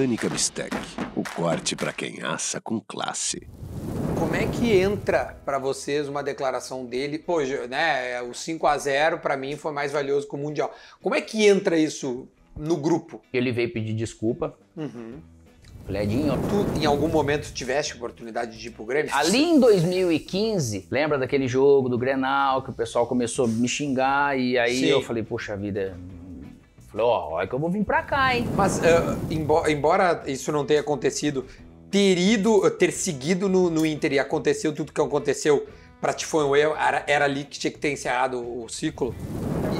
Britânica Bistec, o corte para quem assa com classe. Como é que entra para vocês uma declaração dele? Pô, né, o 5 a 0 para mim foi mais valioso que o mundial. Como é que entra isso no grupo? Ele veio pedir desculpa. Uhum. Ledinho. Tu em algum momento tiveste oportunidade de ir pro Grêmio? Ali em 2015, lembra daquele jogo do Grenal que o pessoal começou a me xingar e aí Sim. eu falei, puxa vida, Falou, ó, oh, é que eu vou vir pra cá, hein? Mas, uh, eh, embora, embora isso não tenha acontecido, ter ido, eh, ter seguido no, no Inter e aconteceu tudo que aconteceu, pra ti foi um erro, era, era ali que tinha que ter encerrado o, o ciclo.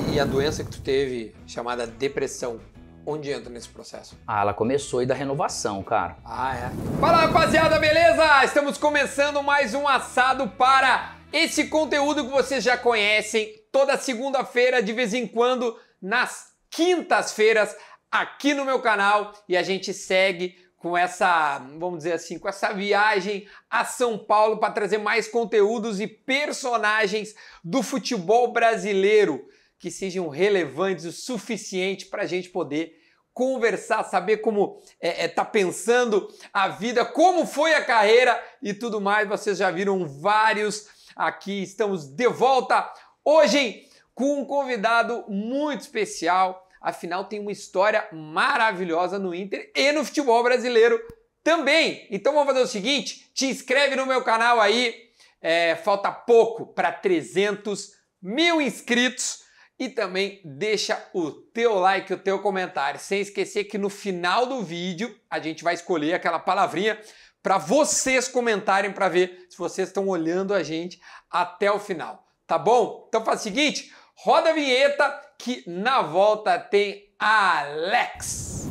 E, e a doença que tu teve, chamada depressão, onde entra nesse processo? Ah, ela começou aí da renovação, cara. Ah, é. Fala, rapaziada, beleza? Estamos começando mais um assado para esse conteúdo que vocês já conhecem. Toda segunda-feira, de vez em quando, nas quintas-feiras aqui no meu canal e a gente segue com essa, vamos dizer assim, com essa viagem a São Paulo para trazer mais conteúdos e personagens do futebol brasileiro que sejam relevantes o suficiente para a gente poder conversar, saber como é, é, tá pensando a vida, como foi a carreira e tudo mais. Vocês já viram vários aqui. Estamos de volta hoje com um convidado muito especial. Afinal, tem uma história maravilhosa no Inter e no futebol brasileiro também. Então vamos fazer o seguinte: te inscreve no meu canal aí. É, falta pouco para 300 mil inscritos. E também deixa o teu like, o teu comentário. Sem esquecer que no final do vídeo a gente vai escolher aquela palavrinha para vocês comentarem para ver se vocês estão olhando a gente até o final. Tá bom? Então faz o seguinte Roda a vinheta que na volta tem Alex.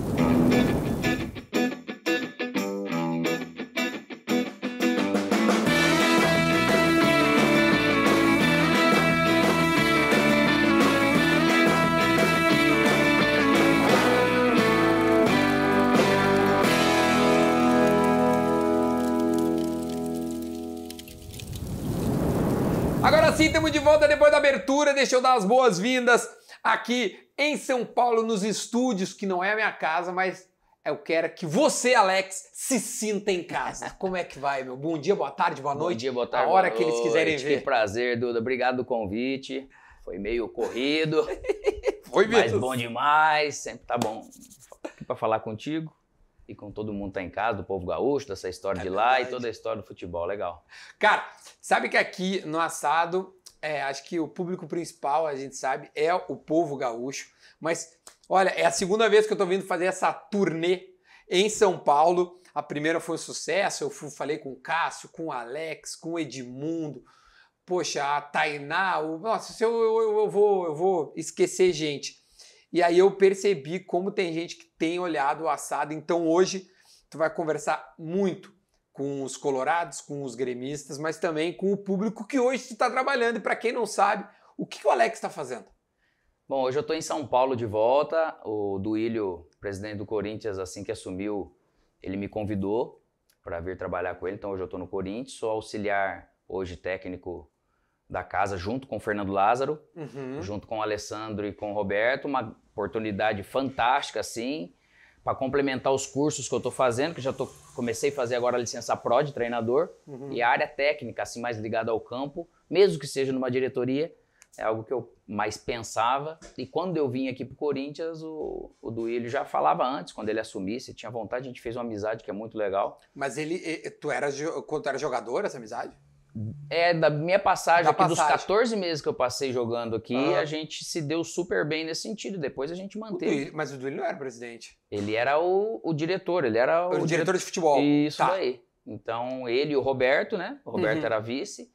assim, estamos de volta depois da abertura. Deixa eu dar as boas-vindas aqui em São Paulo, nos estúdios, que não é a minha casa, mas eu quero que você, Alex, se sinta em casa. Como é que vai, meu? Bom dia, boa tarde, boa noite. Bom dia, boa tarde. A hora que eles quiserem noite. ver. Que prazer, Duda. Obrigado do convite. Foi meio corrido. Foi mesmo. Mas bom demais. Sempre tá bom para falar contigo e com todo mundo tá em casa, do povo gaúcho, dessa história é de verdade. lá e toda a história do futebol, legal. Cara, sabe que aqui no assado, é, acho que o público principal, a gente sabe, é o povo gaúcho, mas olha, é a segunda vez que eu tô vindo fazer essa turnê em São Paulo. A primeira foi um sucesso, eu fui, falei com o Cássio, com o Alex, com o Edmundo, poxa, a Tainá, o, nossa, eu, eu, eu, vou, eu vou esquecer gente. E aí eu percebi como tem gente que tem olhado o assado. Então hoje tu vai conversar muito com os colorados, com os gremistas, mas também com o público que hoje tu está trabalhando. E para quem não sabe, o que, o Alex está fazendo? Bom, hoje eu estou em São Paulo de volta. O Duílio, presidente do Corinthians, assim que assumiu, ele me convidou para vir trabalhar com ele. Então hoje eu estou no Corinthians, sou auxiliar hoje técnico da casa, junto com o Fernando Lázaro, uhum. junto com o Alessandro e com o Roberto, uma oportunidade fantástica, assim, para complementar os cursos que eu estou fazendo, que já tô, comecei a fazer agora a licença PRO de treinador, uhum. e a área técnica, assim, mais ligada ao campo, mesmo que seja numa diretoria, é algo que eu mais pensava. E quando eu vim aqui para o Corinthians, o, o Duílio já falava antes, quando ele assumisse, tinha vontade, a gente fez uma amizade que é muito legal. Mas ele, tu era, tu era jogador essa amizade? É, da minha passagem da aqui, passagem. dos 14 meses que eu passei jogando aqui, ah. a gente se deu super bem nesse sentido. Depois a gente manteve. O mas o Duílio não era presidente. Ele era o, o diretor, ele era o. o diretor dire... de futebol. Isso tá. daí. Então, ele e o Roberto, né? O Roberto uhum. era vice.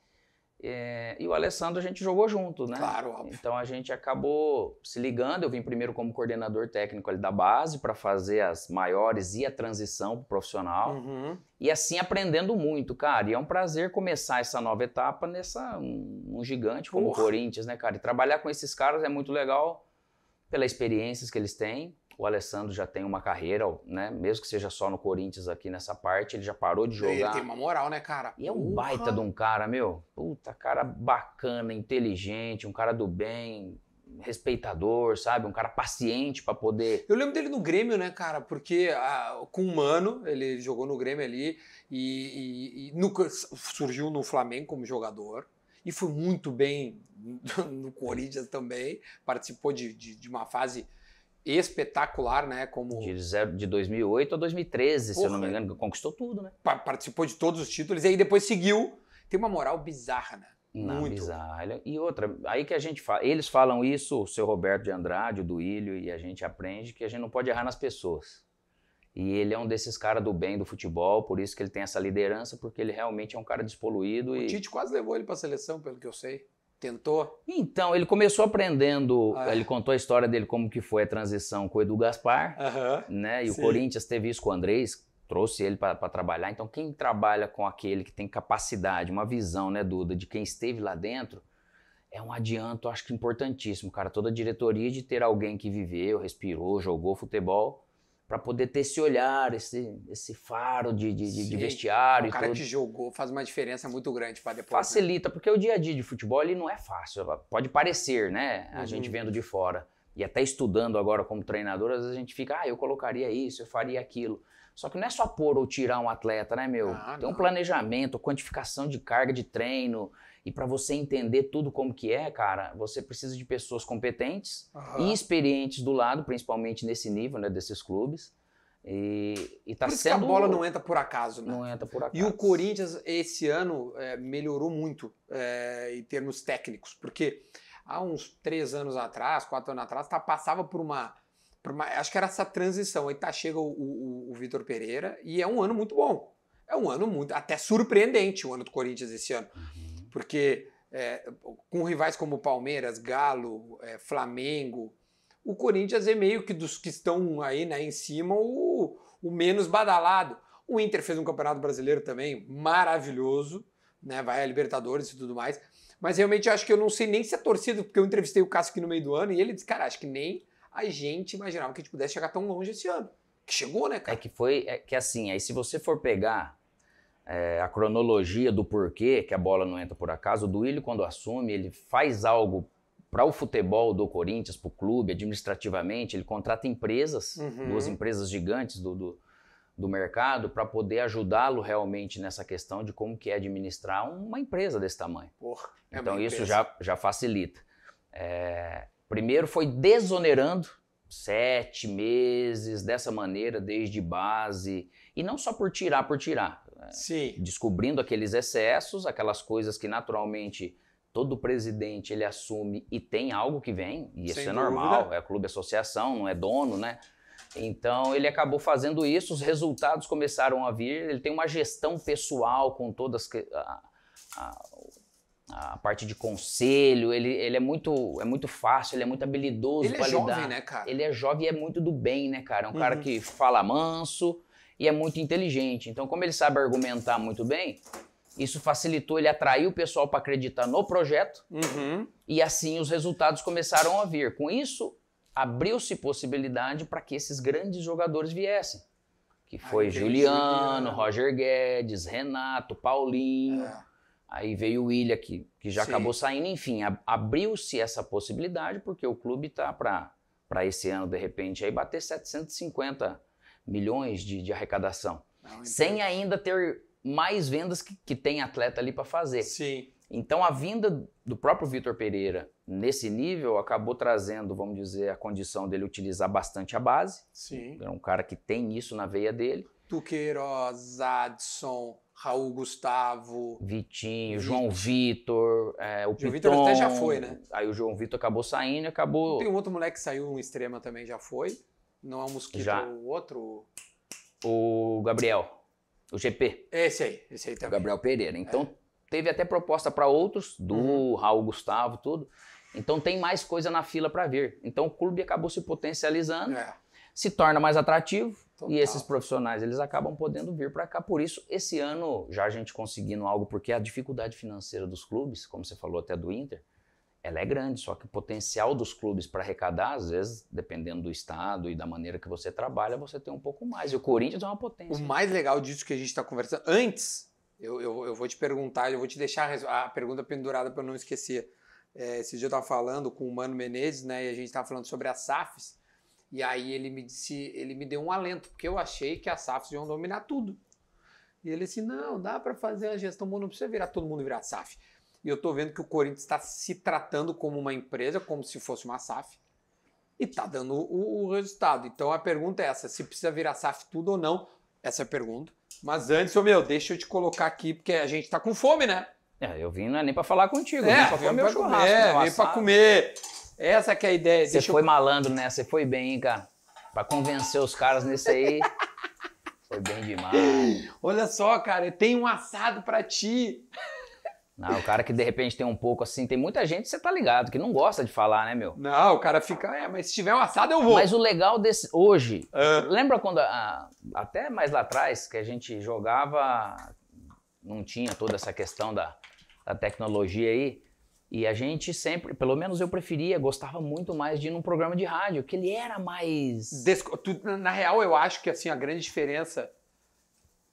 É, e o Alessandro a gente jogou junto, né? Claro, óbvio. Então a gente acabou se ligando. Eu vim primeiro como coordenador técnico ali da base para fazer as maiores e a transição pro profissional. Uhum. E assim aprendendo muito, cara. E é um prazer começar essa nova etapa nessa um, um gigante como Porra. o Corinthians, né, cara? E trabalhar com esses caras é muito legal pelas experiências que eles têm o Alessandro já tem uma carreira, né? Mesmo que seja só no Corinthians aqui nessa parte, ele já parou de jogar. Ele tem uma moral, né, cara? E é um baita de um cara, meu. Puta, cara bacana, inteligente, um cara do bem, respeitador, sabe? Um cara paciente para poder. Eu lembro dele no Grêmio, né, cara? Porque a, ah, com o Mano, ele jogou no Grêmio ali e, e, e surgiu no Flamengo como jogador e foi muito bem no Corinthians também. Participou de, de, de uma fase espetacular, né? Como... De, zero, de 2008 a 2013, Porra, se eu não me engano, conquistou tudo, né? Participou de todos os títulos e aí depois seguiu. Tem uma moral bizarra, né? Não, Muito. bizarra. É, e outra, aí que a gente fala, eles falam isso, o seu Roberto de Andrade, o Duílio, e a gente aprende que a gente não pode errar nas pessoas. E ele é um desses caras do bem do futebol, por isso que ele tem essa liderança, porque ele realmente é um cara despoluído. O e... Tite quase levou ele para a seleção, pelo que eu sei. Tentou? Então, ele começou aprendendo, ah. É? ele contou a história dele, como que foi a transição com o Edu Gaspar, né? E Sim. o Corinthians teve isso com o Andrés, trouxe ele para trabalhar. Então, quem trabalha com aquele que tem capacidade, uma visão, né, Duda, de quem esteve lá dentro, é um adianto, acho que importantíssimo, cara. Toda a diretoria de ter alguém que viveu, respirou, jogou futebol para poder ter esse olhar, esse, esse faro de, de, de vestiário. O cara que jogou faz uma diferença muito grande para depois. Né? Facilita, né? porque o dia a dia de futebol ele não é fácil. Pode parecer, né? A uhum. gente vendo de fora. E até estudando agora como treinador, às vezes a gente fica, ah, eu colocaria isso, eu faria aquilo. Só que não é só pôr ou tirar um atleta, né, meu? Ah, Tem um planejamento, quantificação de carga de treino, e para você entender tudo como que é, cara, você precisa de pessoas competentes uhum. e experientes do lado, principalmente nesse nível, né, desses clubes. E, e tá por isso sendo... que a bola não entra por acaso, né? Não entra por acaso. E o Corinthians, esse ano, é, melhorou muito é, em termos técnicos, porque há uns três anos atrás, quatro anos atrás, tá, passava por uma, por uma, Acho que era essa transição. Aí tá, chega o, o, o Vitor Pereira e é um ano muito bom. É um ano muito, até surpreendente o ano do Corinthians esse ano. Uhum. Porque é, com rivais como Palmeiras, Galo, é, Flamengo, o Corinthians é meio que dos que estão aí né, em cima o, o menos badalado. O Inter fez um campeonato brasileiro também maravilhoso, né? Vai a Libertadores e tudo mais. Mas realmente acho que eu não sei nem se a é torcida, porque eu entrevistei o Cássio aqui no meio do ano e ele disse, cara, acho que nem a gente imaginava que a gente pudesse chegar tão longe esse ano. Que chegou, né, cara? É que foi, é que assim, aí se você for pegar é, a cronologia do porquê que a bola não entra por acaso. O Duílio, quando assume, ele faz algo para o futebol do Corinthians, para o clube, administrativamente, ele contrata empresas, uhum. duas empresas gigantes do, do, do mercado, para poder ajudá-lo realmente nessa questão de como que é administrar uma empresa desse tamanho. Porra, é então isso já, já facilita. É, primeiro foi desonerando sete meses dessa maneira, desde base, e não só por tirar por tirar. Sim. descobrindo aqueles excessos, aquelas coisas que naturalmente todo presidente ele assume e tem algo que vem, e isso é normal, é clube associação, não é dono, né? Então ele acabou fazendo isso, os resultados começaram a vir, ele tem uma gestão pessoal com todas a, a, a parte de conselho, ele, ele é muito é muito fácil, ele é muito habilidoso ele para é lidar. Ele é jovem, né, cara? Ele é jovem e é muito do bem, né, cara? É um uhum. cara que fala manso, e é muito inteligente. Então, como ele sabe argumentar muito bem, isso facilitou ele atrair o pessoal para acreditar no projeto uhum. e assim os resultados começaram a vir. Com isso, abriu-se possibilidade para que esses grandes jogadores viessem. Que foi Juliano, Roger Guedes, Renato, Paulinho. É. Aí veio o William, que, que já Sim. acabou saindo. Enfim, abriu-se essa possibilidade porque o clube está para esse ano, de repente, aí bater 750 milhões de, de arrecadação. Não, então sem ainda ter mais vendas que, que tem atleta ali para fazer. Sim. Então a vinda do próprio Vitor Pereira nesse nível acabou trazendo, vamos dizer, a condição dele utilizar bastante a base. Sim. É um cara que tem isso na veia dele. Tuqueiroz, Adson, Raul Gustavo, Vitinho, João Vitor, é, o João Vitor até já foi, né? Aí o João Vitor acabou saindo, acabou. Tem um outro moleque que saiu um extrema também já foi. Não é um mosquito Já. É o outro? O Gabriel, o GP. Esse aí, esse aí também. O Gabriel Pereira. É. Então é. teve até proposta para outros, do uhum. Raul Gustavo, tudo. Então tem mais coisa na fila para vir. Então o clube acabou se potencializando, é. se torna mais atrativo Total. e esses profissionais eles acabam podendo vir para cá. Por isso esse ano já a gente conseguindo algo porque a dificuldade financeira dos clubes, como você falou até do Inter, ela é grande, só que o potencial dos clubes para arrecadar, às vezes, dependendo do estado e da maneira que você trabalha, você tem um pouco mais. E o Corinthians é uma potência. O mais legal disso que a gente está conversando, antes, eu, eu, eu, vou te perguntar, eu vou te deixar a pergunta pendurada para eu não esquecer. É, esse dia eu estava falando com o Mano Menezes, né, e a gente estava falando sobre as SAFs, e aí ele me disse, ele me deu um alento, porque eu achei que as SAFs iam dominar tudo. E ele disse: não, dá para fazer a gestão, não precisa virar todo mundo virar SAF. E eu estou vendo que o Corinthians está se tratando como uma empresa, como se fosse uma SAF, e está dando o, o, resultado. Então a pergunta é essa: se precisa virar SAF tudo ou não? Essa é a pergunta. Mas antes, ô meu, deixa eu te colocar aqui, porque a gente está com fome, né? É, eu vim não é nem para falar contigo, é, vim para comer o churrasco. É, vim para comer. Essa que é a ideia. Você foi eu... malandro né? você foi bem, hein, cara. Para convencer os caras nesse aí. foi bem demais. Olha só, cara, eu tenho um assado para ti. Não, o cara que de repente tem um pouco assim, tem muita gente, você tá ligado, que não gosta de falar, né, meu? Não, o cara fica, é, mas se tiver um assado eu vou. Mas o legal desse, hoje, é. lembra quando, a, até mais lá atrás, que a gente jogava, não tinha toda essa questão da, da tecnologia aí, e a gente sempre, pelo menos eu preferia, gostava muito mais de ir num programa de rádio, que ele era mais... Desco... na real, eu acho que assim, a grande diferença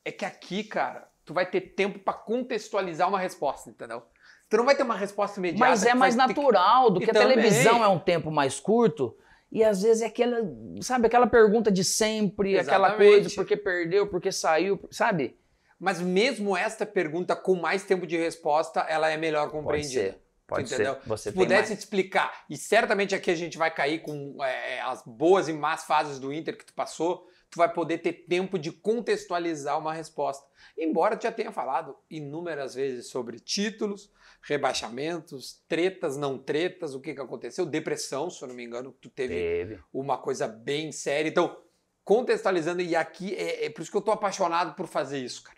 é que aqui, cara, tu vai ter tempo para contextualizar uma resposta, entendeu? Tu não vai ter uma resposta imediata. Mas é mais natural do que a televisão é... é um tempo mais curto. E às vezes é aquela, sabe, aquela pergunta de sempre, Exatamente. aquela coisa, porque perdeu, porque saiu, sabe? Mas mesmo esta pergunta com mais tempo de resposta, ela é melhor compreendida. Pode ser. Pode entendeu? Ser. Você Se pudesse te explicar, e certamente aqui a gente vai cair com é, é, as boas e más fases do Inter que tu passou, tu vai poder ter tempo de contextualizar uma resposta. Embora tu já tenha falado inúmeras vezes sobre títulos, rebaixamentos, tretas, não tretas, o que, que aconteceu, depressão, se eu não me engano, tu teve, teve. uma coisa bem séria. Então, contextualizando, e aqui é, é por isso que eu tô apaixonado por fazer isso, cara.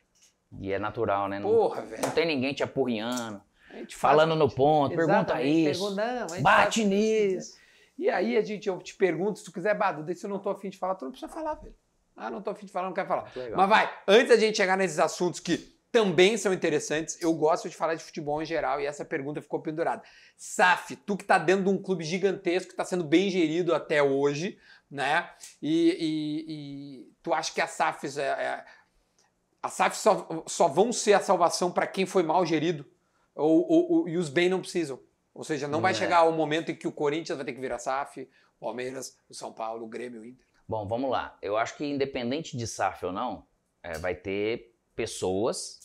E é natural, né? Não, Porra, velho. Não tem ninguém te apurriando, te falando no ponto, pergunta isso, pergunta, bate faz, nisso. E aí a gente, eu te pergunto, se tu quiser, Badu, se eu não tô afim de falar, tu não precisa falar, velho. Ah, não tô afim de falar, não quero falar. Legal. Mas vai, antes da gente chegar nesses assuntos que também são interessantes, eu gosto de falar de futebol em geral e essa pergunta ficou pendurada. Saf, tu que tá dentro de um clube gigantesco, que tá sendo bem gerido até hoje, né? E, e, e tu acha que a SAF é, é as SAFs só, só, vão ser a salvação para quem foi mal gerido ou, ou, ou, e os bem não precisam. Ou seja, não vai é. chegar o momento em que o Corinthians vai ter que virar SAF, o Palmeiras, o São Paulo, o Grêmio, o Inter. Bom, vamos lá. Eu acho que independente de SAF ou não, é, vai ter pessoas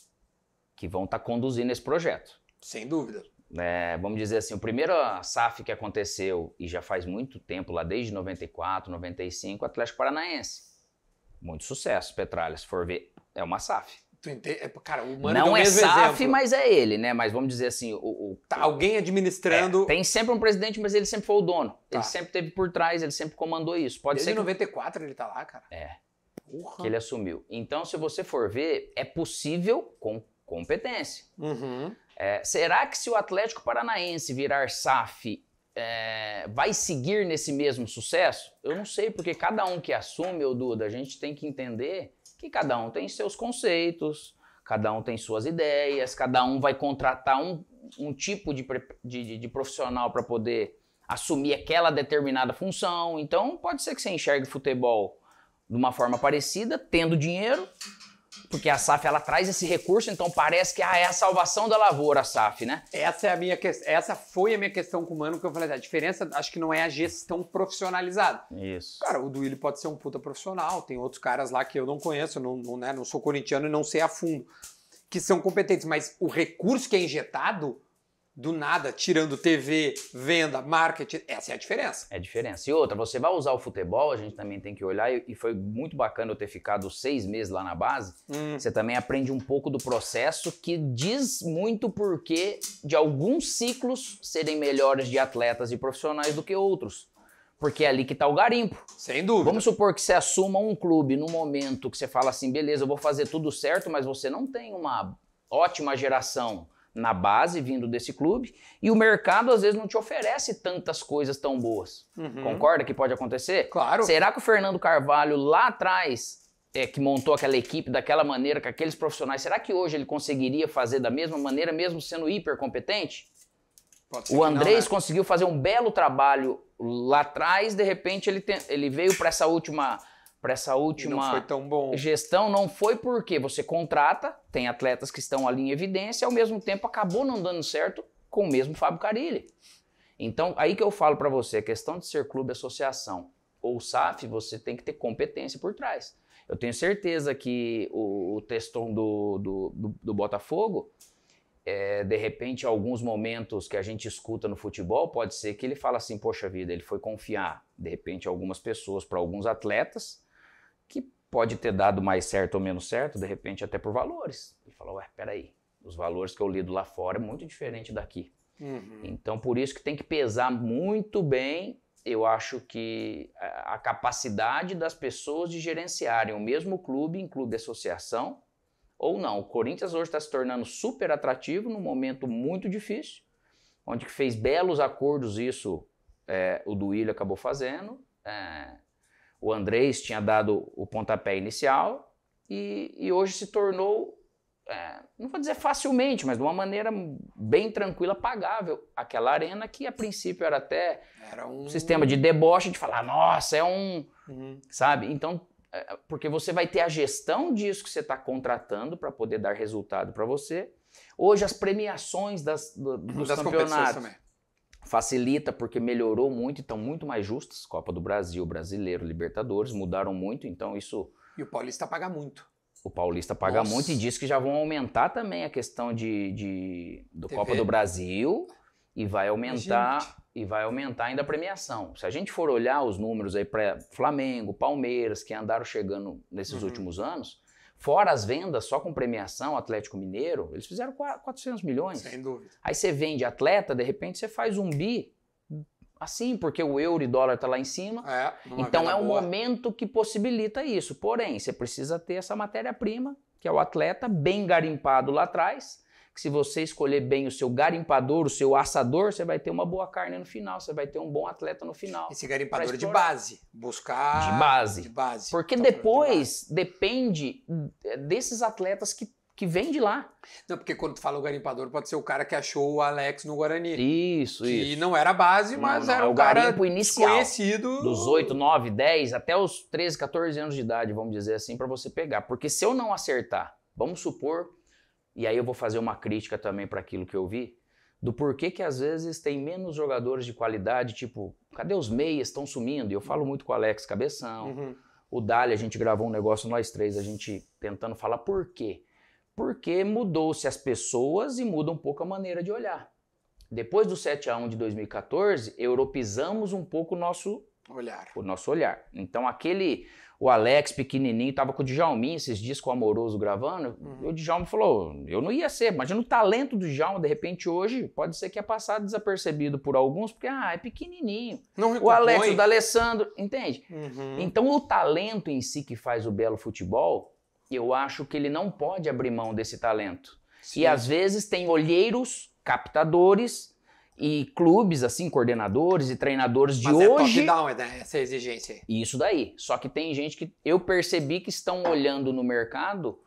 que vão estar tá conduzindo esse projeto. Sem dúvida. É, vamos dizer assim, o primeiro SAF que aconteceu, e já faz muito tempo, lá desde 94, 95, Atlético Paranaense. Muito sucesso, Petralha, se for ver, é uma SAF. Tu entende? É, cara, o Mano Não é SAF, exemplo. mas é ele, né? Mas vamos dizer assim, o... o tá, alguém administrando... É, tem sempre um presidente, mas ele sempre foi o dono. Tá. Ele sempre teve por trás, ele sempre comandou isso. Pode Desde ser que... 94 ele tá lá, cara. É. Porra. Que ele assumiu. Então, se você for ver, é possível com competência. Uhum. É, será que se o Atlético Paranaense virar SAF é, vai seguir nesse mesmo sucesso? Eu não sei, porque cada um que assume, ô Duda, a gente tem que entender que cada um tem seus conceitos, cada um tem suas ideias, cada um vai contratar um, um tipo de, de, de profissional para poder assumir aquela determinada função. Então, pode ser que você enxergue futebol de uma forma parecida, tendo dinheiro, porque a SAF ela traz esse recurso, então parece que ah, é a salvação da lavoura, a SAF, né? Essa é a minha essa foi a minha questão com o Mano, que eu falei, a diferença acho que não é a gestão profissionalizada. Isso. Cara, o Duílio pode ser um puta profissional, tem outros caras lá que eu não conheço, não, não, né, não sou corintiano e não sei a fundo, que são competentes, mas o recurso que é injetado do nada, tirando TV, venda, marketing. Essa é a diferença. É a diferença. E outra, você vai usar o futebol, a gente também tem que olhar, e foi muito bacana eu ter ficado seis meses lá na base. Hum. Você também aprende um pouco do processo que diz muito porquê de alguns ciclos serem melhores de atletas e profissionais do que outros. Porque é ali que está o garimpo. Sem dúvida. Vamos supor que você assuma um clube no momento que você fala assim, beleza, eu vou fazer tudo certo, mas você não tem uma ótima geração na base vindo desse clube e o mercado às vezes não te oferece tantas coisas tão boas. Uhum. Concorda que pode acontecer? Claro. Será que o Fernando Carvalho lá atrás é, que montou aquela equipe daquela maneira com aqueles profissionais, será que hoje ele conseguiria fazer da mesma maneira mesmo sendo hiper competente? o Andrés né? conseguiu fazer um belo trabalho lá atrás, de repente ele, tem, ele veio para essa última para essa última não foi tão bom. gestão, não foi porque você contrata, tem atletas que estão ali em evidência, ao mesmo tempo acabou não dando certo com o mesmo Fábio Carilli. Então, aí que eu falo para você, a questão de ser clube, associação ou SAF, você tem que ter competência por trás. Eu tenho certeza que o, o do, do, do, do Botafogo, é, de repente, alguns momentos que a gente escuta no futebol, pode ser que ele fala assim, poxa vida, ele foi confiar, de repente, algumas pessoas para alguns atletas, pode ter dado mais certo ou menos certo, de repente até por valores. ele falou, ué, peraí, os valores que eu lido lá fora é muito diferente daqui. Uhum. Então, por isso que tem que pesar muito bem, eu acho que a, capacidade das pessoas de gerenciarem o mesmo clube em clube associação ou não. O Corinthians hoje está se tornando super atrativo num momento muito difícil, onde que fez belos acordos, isso é, o Duílio acabou fazendo, é, o Andrés tinha dado o pontapé inicial e, e hoje se tornou, é, não vou dizer facilmente, mas de uma maneira bem tranquila, pagável, aquela arena que a princípio era até era um... sistema de deboche, de falar, nossa, é um. Uhum. Sabe? Então, é, porque você vai ter a gestão disso que você está contratando para poder dar resultado para você. Hoje, as premiações das, do, dos das campeonatos. Também Facilita porque melhorou muito, então muito mais justas. Copa do Brasil, Brasileiro, Libertadores mudaram muito, então isso. E o Paulista paga muito. O Paulista paga Nossa. muito e diz que já vão aumentar também a questão de, de do TV. Copa do Brasil e vai aumentar gente. e vai aumentar ainda a premiação. Se a gente for olhar os números aí para Flamengo, Palmeiras, que andaram chegando nesses uhum. últimos anos, Fora as vendas, só com premiação, Atlético Mineiro, eles fizeram 400 milhões. Sem dúvida. Aí você vende atleta, de repente você faz um bi, assim, porque o euro e dólar tá lá em cima. É, então é um boa. momento que possibilita isso. Porém, você precisa ter essa matéria-prima, que é o atleta, bem garimpado lá atrás, que se você escolher bem o seu garimpador, o seu assador, você vai ter uma boa carne no final, você vai ter um bom atleta no final. Esse garimpador de base, buscar de base. De base. Porque tá depois de base. depende é, desses atletas que que vem de lá. Não, porque quando tu fala o garimpador, pode ser o cara que achou o Alex no Guarani. Isso, que isso. E não era base, mas não, não, era o, é o cara inicial, Conhecido. Dos 8, 9, 10, até os 13, 14 anos de idade, vamos dizer assim, para você pegar. Porque se eu não acertar, vamos supor e aí eu vou fazer uma crítica também para aquilo que eu vi, do porquê que às vezes tem menos jogadores de qualidade, tipo, cadê os meias? Estão sumindo. E eu falo muito com o Alex Cabeção, uhum. o Dali, a gente gravou um negócio, nós três, a gente tentando falar por quê. Porque mudou-se as pessoas e muda um pouco a maneira de olhar. Depois do 7 a 1 de 2014, europeizamos um pouco o nosso olhar. O nosso olhar. Então aquele o Alex, pequenininho, tava com o Djalmin esses dias com o Amoroso gravando. Uhum. o Djalma falou: eu não ia ser. Imagina o talento do Djalma, de repente, hoje, pode ser que é passado desapercebido por alguns, porque, ah, é pequenininho. Não o Alex, o Alessandro, entende? Uhum. Então, o talento em si que faz o belo futebol, eu acho que ele não pode abrir mão desse talento. Sim. E às vezes tem olheiros, captadores, e clubes, assim, coordenadores e treinadores de Mas é hoje. É top-down né? essa exigência. Isso daí. Só que tem gente que eu percebi que estão olhando no mercado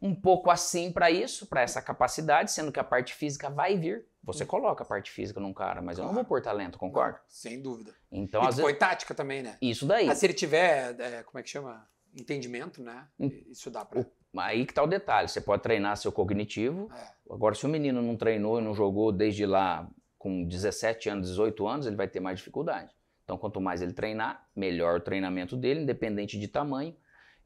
um pouco assim para isso, para essa capacidade, sendo que a parte física vai vir. Você uhum. coloca a parte física num cara, mas eu não vou pôr talento, concordo Sem dúvida. Então, e às vezes... tática também, né? Isso daí. Mas ah, se ele tiver, é, como é que chama? Entendimento, né? Hum. Isso dá pra. Aí que tá o detalhe. Você pode treinar seu cognitivo. É. Agora, se o menino não treinou e não jogou desde lá com 17 anos, 18 anos, ele vai ter mais dificuldade. Então, quanto mais ele treinar, melhor o treinamento dele, independente de tamanho,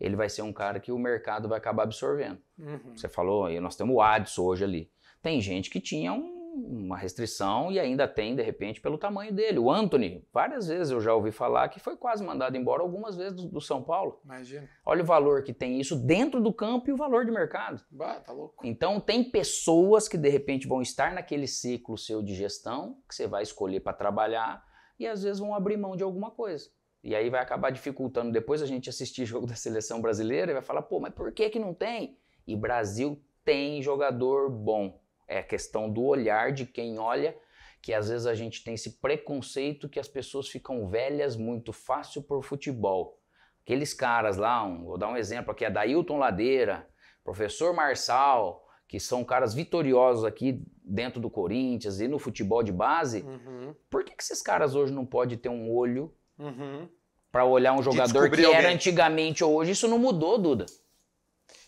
ele vai ser um cara que o mercado vai acabar absorvendo. Uhum. Você falou, nós temos o Adson hoje ali. Tem gente que tinha um uma restrição e ainda tem, de repente, pelo tamanho dele. O Anthony, várias vezes eu já ouvi falar que foi quase mandado embora algumas vezes do, do São Paulo. Imagina. Olha o valor que tem isso dentro do campo e o valor de mercado. Bah, tá louco. Então, tem pessoas que, de repente, vão estar naquele ciclo seu de gestão, que você vai escolher para trabalhar, e às vezes vão abrir mão de alguma coisa. E aí vai acabar dificultando depois a gente assistir jogo da seleção brasileira e vai falar, pô, mas por que que não tem? E Brasil tem jogador bom. É a questão do olhar de quem olha, que às vezes a gente tem esse preconceito que as pessoas ficam velhas muito fácil por futebol. Aqueles caras lá, um, vou dar um exemplo aqui, é Dailton Ladeira, professor Marçal, que são caras vitoriosos aqui dentro do Corinthians e no futebol de base. Uhum. Por que, que esses caras hoje não podem ter um olho uhum. para olhar um jogador que alguém. era antigamente ou hoje? Isso não mudou, Duda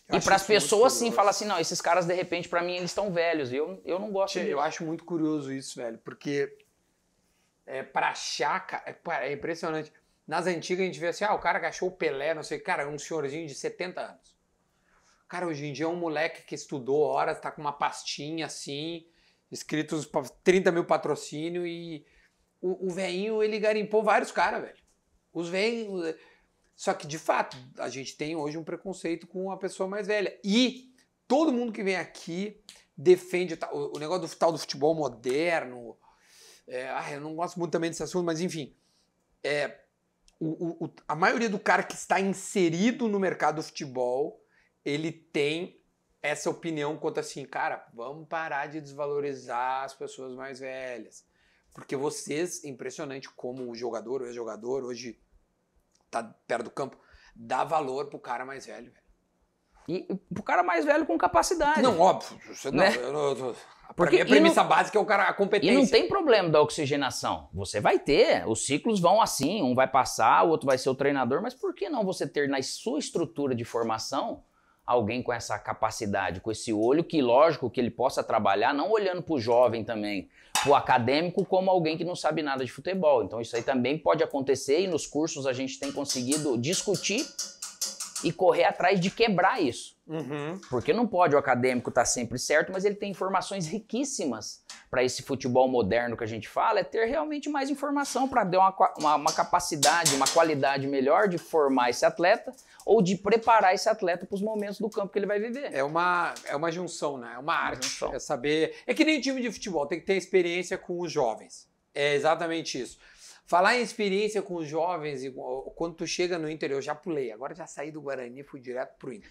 e para as pessoas, sim, fala assim: não, esses caras, de repente, para mim, eles estão velhos. E eu, eu não gosto Tchê, disso. Eu acho muito curioso isso, velho, porque é, para achar, é, é, impressionante. Nas antigas, a gente vê assim: ah, o cara que achou o Pelé, não sei, cara, é um senhorzinho de 70 anos. Cara, hoje em dia é um moleque que estudou horas, tá com uma pastinha assim, escritos 30 mil patrocínio e o, o veinho, ele garimpou vários caras, velho. Os veinhos só que, de fato, a gente tem hoje um preconceito com a pessoa mais velha. E todo mundo que vem aqui defende o, negócio do tal do futebol moderno. É, ah, eu não gosto muito também desse assunto, mas enfim. É, o, o, a maioria do cara que está inserido no mercado do futebol, ele tem essa opinião quanto assim, cara, vamos parar de desvalorizar as pessoas mais velhas. Porque vocês, impressionante como o jogador, o ex-jogador, hoje tá perto do campo, dá valor pro cara mais velho. E pro cara mais velho com capacidade. Não, óbvio. Você, né? não, eu, Porque, a premissa não, básica é o cara, a competência. E não tem problema da oxigenação. Você vai ter, os ciclos vão assim, um vai passar, o outro vai ser o treinador, mas por que não você ter na sua estrutura de formação alguém com essa capacidade, com esse olho, que lógico que ele possa trabalhar, não olhando para o jovem também, o acadêmico como alguém que não sabe nada de futebol. Então isso aí também pode acontecer e nos cursos a gente tem conseguido discutir e correr atrás de quebrar isso. Uhum. Porque não pode o acadêmico estar tá sempre certo, mas ele tem informações riquíssimas para esse futebol moderno que a gente fala é ter realmente mais informação para dar uma, uma, uma, capacidade, uma qualidade melhor de formar esse atleta ou de preparar esse atleta para os momentos do campo que ele vai viver. É uma, é uma junção, né? É uma, uma arte. Junção. É saber. É que nem time de futebol, tem que ter experiência com os jovens. É exatamente isso. Falar em experiência com os jovens, quando tu chega no Inter, eu já pulei, agora já saí do Guarani e fui direto pro Inter.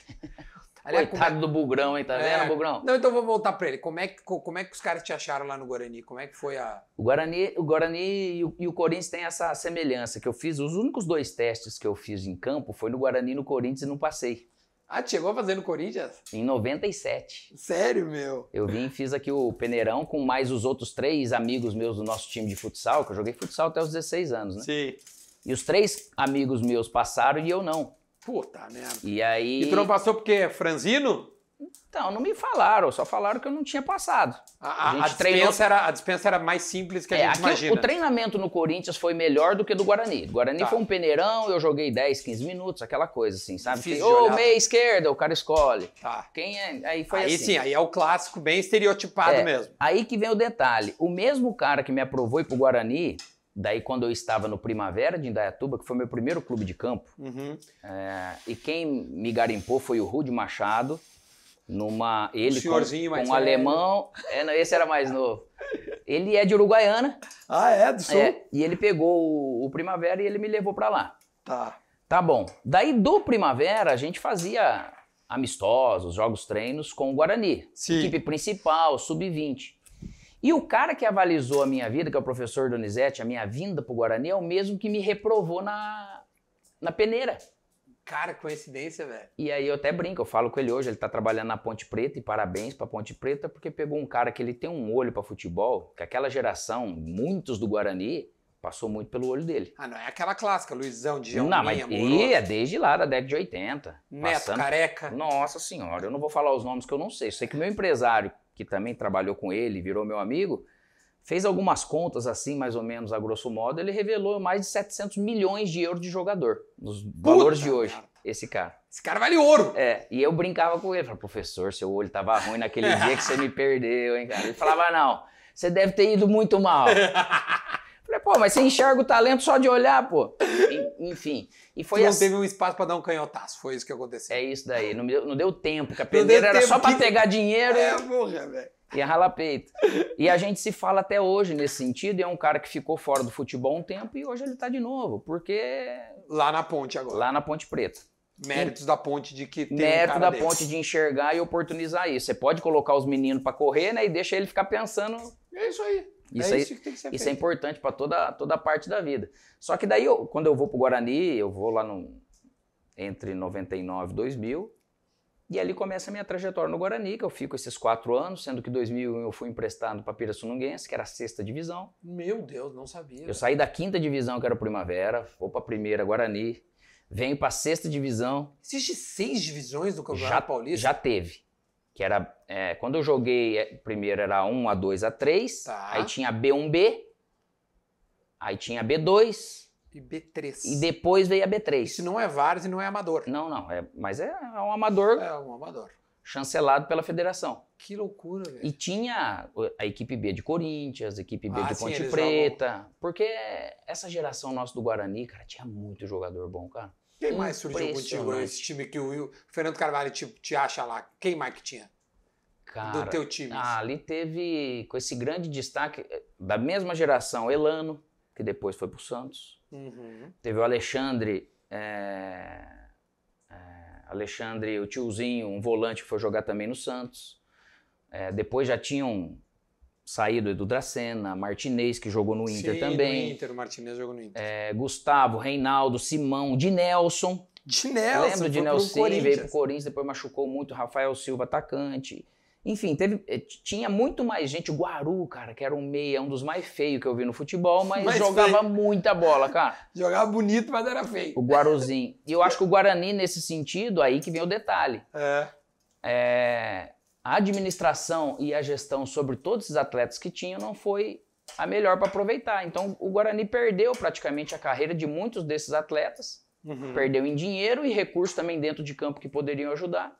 Ali Coitado é... do Bugrão, hein? Tá é... vendo, Bugrão? Não, então vou voltar pra ele. Como é, que, como é que os caras te acharam lá no Guarani? Como é que foi a. O Guarani, o Guarani e o, e o Corinthians têm essa semelhança que eu fiz. Os únicos dois testes que eu fiz em campo foi no Guarani no Corinthians e não passei. Ah, chegou a fazer no Corinthians? Em 97. Sério, meu? Eu vim e fiz aqui o peneirão com mais os outros três amigos meus do nosso time de futsal, que eu joguei futsal até os 16 anos, né? Sim. E os três amigos meus passaram e eu não. Puta merda. E aí. E tu não passou porque é franzino? Então, não me falaram, só falaram que eu não tinha passado. A, a, a dispensa, treinou... era, a dispensa era mais simples que a é, gente imagina. O, o treinamento no Corinthians foi melhor do que do Guarani. O Guarani tá. foi um peneirão, eu joguei 10, 15 minutos, aquela coisa assim, sabe? Difícil meio oh, meia esquerda, o cara escolhe. Tá. Quem é? Aí foi aí, assim. sim, aí é o clássico bem estereotipado é, mesmo. Aí que vem o detalhe. O mesmo cara que me aprovou e pro Guarani, Daí, quando eu estava no Primavera de Indaiatuba, que foi meu primeiro clube de campo, uhum. é, e quem me garimpou foi o Rude Machado, numa ele um senhorzinho com, mais um alemão, é, não, esse era mais novo. Ele é de Uruguaiana. Ah, é do sul. É, e ele pegou o, o, Primavera e ele me levou para lá. Tá. Tá bom. Daí do Primavera a gente fazia amistosos, jogos, treinos com o Guarani, Sim. equipe principal, sub-20. E o cara que avalizou a minha vida, que é o professor Donizete, a minha vinda pro Guarani, é o mesmo que me reprovou na, na peneira. Cara, coincidência, velho. E aí eu até brinco, eu falo com ele hoje, ele tá trabalhando na Ponte Preta e parabéns pra Ponte Preta, porque pegou um cara que ele tem um olho para futebol, que aquela geração, muitos do Guarani, passou muito pelo olho dele. Ah, não, é aquela clássica, Luizão, de Não, mas é desde lá, da década de 80. Neto, passando... careca. Nossa senhora, eu não vou falar os nomes que eu não sei. Sei que meu empresário que também trabalhou com ele, virou meu amigo, fez algumas contas assim, mais ou menos a grosso modo, ele revelou mais de 700 milhões de euros de jogador, nos Puta valores de hoje. Cara. Esse cara. Esse cara vale ouro! É, e eu brincava com ele, falava, professor, seu olho tava ruim naquele dia que você me perdeu, hein, cara? Ele falava, não, você deve ter ido muito mal. pô, mas você enxerga o talento só de olhar, pô. Enfim. E foi não assim. teve um espaço para dar um canhotaço, foi isso que aconteceu. É isso daí, não, deu, não deu tempo, que a peneira era só para que... pegar dinheiro. É, porra, velho. E ralar peito. E a gente se fala até hoje nesse sentido, e é um cara que ficou fora do futebol um tempo e hoje ele tá de novo, porque. Lá na ponte agora. Lá na Ponte Preta. Méritos da ponte de que tem Mérito um da desse. ponte de enxergar e oportunizar isso. Você pode colocar os meninos para correr, né? E deixa ele ficar pensando. É isso aí. É isso, é isso, isso é importante para toda, toda a parte da vida. Só que daí, eu, quando eu vou para o Guarani, eu vou lá no, entre 99 e 2000, e ali começa a minha trajetória no Guarani, que eu fico esses quatro anos, sendo que 2001 eu fui emprestado para Pirassununguense, que era a sexta divisão. Meu Deus, não sabia. Eu saí da quinta divisão, que era Primavera, vou para a primeira Guarani, venho para a sexta divisão. Existe seis divisões do Campeonato já, Paulista? Já teve, que era é, quando eu joguei, é, primeiro era 1, A2, A3, tá. aí tinha B1B, aí tinha B2. E B3. E depois veio a B3. Isso não é VARS e não é amador. Não, não. É, mas é, é um amador. É um amador. Chancelado pela federação. Que loucura, velho. E tinha a equipe B de Corinthians, a equipe B ah, de Ponte sim, Preta. Jogam... Porque essa geração nossa do Guarani, cara, tinha muito jogador bom, cara. Quem mais surgiu contigo nesse time que o Fernando Carvalho te, te acha lá? Quem mais que tinha? Cara, do teu time? Ah, ali teve, com esse grande destaque, eh, da mesma geração, Elano, que depois foi pro Santos. Uhum. Teve o Alexandre, é, é, Alexandre, o tiozinho, um volante que foi jogar também no Santos. É, depois já tinham saído Edu Dracena, Martinez, que jogou no Inter Sim, também. No Inter, o Martinez jogou no Inter. Gustavo, Reinaldo, Simão, de Nelson. De Nelson, Lembro de Nelson, veio pro Corinthians, depois machucou muito. Rafael Silva, atacante. Enfim, teve, eh, tinha muito mais gente. O Guaru, cara, que era um meia, um dos mais feios que eu vi no futebol, mas, jogava feio. muita bola, cara. jogava bonito, mas era feio. O Guaruzinho. E eu acho que o Guarani, nesse sentido, aí que vem o detalhe. É. é a administração e a gestão sobre todos esses atletas que tinham não foi a melhor para aproveitar. Então, o Guarani perdeu praticamente a carreira de muitos desses atletas, uhum. perdeu em dinheiro e recursos também dentro de campo que poderiam ajudar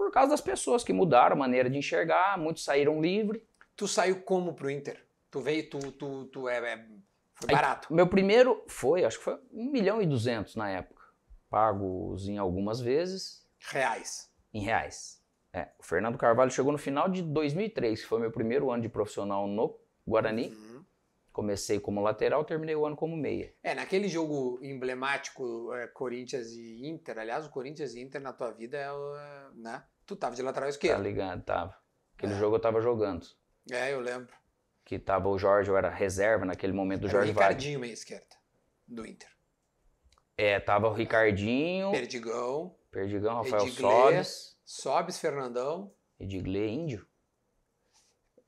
por causa das pessoas que mudaram a maneira de enxergar, muitos saíram livre. Tu saiu como pro Inter? Tu veio, tu, tu, tu é, é foi barato? Aí, meu primeiro foi, acho que foi 1 milhão e 200 na época. Pagos em algumas vezes. Reais? Em reais. É, o Fernando Carvalho chegou no final de 2003, que foi meu primeiro ano de profissional no Guarani. Uhum. Comecei como lateral, terminei o ano como meia. É, naquele jogo emblemático é, Corinthians e Inter, aliás, o Corinthians e Inter na tua vida, é, é né? Tu tava de lateral tá esquerdo. Tá ligado, tava. Aquele é. jogo eu tava jogando. É, eu lembro. Que tava o Jorge, eu era reserva naquele momento do era Jorge o Ricardinho meia esquerda, do Inter. É, tava o Ricardinho. Perdigão. Perdigão, Rafael Ediglê, Sobes. Sobes, Fernandão. Ediglê, Índio.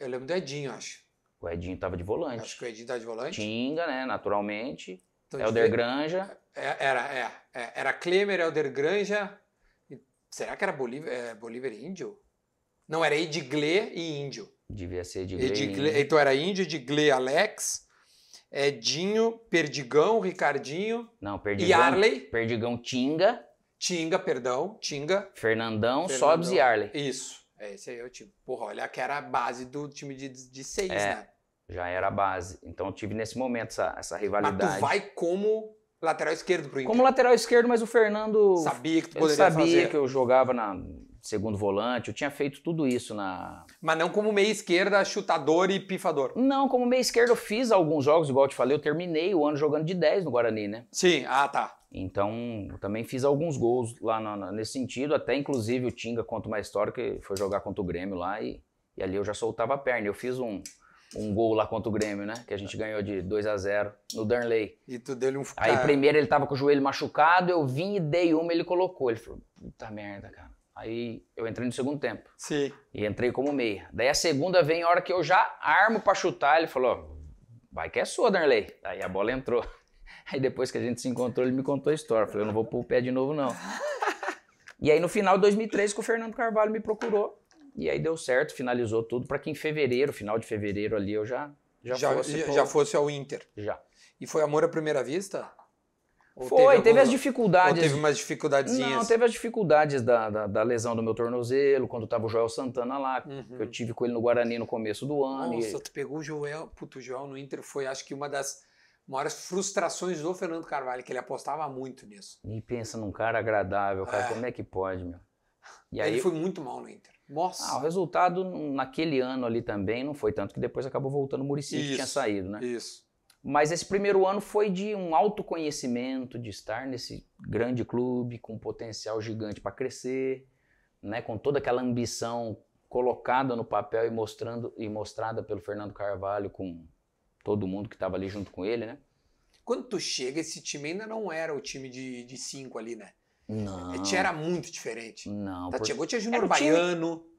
Eu lembro do Edinho, acho. O Edinho tava de volante. Acho que o Edinho tava de volante. Tinga, né? Naturalmente. Então, Helder Granja. É, era, é, é, era Klemer, Helder Granja. Será que era Bolívar, é, Bolívar e Índio? Não, era Edgley e Índio. Devia ser Edgley. Edgley então era Índio, Edgley, Alex. Edinho, Perdigão, Ricardinho. Não, Perdigão. E Arley. Perdigão Tinga. Tinga, perdão, Tinga. Fernandão, Fernandão. Sobs e Arley. Isso. É, esse aí é o time. Porra, olha que era a base do time de, de seis, é. né? já era a base. Então eu tive nesse momento essa, essa rivalidade. Mas tu vai como lateral esquerdo pro Inter? Como lateral esquerdo, mas o Fernando... Sabia que tu poderia sabia fazer. sabia que eu jogava na segundo volante, eu tinha feito tudo isso na... Mas não como meia esquerda, chutador e pifador? Não, como meia esquerda eu fiz alguns jogos, igual eu te falei, eu terminei o ano jogando de 10 no Guarani, né? Sim, ah tá. Então, eu também fiz alguns gols lá nesse sentido, até inclusive o Tinga conta uma história que foi jogar contra o Grêmio lá e, e ali eu já soltava a perna. Eu fiz um um gol lá contra o Grêmio, né? Que a gente ganhou de 2 a 0 no Darnley. E tu deu um Aí primeiro ele tava com o joelho machucado, eu vim e dei uma, ele colocou. Ele falou, puta merda, cara. Aí eu entrei no segundo tempo. Sim. E entrei como meia. Daí a segunda vem a hora que eu já armo para chutar, ele falou, vai que é sua, Darnley. Aí a bola entrou. Aí depois que a gente se encontrou, ele me contou a história. Eu falei, eu não vou pôr o pé de novo, não. e aí no final de 2003 que o Fernando Carvalho me procurou e aí deu certo, finalizou tudo para que em fevereiro, final de fevereiro ali, eu já já, já fosse, já, pro... já fosse ao Inter. Já. E foi amor à primeira vista? Ou foi, teve, as dificuldades. Ou teve umas dificuldadezinhas? Não, teve as dificuldades da, da, da lesão do meu tornozelo, quando tava o Joel Santana lá, uhum. que eu tive com ele no Guarani no começo do ano. Nossa, e... tu pegou o Joel, puto, o Joel no Inter foi, acho que uma das maiores frustrações do Fernando Carvalho, que ele apostava muito nisso. E pensa num cara agradável, cara, é. como é que pode, meu? E aí, ele foi muito mal no Inter. Nossa. Ah, o resultado naquele ano ali também não foi tanto, que depois acabou voltando o Murici, que tinha saído, né? Isso. Mas esse primeiro ano foi de um autoconhecimento, de estar nesse grande clube com potencial gigante para crescer, né, com toda aquela ambição colocada no papel e mostrando e mostrada pelo Fernando Carvalho com todo mundo que estava ali junto com ele, né? Quando tu chega, esse time ainda não era o time de, de cinco ali, né? Não. Te era muito diferente. Não. Tá, por... Chegou, tinha Júnior é Baiano. Time...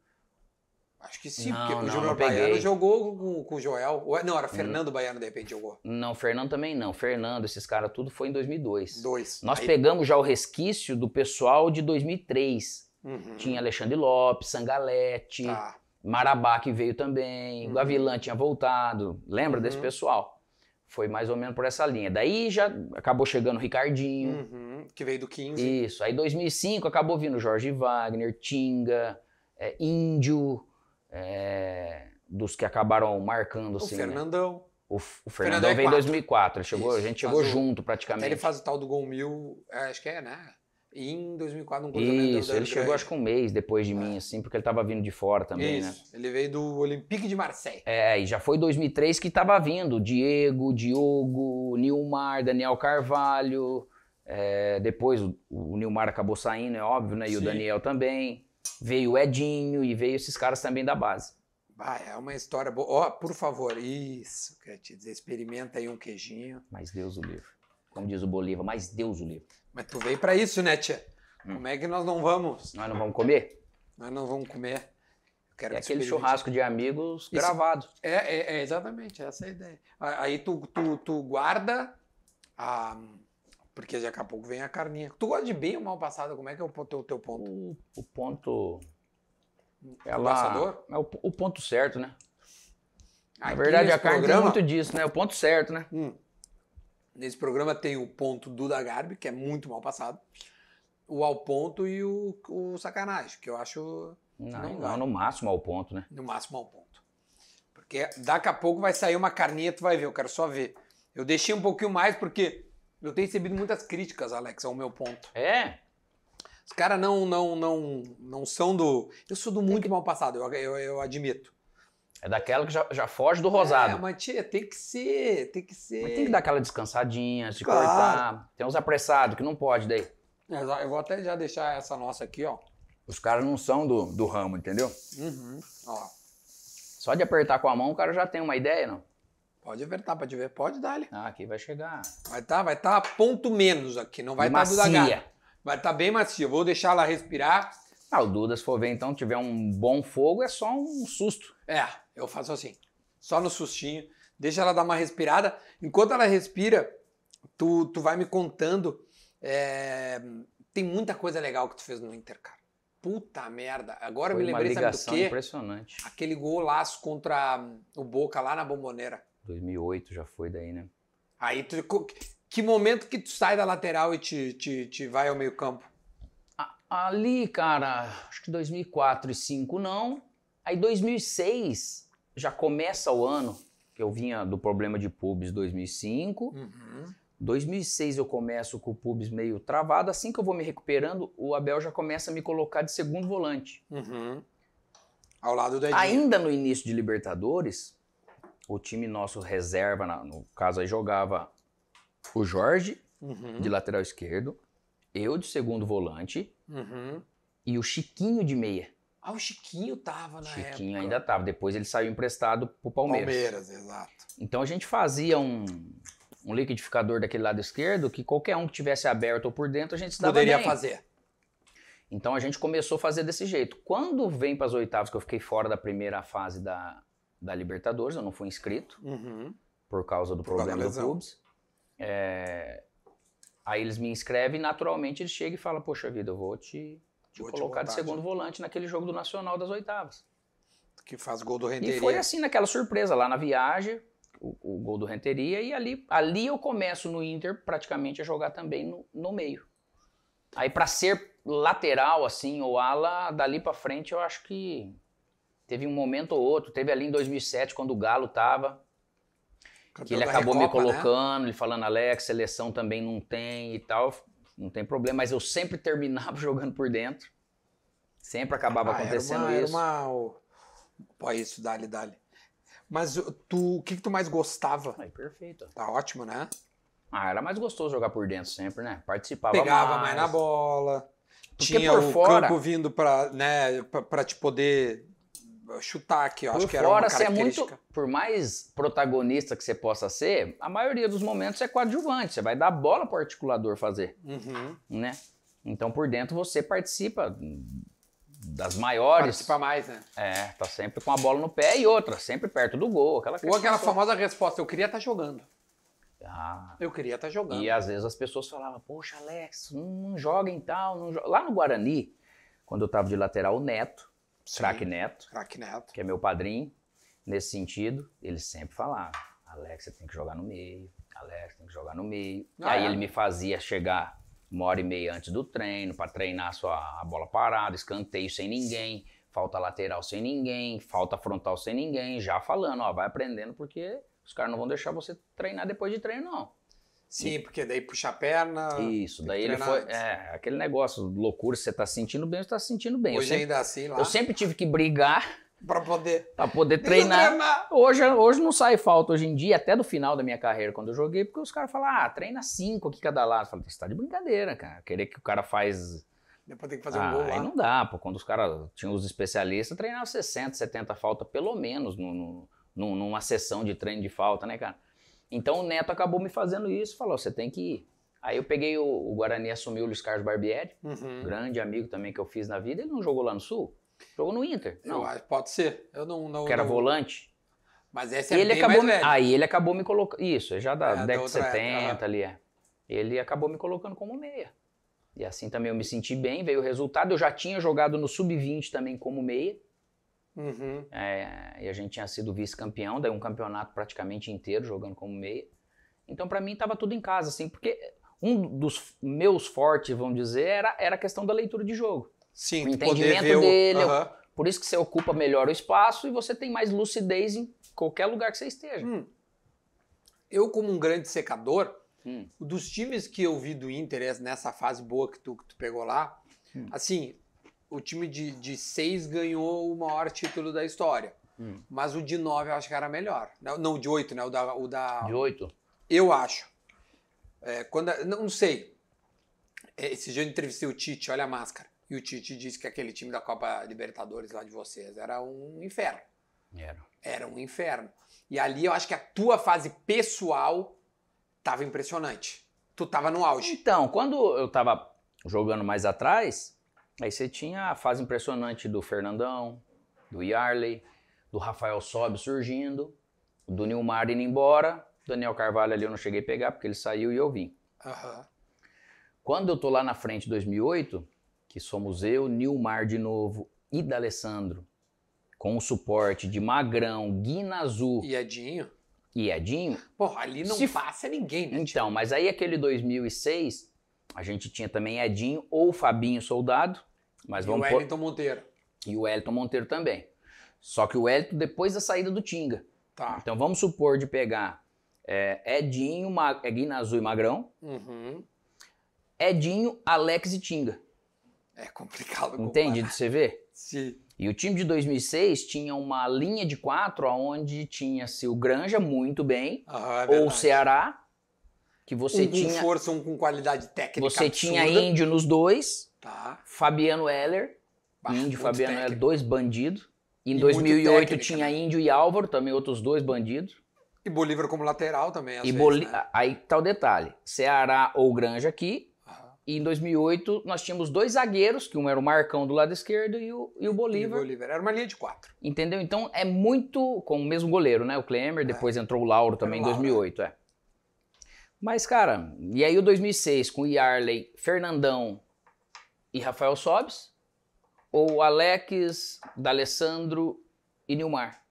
Acho que sim, não, porque não, o Júnior Baiano jogou com, com o Joel. É, não, era Fernando hum. Baiano, de repente, jogou. Não, Fernando também não. Fernando, esses caras, tudo foi em 2002. Dois. Nós Aí... pegamos já o resquício do pessoal de 2003. Uhum. Tinha Alexandre Lopes, Sangalete, tá. Marabá que veio também, uhum. Gavilã tinha voltado. Lembra uhum. desse pessoal? Foi mais ou menos por essa linha. Daí já acabou chegando o Ricardinho. Uhum, que veio do 15. Isso. Aí 2005 acabou vindo Jorge Wagner, Tinga, é, Índio, é, dos que acabaram marcando. O assim, né? Fernandão. Né? O, o, Fernandão, é veio em 2004. Ele chegou, a gente chegou junto praticamente. praticamente. Ele faz o tal do Gol Mil, é, acho que é, né? em 2004 um cruzamento. Isso, ele chegou acho que um mês depois de é. mim, assim, porque ele estava vindo de fora também, né? Isso. né? Ele veio do Olympique de Marseille. É, é e já foi 2003 que estava vindo Diego, Diogo, Nilmar, Daniel Carvalho. É, depois o, o, Nilmar acabou saindo, é óbvio, né? E Sim. o Daniel também. Veio o Edinho e veio esses caras também da base. Ah, é uma história boa. Ó, oh, por favor, isso, quer te dizer, experimenta aí um queijinho. Mas Deus o livro. Como diz o Bolívar, mas Deus o livro. Mas tu veio para isso, né, tia? Hum. Como é que nós não vamos? Nós não vamos comer? Nós não vamos comer. é aquele churrasco de amigos isso. gravado. É, é, é, exatamente, é essa é a ideia. Aí tu, tu, tu guarda a. Porque daqui a pouco vem a carninha. Tu gosta de bem ou mal passada? Como é que é o teu, teu ponto? O, o ponto. Ela, é passador? É o, o, ponto certo, né? Aqui Na verdade, a carne programa... tem muito disso, né? O ponto certo, né? Hum. Nesse programa tem o ponto Duda Garbi, que é muito mal passado, o Ao Ponto e o, o Sacanagem, que eu acho. Não, não, não no máximo ao ponto, né? No máximo ao ponto. Porque daqui a pouco vai sair uma carninha, tu vai ver, eu quero só ver. Eu deixei um pouquinho mais porque eu tenho recebido muitas críticas, Alex, ao meu ponto. É? Os caras não, não, não, não são do. Eu sou do muito é mal passado, eu, eu, eu admito. É daquela que já, já foge do rosado. É, mas tia, tem que ser, tem que ser. Mas tem que dar aquela descansadinha, se claro. cortar. Tem uns apressados que não pode daí. É, eu vou até já deixar essa nossa aqui, ó. Os caras não são do, do ramo, entendeu? Uhum. Ó. Só de apertar com a mão o cara já tem uma ideia, não? Pode apertar pra te ver. Pode dar ali. Ah, aqui vai chegar. Vai tá, vai tá ponto menos aqui. Não vai estar tá do Vai tá bem macia. Vou deixar ela respirar. Ah, o Duda, se for ver então, tiver um bom fogo, é só um susto. É, eu faço assim, só no sustinho, deixa ela dar uma respirada. Enquanto ela respira, tu, tu vai me contando. É, tem muita coisa legal que tu fez no Inter, cara. Puta merda. Agora Foi eu me lembrei, uma ligação sabe do quê? impressionante. Aquele golaço contra o Boca lá na Bomboneira. 2008 já foi daí, né? Aí tu, que momento que tu sai da lateral e te, te, te vai ao meio campo? Ali, cara, acho que 2004 e 2005 não. Aí 2006 já começa o ano que eu vinha do problema de pubs 2005. Uhum. 2006 eu começo com o pubs meio travado. Assim que eu vou me recuperando, o Abel já começa a me colocar de segundo volante. Uhum. Ao lado do Edinho. Ainda no início de Libertadores, o time nosso reserva, no caso aí jogava o Jorge uhum. de lateral esquerdo, eu de segundo volante uhum. e o Chiquinho de meia. Ah, o Chiquinho tava na Chiquinho época. Chiquinho ainda tava. Depois ele saiu emprestado pro Palmeiras. Palmeiras, exato. Então a gente fazia um, um liquidificador daquele lado esquerdo que qualquer um que tivesse aberto ou por dentro a gente se dava Poderia bem. fazer. Então a gente começou a fazer desse jeito. Quando vem para as oitavas, que eu fiquei fora da primeira fase da, da Libertadores, eu não fui inscrito uhum. por causa do por problema do clubes. É... Aí eles me inscrevem e naturalmente eles chegam e falam: Poxa vida, eu vou te de Boa colocar de, de segundo volante naquele jogo do Nacional das oitavas. Que faz gol do Renteria. E foi assim naquela surpresa, lá na viagem, o, o gol do Renteria, e ali, ali eu começo no Inter praticamente a jogar também no, no meio. Aí para ser lateral, assim, ou ala, dali para frente eu acho que teve um momento ou outro. Teve ali em 2007, quando o Galo tava, que ele acabou Recopa, me né? colocando, né? ele falando, Alex, seleção também não tem e tal não tem problema, mas eu sempre terminava jogando por dentro. Sempre acabava ah, acontecendo era uma, isso. Era uma... isso, dale dale Mas tu, o que, que tu mais gostava? perfeito. Tá ótimo, né? Ah, era mais gostoso jogar por dentro sempre, né? Participava Pegava mais, mais na bola. Porque tinha por o fora, campo vindo para né, pra, pra te poder chutar aqui, por acho que era fora, uma característica. Você é muito, por mais protagonista que você possa ser, a maioria dos momentos é coadjuvante, você vai dar bola para o articulador fazer, uhum. né? Então por dentro você participa das maiores. Participa mais, né? É, tá sempre com a bola no pé e outra, sempre perto do gol. Aquela Ou aquela famosa resposta, eu queria estar tá jogando. Ah, eu queria estar tá jogando. E às vezes as pessoas falavam, poxa, Alex, não, joga em tal. Não joga. Então, Lá no Guarani, quando eu estava de lateral, o Neto, Crack Craque Neto. Neto. Que é meu padrinho. Nesse sentido, ele sempre falava: Alex, você tem que jogar no meio. Alex, tem que jogar no meio. Ah, aí é. ele me fazia chegar uma hora e meia antes do treino para treinar sua a bola parada, escanteio sem ninguém, falta lateral sem ninguém, falta frontal sem ninguém, já falando, ó, vai aprendendo porque os caras não vão deixar você treinar depois de treino não. Sim, porque daí puxa a perna. Isso, daí ele foi. Antes. É, aquele negócio, loucura, você tá sentindo bem, você tá sentindo bem. Hoje sempre, ainda é assim, lá. Eu sempre tive que brigar. Pra poder. Pra poder treinar. Hoje, hoje não sai falta, hoje em dia, até do final da minha carreira, quando eu joguei, porque os caras falam, ah, treina cinco aqui cada lado. Eu falo, você tá de brincadeira, cara. Querer que o cara faz. Depois tem que fazer ah, um gol. Aí lá. não dá, pô. Quando os caras tinham os especialistas, treinavam 60, 70 falta, pelo menos, no, no, numa sessão de treino de falta, né, cara? Então o Neto acabou me fazendo isso, falou, você tem que ir. Aí eu peguei o, o Guarani, assumiu o Luiz Carlos Barbieri, uhum. grande amigo também que eu fiz na vida. Ele não jogou lá no Sul, jogou no Inter. Não, eu, pode ser. Eu não, não que era não... volante. Mas esse é ele acabou me... Aí ele acabou me colocando. Isso, é já da é, década de 70 ali, é. Ele acabou me colocando como meia. E assim também eu me senti bem, veio o resultado. Eu já tinha jogado no sub-20 também como meia. Uhum. É, e a gente tinha sido vice-campeão, daí um campeonato praticamente inteiro jogando como meia. Então, para mim, estava tudo em casa, assim, porque um dos meus fortes, vamos dizer, era, era a questão da leitura de jogo. Sim, o entendimento dele. O... Uhum. Por isso que você ocupa melhor o espaço e você tem mais lucidez em qualquer lugar que você esteja. Hum. Eu, como um grande secador, hum. dos times que eu vi do Inter nessa fase boa que tu, que tu pegou lá, hum. assim, o time de, de seis ganhou o maior título da história. Hum. Mas o de nove eu acho que era melhor. Não, não o de oito, né? O da. O da... De oito? Eu acho. É, quando, não, sei. É, esse dia eu entrevistei o Tite, olha a máscara. E o Tite disse que aquele time da Copa Libertadores lá de vocês era um inferno. Era. Era um inferno. E ali eu acho que a tua fase pessoal tava impressionante. Tu tava no auge. Então, quando eu tava jogando mais atrás, Aí você tinha a fase impressionante do Fernandão, do Yarley, do Rafael Sobe surgindo, do Nilmar indo embora, Daniel Carvalho ali eu não cheguei a pegar porque ele saiu e eu vim. Uhum. Quando eu tô lá na frente 2008, que somos eu, Nilmar de novo e D'Alessandro, com o suporte de Magrão, Guina Azul. E Edinho. E Edinho. Porra, ali não se... passa ninguém, né? Então, mas aí aquele 2006 a gente tinha também Edinho ou Fabinho Soldado. Mas e vamos o Wellington por... Monteiro. E o Wellington Monteiro também. Só que o Wellington depois da saída do Tinga. Tá. Então vamos supor de pegar é, Edinho, Ma... Azul e Magrão. Uhum. Edinho, Alex e Tinga. É complicado. Entende de você ver? Sim. E o time de 2006 tinha uma linha de quatro onde tinha-se o Granja muito bem, ah, é ou o Ceará, que você um tinha. Com força, um com qualidade técnica. Você absurda. tinha índio nos dois. Tá. Fabiano Heller. Bah, índio, Fabiano técnico. Heller, dois bandidos. Em e 2008 tinha Índio e Álvaro, também outros dois bandidos. E Bolívar como lateral também. e vezes, né? Aí tá o detalhe: Ceará ou Granja aqui. E em 2008 nós tínhamos dois zagueiros, que um era o Marcão do lado esquerdo e o, e o Bolívar. E o Bolívar. Era uma linha de quatro. Entendeu? Então é muito. Com o mesmo goleiro, né? O Klemer, é. depois é. entrou o Lauro também o Lauro. em 2008. É. Mas, cara, e aí o 2006 com Yarley, Fernandão e Rafael Sobes? Ou Alex, D'Alessandro e Nilmar?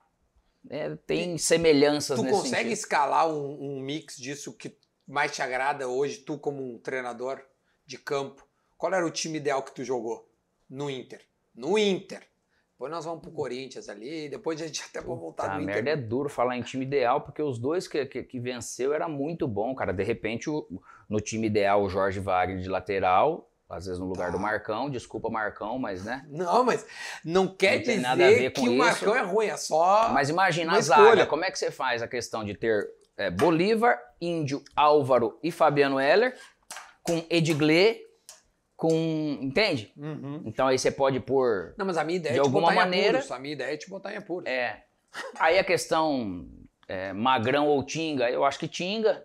É, tem e semelhanças tu nesse Tu consegue sentido. escalar um, um mix disso que mais te agrada hoje, tu como um treinador de campo? Qual era o time ideal que tu jogou no Inter? No Inter. Depois nós vamos pro uhum. Corinthians ali, depois a gente até pode voltar Puta, no Inter. merda é duro falar em time ideal, porque os dois que, que, que venceu era muito bom, cara. De repente, o, no time ideal, o Jorge Wagner de lateral, às vezes no lugar tá. do Marcão, desculpa Marcão, mas né? Não, mas não quer não dizer que o Marcão é ruim, é só. Mas imagina a zaga, como é que você faz a questão de ter é, Bolívar, Índio, Álvaro e Fabiano Heller com Edgley, com. Entende? Uhum. Então aí você pode pôr. Não, mas a minha ideia é de é te alguma botar maneira. Em apuros. A minha ideia é te botar em apuros. É. Aí a questão é, magrão ou tinga, eu acho que tinga.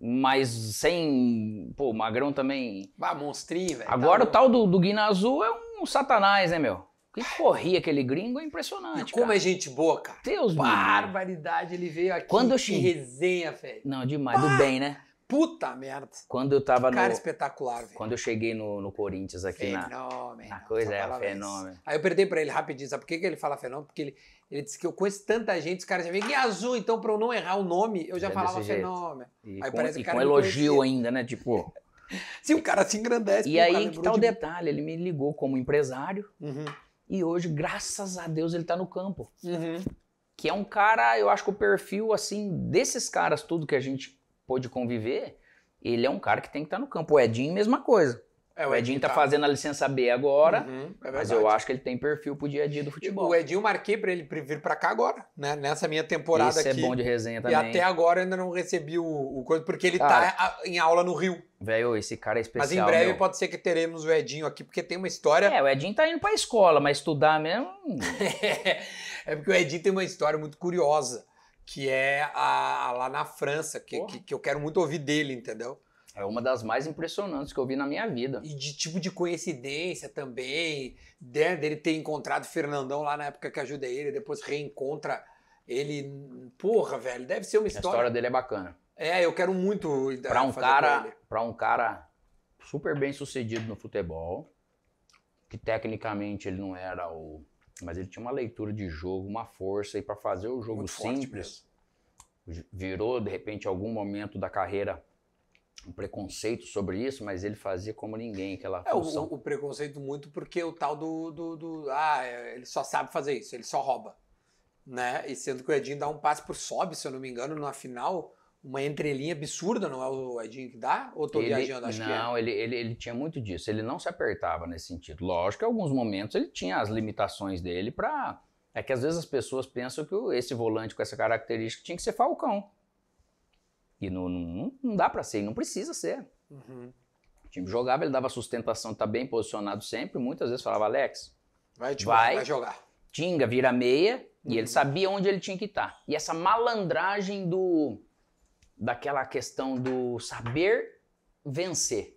Mas sem. Pô, magrão também. Bah, monstrinho, velho. Agora tá o tal do, do Guina Azul é um satanás, né, meu? Que corria aquele gringo é impressionante. E como cara. é gente boa, cara. Deus Barbaridade, meu. ele veio aqui. Quando eu cheguei. resenha, velho. Não, demais, bah. do bem, né? Puta merda. Quando eu tava Cara no... espetacular, velho. Quando eu cheguei no, no Corinthians aqui fenômeno, na... na coisa, é, fenômeno. Isso. Aí eu perguntei pra ele rapidinho, sabe por que, que ele fala fenômeno? Porque ele, ele disse que eu conheço tanta gente, os caras já vêm, e azul, então pra eu não errar o nome, eu já é falava fenômeno. E aí com, parece e que o cara com elogio ainda, né? Tipo... Se o cara se engrandece... E aí é que tá o detalhe, ele me ligou como empresário, uhum. e hoje, graças a Deus, ele tá no campo. Uhum. Que é um cara, eu acho que o perfil, assim, desses caras tudo que a gente pôde conviver, ele é um cara que tem que estar tá no campo. O Edinho, mesma coisa. É, o, Edinho tá, tá, fazendo a licença B agora, uhum, é mas eu acho que ele tem perfil pro dia a dia do futebol. O Edinho marquei para ele vir para cá agora, né? Nessa minha temporada aqui. Isso é bom de resenha também. E até agora ainda não recebi o, o coisa, porque ele cara, tá em aula no Rio. Velho, esse cara é especial. Mas em breve meu. pode ser que teremos o Edinho aqui, porque tem uma história. É, o Edinho tá indo pra escola, mas estudar mesmo. é porque o Edinho tem uma história muito curiosa que é a, a lá na França, que, que, que eu quero muito ouvir dele, entendeu? É uma das mais impressionantes que eu vi na minha vida. E de tipo de coincidência também, né, dele ter encontrado Fernandão lá na época que ajuda ele, depois reencontra ele. Porra, velho, deve ser uma história. A história dele é bacana. É, eu quero muito. É, para um cara, para um cara super bem sucedido no futebol, que tecnicamente ele não era o mas ele tinha uma leitura de jogo, uma força, e para fazer o jogo Muito simples, virou de repente algum momento da carreira um preconceito sobre isso, mas ele fazia como ninguém aquela é, função. O, o preconceito muito porque o tal do, do, do, Ah, é, ele só sabe fazer isso, ele só rouba. Né? E sendo que o Edinho dá um passe por sobe, se eu não me engano, na final uma entrelinha absurda, não é o Edinho que dá? Ou tô ele, viajando? Acho não, que é. ele, ele, ele tinha muito disso. Ele não se apertava nesse sentido. Lógico que em alguns momentos ele tinha as limitações dele para É que às vezes as pessoas pensam que esse volante com essa característica tinha que ser Falcão. E não, não, não dá para ser, e não precisa ser. Uhum. O time jogava, ele dava sustentação, tá bem posicionado sempre. Muitas vezes falava, Alex, vai, tipo, vai, vai jogar. Tinga, vira meia. Uhum. E ele uhum. sabia onde ele tinha que estar. Tá. E essa malandragem do daquela questão do saber vencer.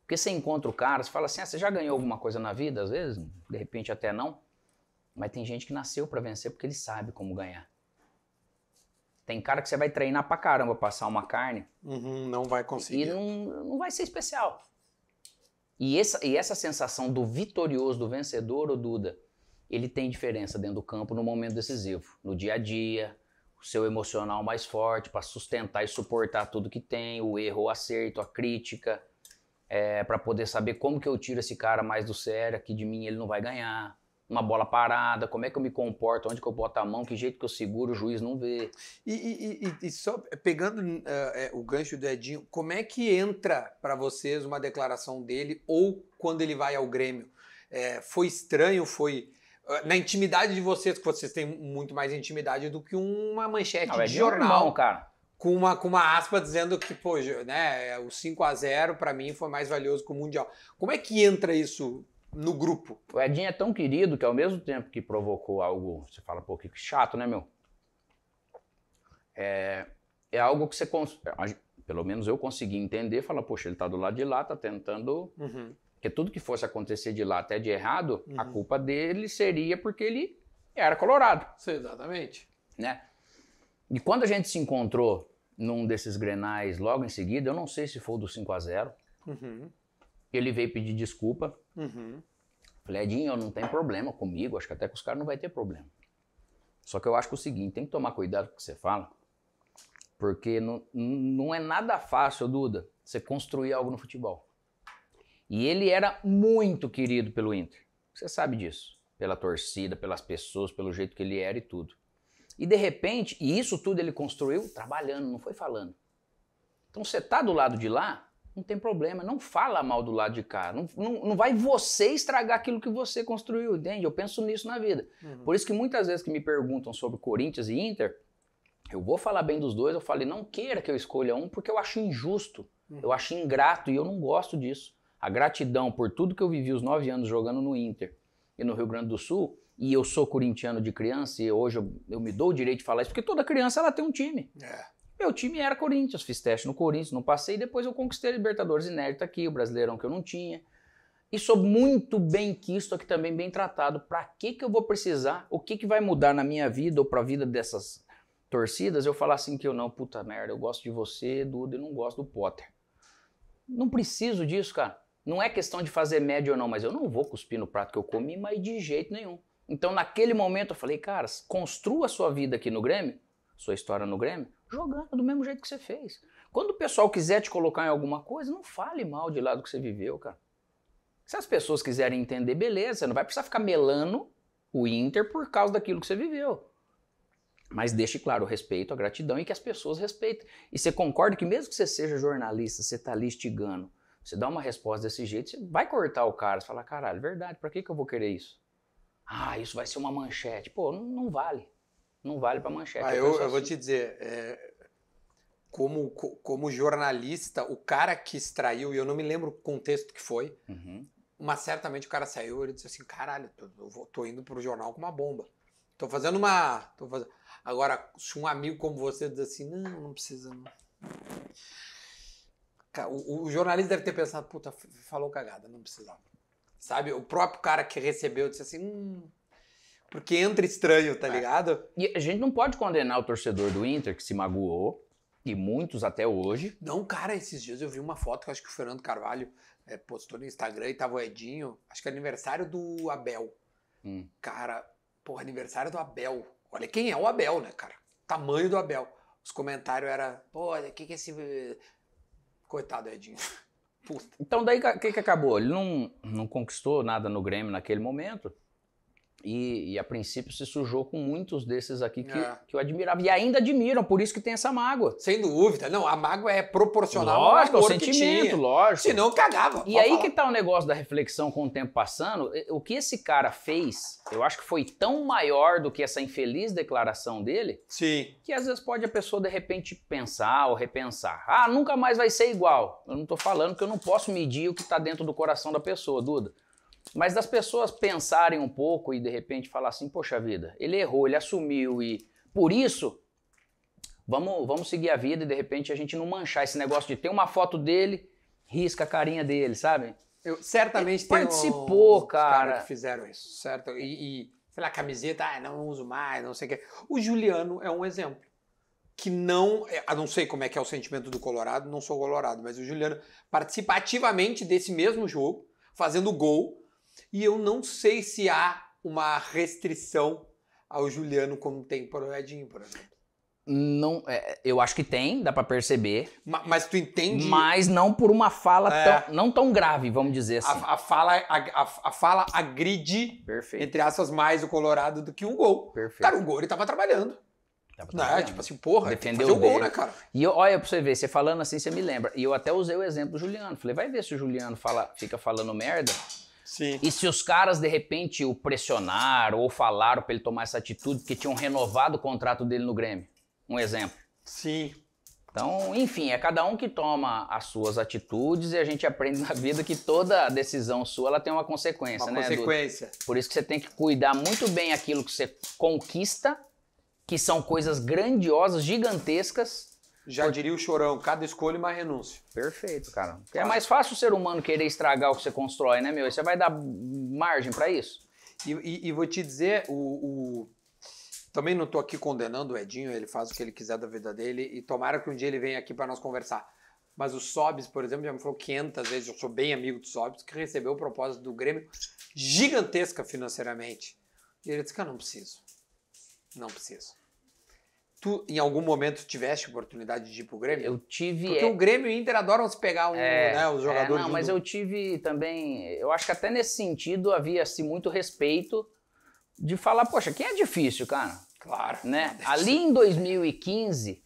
Porque você encontra o cara, você fala assim: ah, você já ganhou alguma coisa na vida? Às vezes, de repente até não. Mas tem gente que nasceu para vencer porque ele sabe como ganhar. Tem cara que você vai treinar pra caramba passar uma carne. Uhum, não vai conseguir. E não, não vai ser especial. E essa, e essa sensação do vitorioso, do vencedor, o Duda, ele tem diferença dentro do campo no momento decisivo, no dia a dia, o seu emocional mais forte para sustentar e suportar tudo que tem, o erro, o acerto, a crítica, é, para poder saber como que eu tiro esse cara mais do sério, que de mim ele não vai ganhar, uma bola parada, como é que eu me comporto, onde que eu boto a mão, que jeito que eu seguro, o juiz não vê. E, e, e, só pegando uh, o gancho do Edinho, como é que entra para vocês uma declaração dele ou quando ele vai ao Grêmio? É, foi estranho, foi ah, na intimidade de vocês, que vocês têm muito mais intimidade do que uma manchete Não, é de, jornal. Irmão, cara. Com uma, com uma aspa dizendo que, pô, né, o 5 a 0 para mim foi mais valioso que o Mundial. Como é que entra isso no grupo? O Edinho é tão querido que ao mesmo tempo que provocou algo, você fala, pô, que chato, né, meu? É, é algo que você, pelo menos eu consegui entender, falar, poxa, ele tá do lado de lá, tá tentando uhum porque tudo que fosse acontecer de lá até de errado, uhum. a culpa dele seria porque ele era colorado. Sim, exatamente. Né? E quando a gente se encontrou num desses grenais logo em seguida, eu não sei se foi do 5 a 0 uhum. Ele veio pedir desculpa. Uhum. Falei, Edinho, não tem problema comigo, acho que até com os caras não vai ter problema. Só que eu acho que é o seguinte, tem que tomar cuidado com o que você fala, porque não, não é nada fácil, Duda, você construir algo no futebol. E ele era muito querido pelo Inter. Você sabe disso. Pela torcida, pelas pessoas, pelo jeito que ele era e tudo. E de repente, e isso tudo ele construiu trabalhando, não foi falando. Então você tá do lado de lá, não tem problema, não fala mal do lado de cá. Não, não, não vai você estragar aquilo que você construiu, entende? Eu penso nisso na vida. Uhum. Por isso que muitas vezes que me perguntam sobre Corinthians e Inter, eu vou falar bem dos dois, eu falei, não queira que eu escolha um, porque eu acho injusto, uhum. eu acho ingrato e eu não gosto disso a gratidão por tudo que eu vivi os nove anos jogando no Inter e no Rio Grande do Sul, e eu sou corintiano de criança, e hoje eu, eu me dou o direito de falar isso, porque toda criança ela tem um time. É. Meu time era Corinthians, fiz teste no Corinthians, não passei, e depois eu conquistei a Libertadores inédita aqui, o Brasileirão que eu não tinha. E sou muito bem quisto aqui também, bem tratado. Para que que eu vou precisar? O que que vai mudar na minha vida ou para a vida dessas torcidas? Eu falar assim que eu não, puta merda, eu gosto de você, Duda, e não gosto do Potter. Não preciso disso, cara. Não é questão de fazer média ou não, mas eu não vou cuspir no prato que eu comi, mas de jeito nenhum. Então, naquele momento, eu falei, cara, construa a sua vida aqui no Grêmio, sua história no Grêmio, jogando do mesmo jeito que você fez. Quando o pessoal quiser te colocar em alguma coisa, não fale mal de lado do que você viveu, cara. Se as pessoas quiserem entender, beleza, você não vai precisar ficar melando o Inter por causa daquilo que você viveu. Mas deixe claro o respeito, a gratidão e que as pessoas respeitem. E você concorda que mesmo que você seja jornalista, você está ali estigando, você dá uma resposta desse jeito, você vai cortar o cara. Você fala, caralho, verdade, pra que, que eu vou querer isso? Ah, isso vai ser uma manchete. Pô, não, não vale. Não vale pra manchete. Ah, eu, eu, eu vou assim. te dizer, é, como, como jornalista, o cara que extraiu, e eu não me lembro o contexto que foi, uhum. mas certamente o cara saiu e ele disse assim, caralho, eu vou, tô indo pro jornal com uma bomba. Tô fazendo uma... Tô fazendo... Agora, se um amigo como você diz assim, não, não precisa... Não. O, o jornalista deve ter pensado, puta, falou cagada, não precisava. Sabe? O próprio cara que recebeu disse assim, hum, porque entra estranho, tá é. ligado? E a gente não pode condenar o torcedor do Inter que se magoou, e muitos até hoje. Não, cara, esses dias eu vi uma foto que acho que o Fernando Carvalho é, postou no Instagram e tava o Edinho, acho que é aniversário do Abel. Hum. Cara, porra, aniversário do Abel. Olha quem é o Abel, né, cara? Tamanho do Abel. Os comentários eram, pô, o que que esse Coitado, Edinho. Puta. Então daí o que, que acabou? Ele não, não conquistou nada no Grêmio naquele momento. E, e, a princípio se sujou com muitos desses aqui que, é. que eu admirava. E ainda admiram, por isso que tem essa mágoa. Sem dúvida. Não, a mágoa é proporcional lógico, ao é sentimento, lógico. Senão cagava. E aí falar. que tá o negócio da reflexão com o tempo passando. O que esse cara fez, eu acho que foi tão maior do que essa infeliz declaração dele. Sim. Que às vezes pode a pessoa de repente pensar ou repensar. Ah, nunca mais vai ser igual. Eu não tô falando que eu não posso medir o que tá dentro do coração da pessoa, Duda. Mas das pessoas pensarem um pouco e de repente falar assim, poxa vida, ele errou, ele assumiu e por isso vamos, vamos seguir a vida e de repente a gente não manchar esse negócio de ter uma foto dele, risca a carinha dele, sabe? Eu certamente ele participou, cara. cara. que fizeram isso, certo? E, e sei lá, camiseta, ah, não, uso mais, não sei o que. O Juliano é um exemplo que não, eu é, não sei como é que é o sentimento do Colorado, não sou colorado, mas o Juliano participa ativamente desse mesmo jogo, fazendo gol, e eu não sei se há uma restrição ao Juliano como tem para o Edinho, por exemplo. Não, é, eu acho que tem, dá para perceber. Ma, mas, tu entende? Mas não por uma fala é. tão, não tão grave, vamos dizer assim. A, a fala, a, a, a, fala agride, Perfeito. entre aspas, mais o Colorado do que um gol. Perfeito. Cara, o um gol ele tava trabalhando. Tava né? trabalhando. Não, é, tipo assim, porra, defendeu o gol, dele. né, cara? E eu, olha pra você ver, você falando assim, você me lembra. E eu até usei o exemplo do Juliano. Falei, vai ver se o Juliano fala, fica falando merda Sim. E se os caras, de repente, o pressionaram ou falaram para ele tomar essa atitude porque tinham renovado o contrato dele no Grêmio? Um exemplo. Sim. Então, enfim, é cada um que toma as suas atitudes e a gente aprende na vida que toda decisão sua ela tem uma consequência, uma né? Consequência. Duda? Por isso que você tem que cuidar muito bem aquilo que você conquista, que são coisas grandiosas, gigantescas, já Por... diria o chorão, cada escolha uma renúncia. Perfeito, cara. Claro. É mais fácil o ser humano querer estragar o que você constrói, né, meu? E você vai dar margem para isso? E, e, e, vou te dizer, o, o... também não estou aqui condenando o Edinho, ele faz o que ele quiser da vida dele e tomara que um dia ele venha aqui para nós conversar. Mas o Sobis, por exemplo, já me falou 500 vezes, eu sou bem amigo do Sobis, que recebeu proposta do Grêmio gigantesca financeiramente. E ele disse, cara, não preciso. Não preciso. Tu, em algum momento, tiveste oportunidade de ir pro Grêmio? Eu tive. Porque é... o Grêmio e o Inter adoram se pegar um, é, né, os é, jogadores. É, não, mas do... eu tive também. Eu acho que até nesse sentido havia assim, muito respeito de falar, poxa, quem é difícil, cara? Claro. Né? Ali em 2015,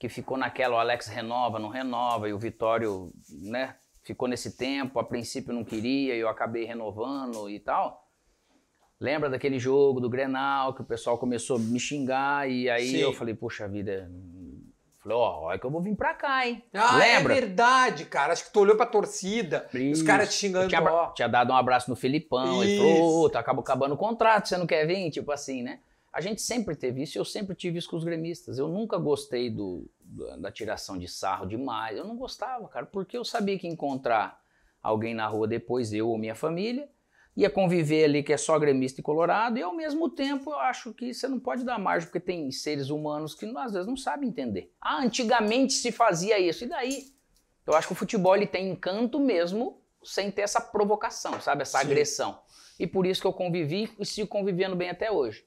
que ficou naquela, o Alex renova, não renova, e o Vitório, né? Ficou nesse tempo, a princípio não queria, e eu acabei renovando e tal. Lembra daquele jogo do Grenal que o pessoal começou a me xingar e aí Sim. eu falei, poxa vida. Hum, falei, ó, oh, é que eu vou vir pra cá, hein? Ah, é Lembra? é verdade, cara. Acho que tu olhou pra torcida, Isso. os caras te xingando. Eu tinha, ó. tinha dado um abraço no Felipão e falou, tá acabou tá acabando o contrato, você não quer vir? Tipo assim, né? A gente sempre teve isso, eu sempre tive isso com os gremistas. Eu nunca gostei do, da tiração de sarro demais. Eu não gostava, cara, porque eu sabia que encontrar alguém na rua depois, eu ou minha família, ia conviver ali que é só gremista e colorado, e ao mesmo tempo eu acho que você não pode dar margem, porque tem seres humanos que às vezes não sabem entender. Ah, antigamente se fazia isso, e daí? Eu acho que o futebol ele tem encanto mesmo sem ter essa provocação, sabe? Essa Sim. agressão. E por isso que eu convivi e sigo convivendo bem até hoje.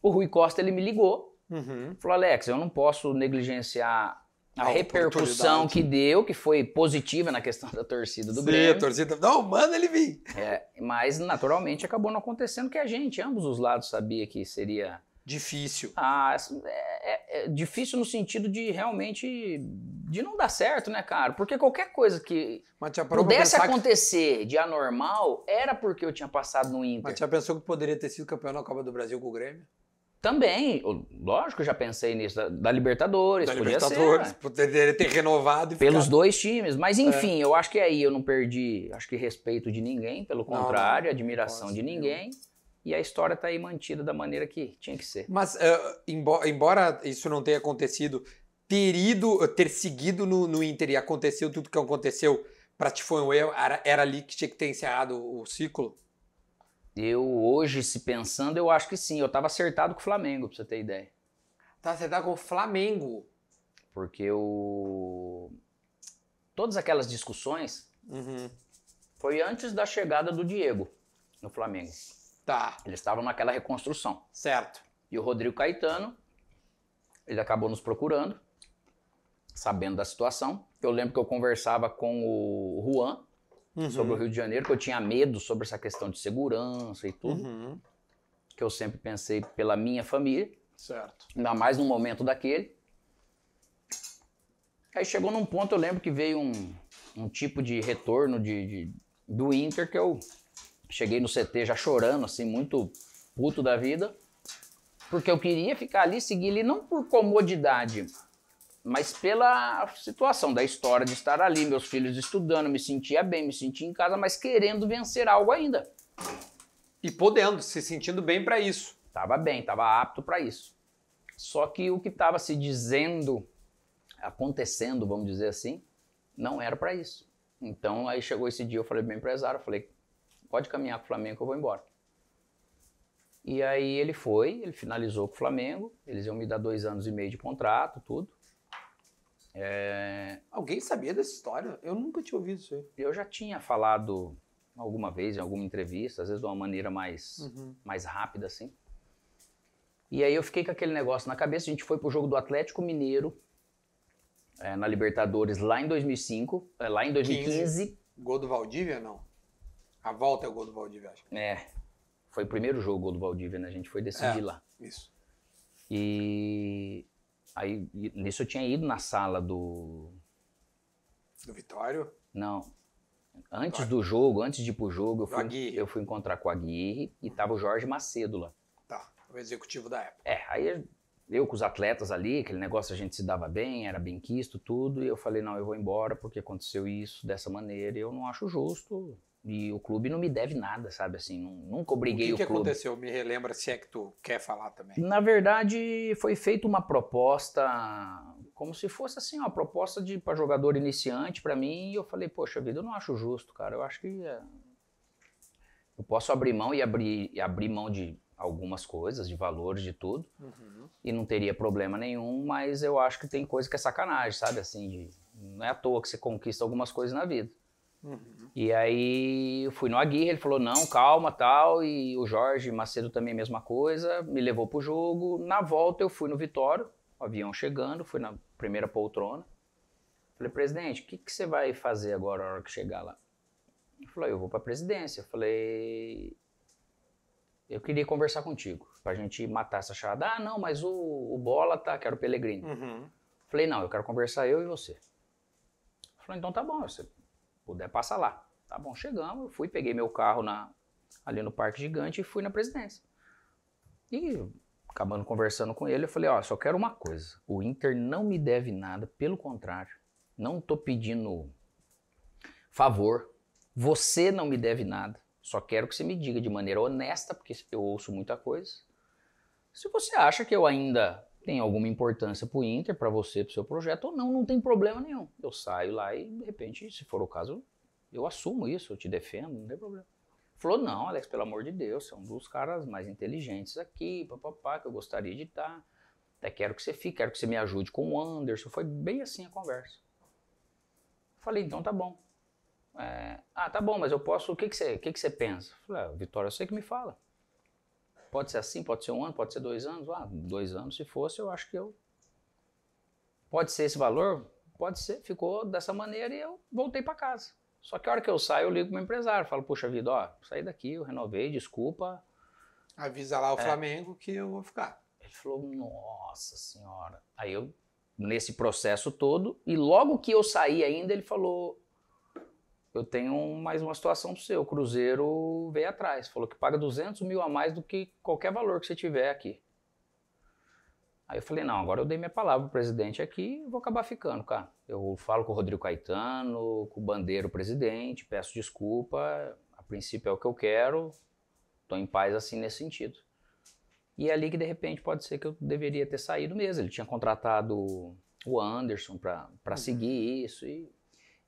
O Rui Costa, ele me ligou, uhum. falou, Alex, eu não posso negligenciar a, repercussão que deu, que foi positiva na questão da torcida do Sim, Grêmio. a torcida, não, manda ele vir. É, mas naturalmente acabou não acontecendo que a gente, ambos os lados, sabia que seria difícil. Ah, é, é, é, difícil no sentido de realmente de não dar certo, né, cara? Porque qualquer coisa que pudesse acontecer que... de anormal era porque eu tinha passado no Inter. Mas já pensou que poderia ter sido campeão na Copa do Brasil com o Grêmio? Também, lógico, eu já pensei nisso, da, da Libertadores, da podia Libertadores, ser. Poderia ter renovado. E Pelos dois times, mas é. enfim, é. eu acho que aí eu não perdi, acho que respeito de ninguém, pelo contrário, não, não. admiração de ninguém. E a história está aí mantida da maneira que tinha que ser. Mas, uh, eh, embora, embora isso não tenha acontecido, ter ido, ter seguido no, no Inter e aconteceu tudo que aconteceu, para ti foi um erro, era, era ali que tinha que ter encerrado o ciclo? Eu hoje, se pensando, eu acho que sim. Eu estava acertado com o Flamengo, pra você ter ideia. Tá acertado com o Flamengo? Porque o... Todas aquelas discussões uhum. foi antes da chegada do Diego no Flamengo. Tá. Eles estavam naquela reconstrução. Certo. E o Rodrigo Caetano, ele acabou nos procurando, sabendo da situação. Eu lembro que eu conversava com o Juan, uhum. sobre o uhum. Rio de Janeiro, que eu tinha medo sobre essa questão de segurança e tudo. Uhum. Que eu sempre pensei pela minha família. Certo. Ainda mais no momento daquele. Aí chegou num ponto, eu lembro que veio um, um tipo de retorno de, de, do Inter que eu cheguei no CT já chorando, assim, muito puto da vida. Porque eu queria ficar ali, seguir ele não por comodidade, mas pela situação da história de estar ali, meus filhos estudando, me sentia bem, me sentia em casa, mas querendo vencer algo ainda. E podendo, se sentindo bem para isso. Tava bem, tava apto para isso. Só que o que estava se dizendo, acontecendo, vamos dizer assim, não era para isso. Então aí chegou esse dia, eu falei pro meu empresário, eu falei, pode caminhar com o Flamengo que eu vou embora. E aí ele foi, ele finalizou com o Flamengo, eles iam me dar dois anos e meio de contrato, tudo. É... Alguém sabia dessa história? Eu nunca tinha ouvido isso aí. Eu já tinha falado alguma vez, em alguma entrevista, às vezes de uma maneira mais, uhum. mais rápida, assim. E aí eu fiquei com aquele negócio na cabeça, a gente foi pro jogo do Atlético Mineiro, é, na Libertadores, lá em 2005, é, lá em 2015. 15. Gol do Valdívia, não? A volta é o gol do Valdívia, acho. É, foi o primeiro jogo do Valdívia, né? A gente foi decidir é, lá. Isso. E Aí, nisso eu tinha ido na sala do. Do Vitório? Não. Antes Vitório. do jogo, antes de ir pro jogo, eu fui, eu fui encontrar com a Aguirre e tava o Jorge Macedo lá. Tá, o executivo da época. É, aí eu com os atletas ali, aquele negócio a gente se dava bem, era bem quisto, tudo, e eu falei, não, eu vou embora porque aconteceu isso dessa maneira, e eu não acho justo e o clube não me deve nada, sabe? Assim, nunca obriguei o, que o clube. O que aconteceu? Me relembra se é que tu quer falar também. Na verdade, foi feita uma proposta, como se fosse assim, uma proposta de para jogador iniciante para mim. E eu falei, poxa vida, eu não acho justo, cara. Eu acho que é... eu posso abrir mão e abrir, e abrir mão de algumas coisas, de valores, de tudo. Uhum. E não teria problema nenhum, mas eu acho que tem coisa que é sacanagem, sabe? Assim, de... não é à toa que você conquista algumas coisas na vida. Uhum. E aí eu fui no Aguirre, ele falou, não, calma, tal, e o Jorge Macedo também mesma coisa, me levou pro jogo. Na volta eu fui no Vitório, o avião chegando, fui na primeira poltrona. Falei, presidente, o que, que você vai fazer agora na hora que chegar lá? Ele falou, eu vou pra presidência. Eu falei, eu queria conversar contigo, pra gente matar essa charada. Ah, não, mas o, o Bola tá, quero o Pelegrino. Uhum. Falei, não, eu quero conversar eu e você. Ele falou, então tá bom, você puder passar lá. Tá bom, chegamos, eu fui, peguei meu carro na, ali no Parque Gigante e fui na presidência. E acabando conversando com ele, eu falei, ó, só quero uma coisa, o Inter não me deve nada, pelo contrário, não tô pedindo favor, você não me deve nada, só quero que você me diga de maneira honesta, porque eu ouço muita coisa, se você acha que eu ainda tem alguma importância para o Inter, para você, para o seu projeto, ou não, não tem problema nenhum. Eu saio lá e, de repente, se for o caso, eu assumo isso, eu te defendo, não tem problema. Falou, não, Alex, pelo amor de Deus, você é um dos caras mais inteligentes aqui, papapá, que eu gostaria de estar. Tá. Até quero que você fique, quero que você me ajude com o Anderson. Foi bem assim a conversa. Falei, então tá bom. É, ah, tá bom, mas eu posso, o que, que, você, o que, que você pensa? Falei, ah, Vitória, você que me fala. Pode ser assim, pode ser um ano, pode ser dois anos. Ah, dois anos, se fosse, eu acho que eu. Pode ser esse valor? Pode ser, ficou dessa maneira e eu voltei para casa. Só que a hora que eu saio, eu ligo para o empresário, falo, puxa vida, ó, saí daqui, eu renovei, desculpa. Avisa lá o é. Flamengo que eu vou ficar. Ele falou, nossa senhora. Aí eu, nesse processo todo, e logo que eu saí ainda, ele falou, eu tenho mais uma situação para você. O Cruzeiro veio atrás, falou que paga 200 mil a mais do que qualquer valor que você tiver aqui. Aí eu falei, não, agora eu dei minha palavra pro presidente aqui e vou acabar ficando, cara. Eu falo com o Rodrigo Caetano, com o Bandeiro, presidente, peço desculpa, a princípio é o que eu quero, tô em paz assim nesse sentido. E é ali que de repente pode ser que eu deveria ter saído mesmo. Ele tinha contratado o Anderson para uhum. seguir isso e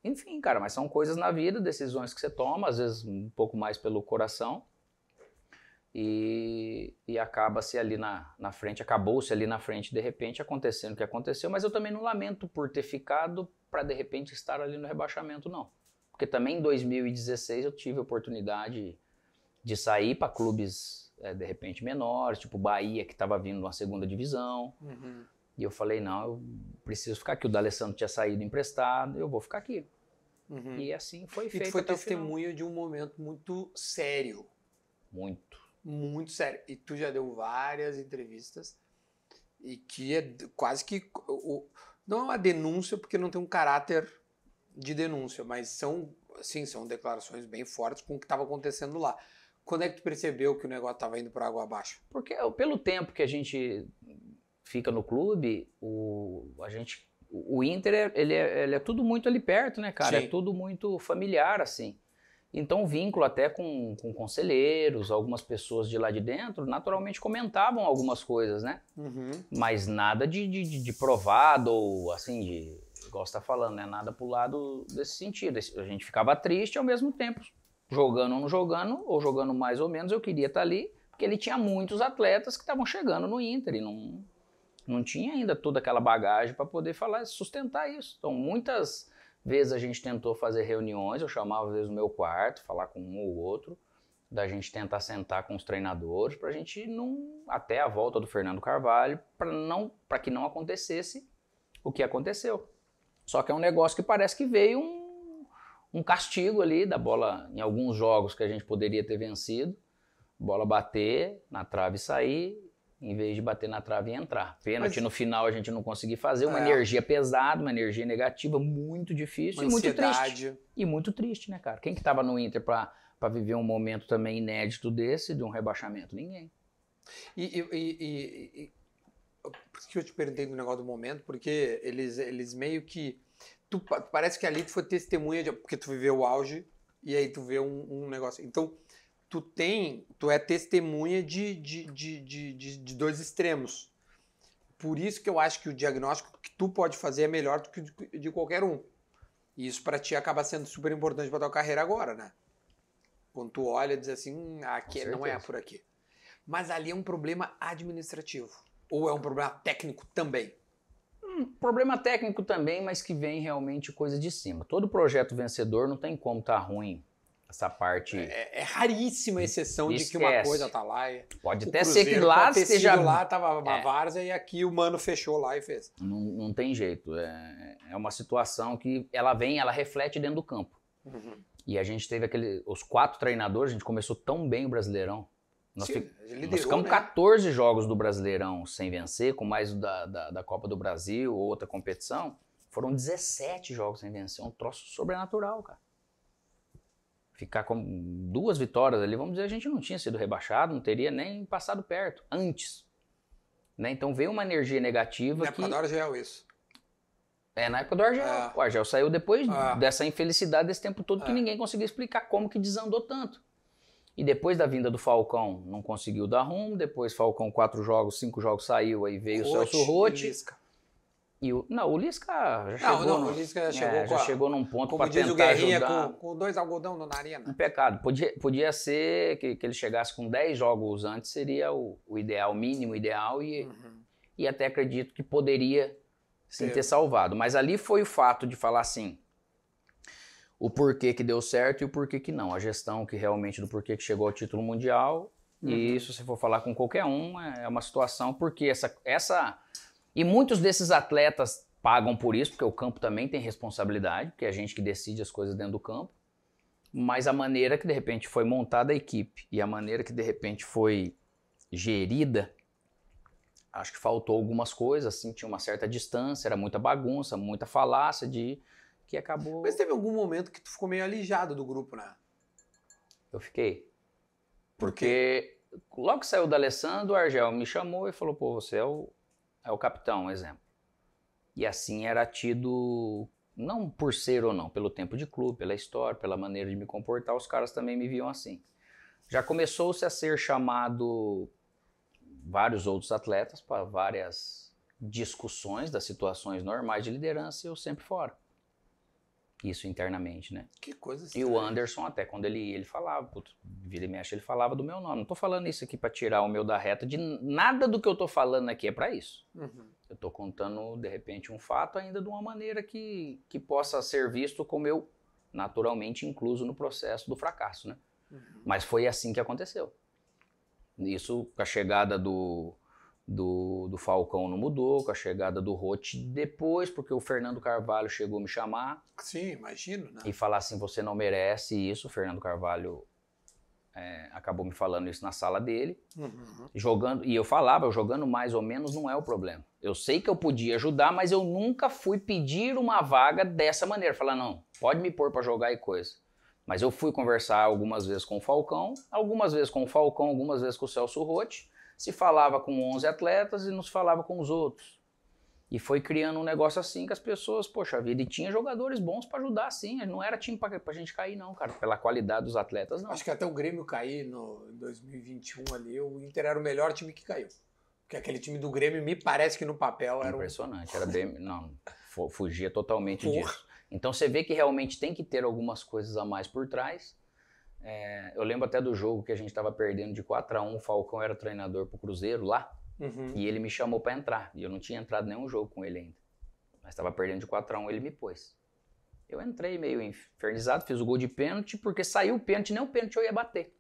enfim, cara, mas são coisas na vida, decisões que você toma, às vezes um pouco mais pelo coração. E, e acaba-se ali na, na frente, acabou-se ali na frente, de repente acontecendo o que aconteceu, mas eu também não lamento por ter ficado para de repente estar ali no rebaixamento, não. Porque também em 2016 eu tive a oportunidade de sair para clubes é, de repente menores, tipo Bahia, que estava vindo uma segunda divisão. Uhum. E eu falei: não, eu preciso ficar aqui. O D'Alessandro tinha saído emprestado, eu vou ficar aqui. Uhum. E assim foi feito. E tu foi testemunha de um momento muito sério. Muito. Muito sério. E tu já deu várias entrevistas e que é quase que. Não é uma denúncia, porque não tem um caráter de denúncia, mas são, sim, são declarações bem fortes com o que estava acontecendo lá. Quando é que tu percebeu que o negócio estava indo para água abaixo? Porque pelo tempo que a gente fica no clube, o, a gente o Inter, é, ele, é, ele é tudo muito ali perto, né, cara? É Sim. É tudo muito familiar, assim. Então, o vínculo até com, com conselheiros, algumas pessoas de lá de dentro, naturalmente comentavam algumas coisas, né? Uhum. Mas nada de, de, de provado ou, assim, de, gosta tá falando, né? Nada pro lado desse sentido. A gente ficava triste ao mesmo tempo, jogando ou não jogando, ou jogando mais ou menos, eu queria estar tá ali, porque ele tinha muitos atletas que estavam chegando no Inter e não, não tinha ainda toda aquela bagagem para poder falar, sustentar isso. Então, muitas vezes a gente tentou fazer reuniões, eu chamava às vezes no meu quarto, falar com um ou outro, da gente tentar sentar com os treinadores para a gente não até a volta do Fernando Carvalho, para não para que não acontecesse o que aconteceu. Só que é um negócio que parece que veio um, um castigo ali da bola em alguns jogos que a gente poderia ter vencido, bola bater na trave sair em vez de bater na trave e entrar. Pênalti mas, no final a gente não conseguiu fazer, uma é. energia pesada, uma energia negativa, muito difícil uma e ansiedade. muito triste. E muito triste, né, cara? Quem que tava no Inter para viver um momento também inédito desse, de um rebaixamento? Ninguém. E, e, e, e por que eu te perguntei do negócio do momento? Porque eles, eles meio que. Tu, parece que ali tu foi testemunha, de, porque tu viveu o auge e aí tu vê um, um negócio. Então tu tem, tu é testemunha de, de, de, de, de dois extremos. Por isso que eu acho que o diagnóstico que tu pode fazer é melhor do que o de qualquer um. E isso para ti acaba sendo super importante para tua carreira agora, né? Quando tu olha e diz assim, hum, aqui não é por aqui. Mas ali é um problema administrativo. Ou é um problema técnico também? Um problema técnico também, mas que vem realmente coisa de cima. Todo projeto vencedor não tem como estar tá ruim essa parte. É, é raríssima a exceção Esquece. de que uma coisa tá lá. E... Pode até ser que lá esteja. lá, tava uma é. várzea e aqui o mano fechou lá e fez. Não, não tem jeito. É, é uma situação que ela vem, ela reflete dentro do campo. Uhum. E a gente teve aquele. Os quatro treinadores, a gente começou tão bem o Brasileirão. Nós, Sim, liderou, nós ficamos né? 14 jogos do Brasileirão sem vencer, com mais da, da, da Copa do Brasil, outra competição. Foram 17 jogos sem vencer. Um troço sobrenatural, cara ficar com duas vitórias ali, vamos dizer, a gente não tinha sido rebaixado, não teria nem passado perto antes. Né? Então veio uma energia negativa. Na que... época do Argel, isso. É, na época do Argel. É. O Argel saiu depois é. dessa infelicidade desse tempo todo que é. ninguém conseguia explicar como que desandou tanto. E depois da vinda do Falcão, não conseguiu dar rumo. Depois Falcão, quatro jogos, cinco jogos saiu, aí veio Rote, o Celso Rotti. E o, não, o Lisca já chegou. Não, no, o Lisca chegou, é, já a, chegou num ponto para tentar o Guerrinha ajudar. Com, com, dois algodão na narina Um pecado. Podia, podia ser que, que ele chegasse com 10 jogos antes, seria o, o ideal, o mínimo ideal, e, uhum. e até acredito que poderia sim ter salvado. Mas ali foi o fato de falar assim, o porquê que deu certo e o porquê que não. A gestão que realmente do porquê que chegou ao título mundial. Uhum. E isso, se for falar com qualquer um, é, é uma situação, porque essa, essa e muitos desses atletas pagam por isso, porque o campo também tem responsabilidade, porque é a gente que decide as coisas dentro do campo. Mas a maneira que de repente foi montada a equipe e a maneira que de repente foi gerida, acho que faltou algumas coisas, assim, tinha uma certa distância, era muita bagunça, muita falácia de que acabou. Mas teve algum momento que tu ficou meio alijado do grupo, né? Eu fiquei. Porque logo que saiu da Alessandro, o Argel me chamou e falou: pô, você é o, é o capitão, um exemplo. E assim era tido, não por ser ou não, pelo tempo de clube, pela história, pela maneira de me comportar, os caras também me viam assim. Já começou-se a ser chamado vários outros atletas para várias discussões das situações normais de liderança e eu sempre fora. Isso internamente, né? Que coisa estranha. E o Anderson, até quando ele ele falava, puto, vira e mexe, ele falava do meu nome. Não tô falando isso aqui para tirar o meu da reta de nada do que eu tô falando aqui é para isso. Uhum. Eu tô contando, de repente, um fato ainda de uma maneira que, que possa ser visto como eu naturalmente incluso no processo do fracasso, né? Uhum. Mas foi assim que aconteceu. Isso, com a chegada do, do, do Falcão não mudou, com a chegada do Rote depois, porque o Fernando Carvalho chegou me chamar. Sim, imagino, né? E falar assim: você não merece isso. O Fernando Carvalho é, acabou me falando isso na sala dele. Uhum. Jogando, e eu falava, jogando mais ou menos não é o problema. Eu sei que eu podia ajudar, mas eu nunca fui pedir uma vaga dessa maneira. Falar, não, pode me pôr para jogar e coisa. Mas eu fui conversar algumas vezes com o Falcão, algumas vezes com o Falcão, algumas vezes com o Celso Rotti se falava com 11 atletas e nos falava com os outros. E foi criando um negócio assim que as pessoas, poxa vida, e tinha jogadores bons para ajudar sim, não era time para a gente cair não, cara, pela qualidade dos atletas não. Acho que até o Grêmio cair no 2021 ali, o Inter era o melhor time que caiu. Porque aquele time do Grêmio me parece que no papel era impressionante, um... era bem, não, fugia totalmente Porra. disso. Então você vê que realmente tem que ter algumas coisas a mais por trás é, eu lembro até do jogo que a gente estava perdendo de 4 a 1 o Falcão era treinador pro Cruzeiro lá, uhum. e ele me chamou para entrar, e eu não tinha entrado nenhum jogo com ele ainda. Mas estava perdendo de 4 a 1 ele me pôs. Eu entrei meio infernizado, fiz o gol de pênalti, porque saiu o pênalti, nem o pênalti eu ia bater.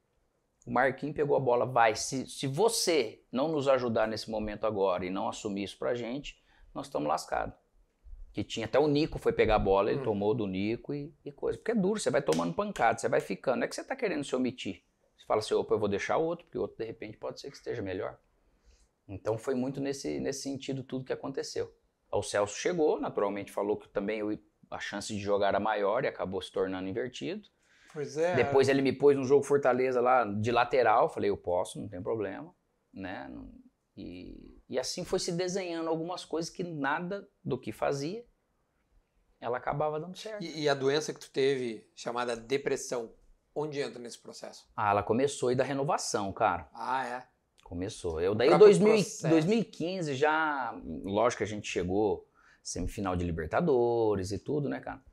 O Marquinhos pegou a bola, vai, se, se você não nos ajudar nesse momento agora e não assumir isso pra gente, nós estamos lascados que tinha até o Nico foi pegar a bola, ele hum. tomou do Nico e, e, coisa. Porque é duro, você vai tomando pancada, você vai ficando. Não é que você está querendo se omitir. Você fala assim, opa, eu vou deixar o outro, porque o outro de repente pode ser que esteja melhor. Então foi muito nesse, nesse sentido tudo que aconteceu. O Celso chegou, naturalmente falou que também eu, a chance de jogar era maior e acabou se tornando invertido. Pois é. Depois ele me pôs no jogo Fortaleza lá de lateral, falei, eu posso, não tem problema, né? E e assim foi se desenhando algumas coisas que nada do que fazia ela acabava dando certo. E, e a doença que tu teve, chamada depressão, onde entra nesse processo? Ah, ela começou aí da renovação, cara. Ah, é? Começou. Eu daí em 2015 já, lógico que a gente chegou semifinal de Libertadores e tudo, né, cara?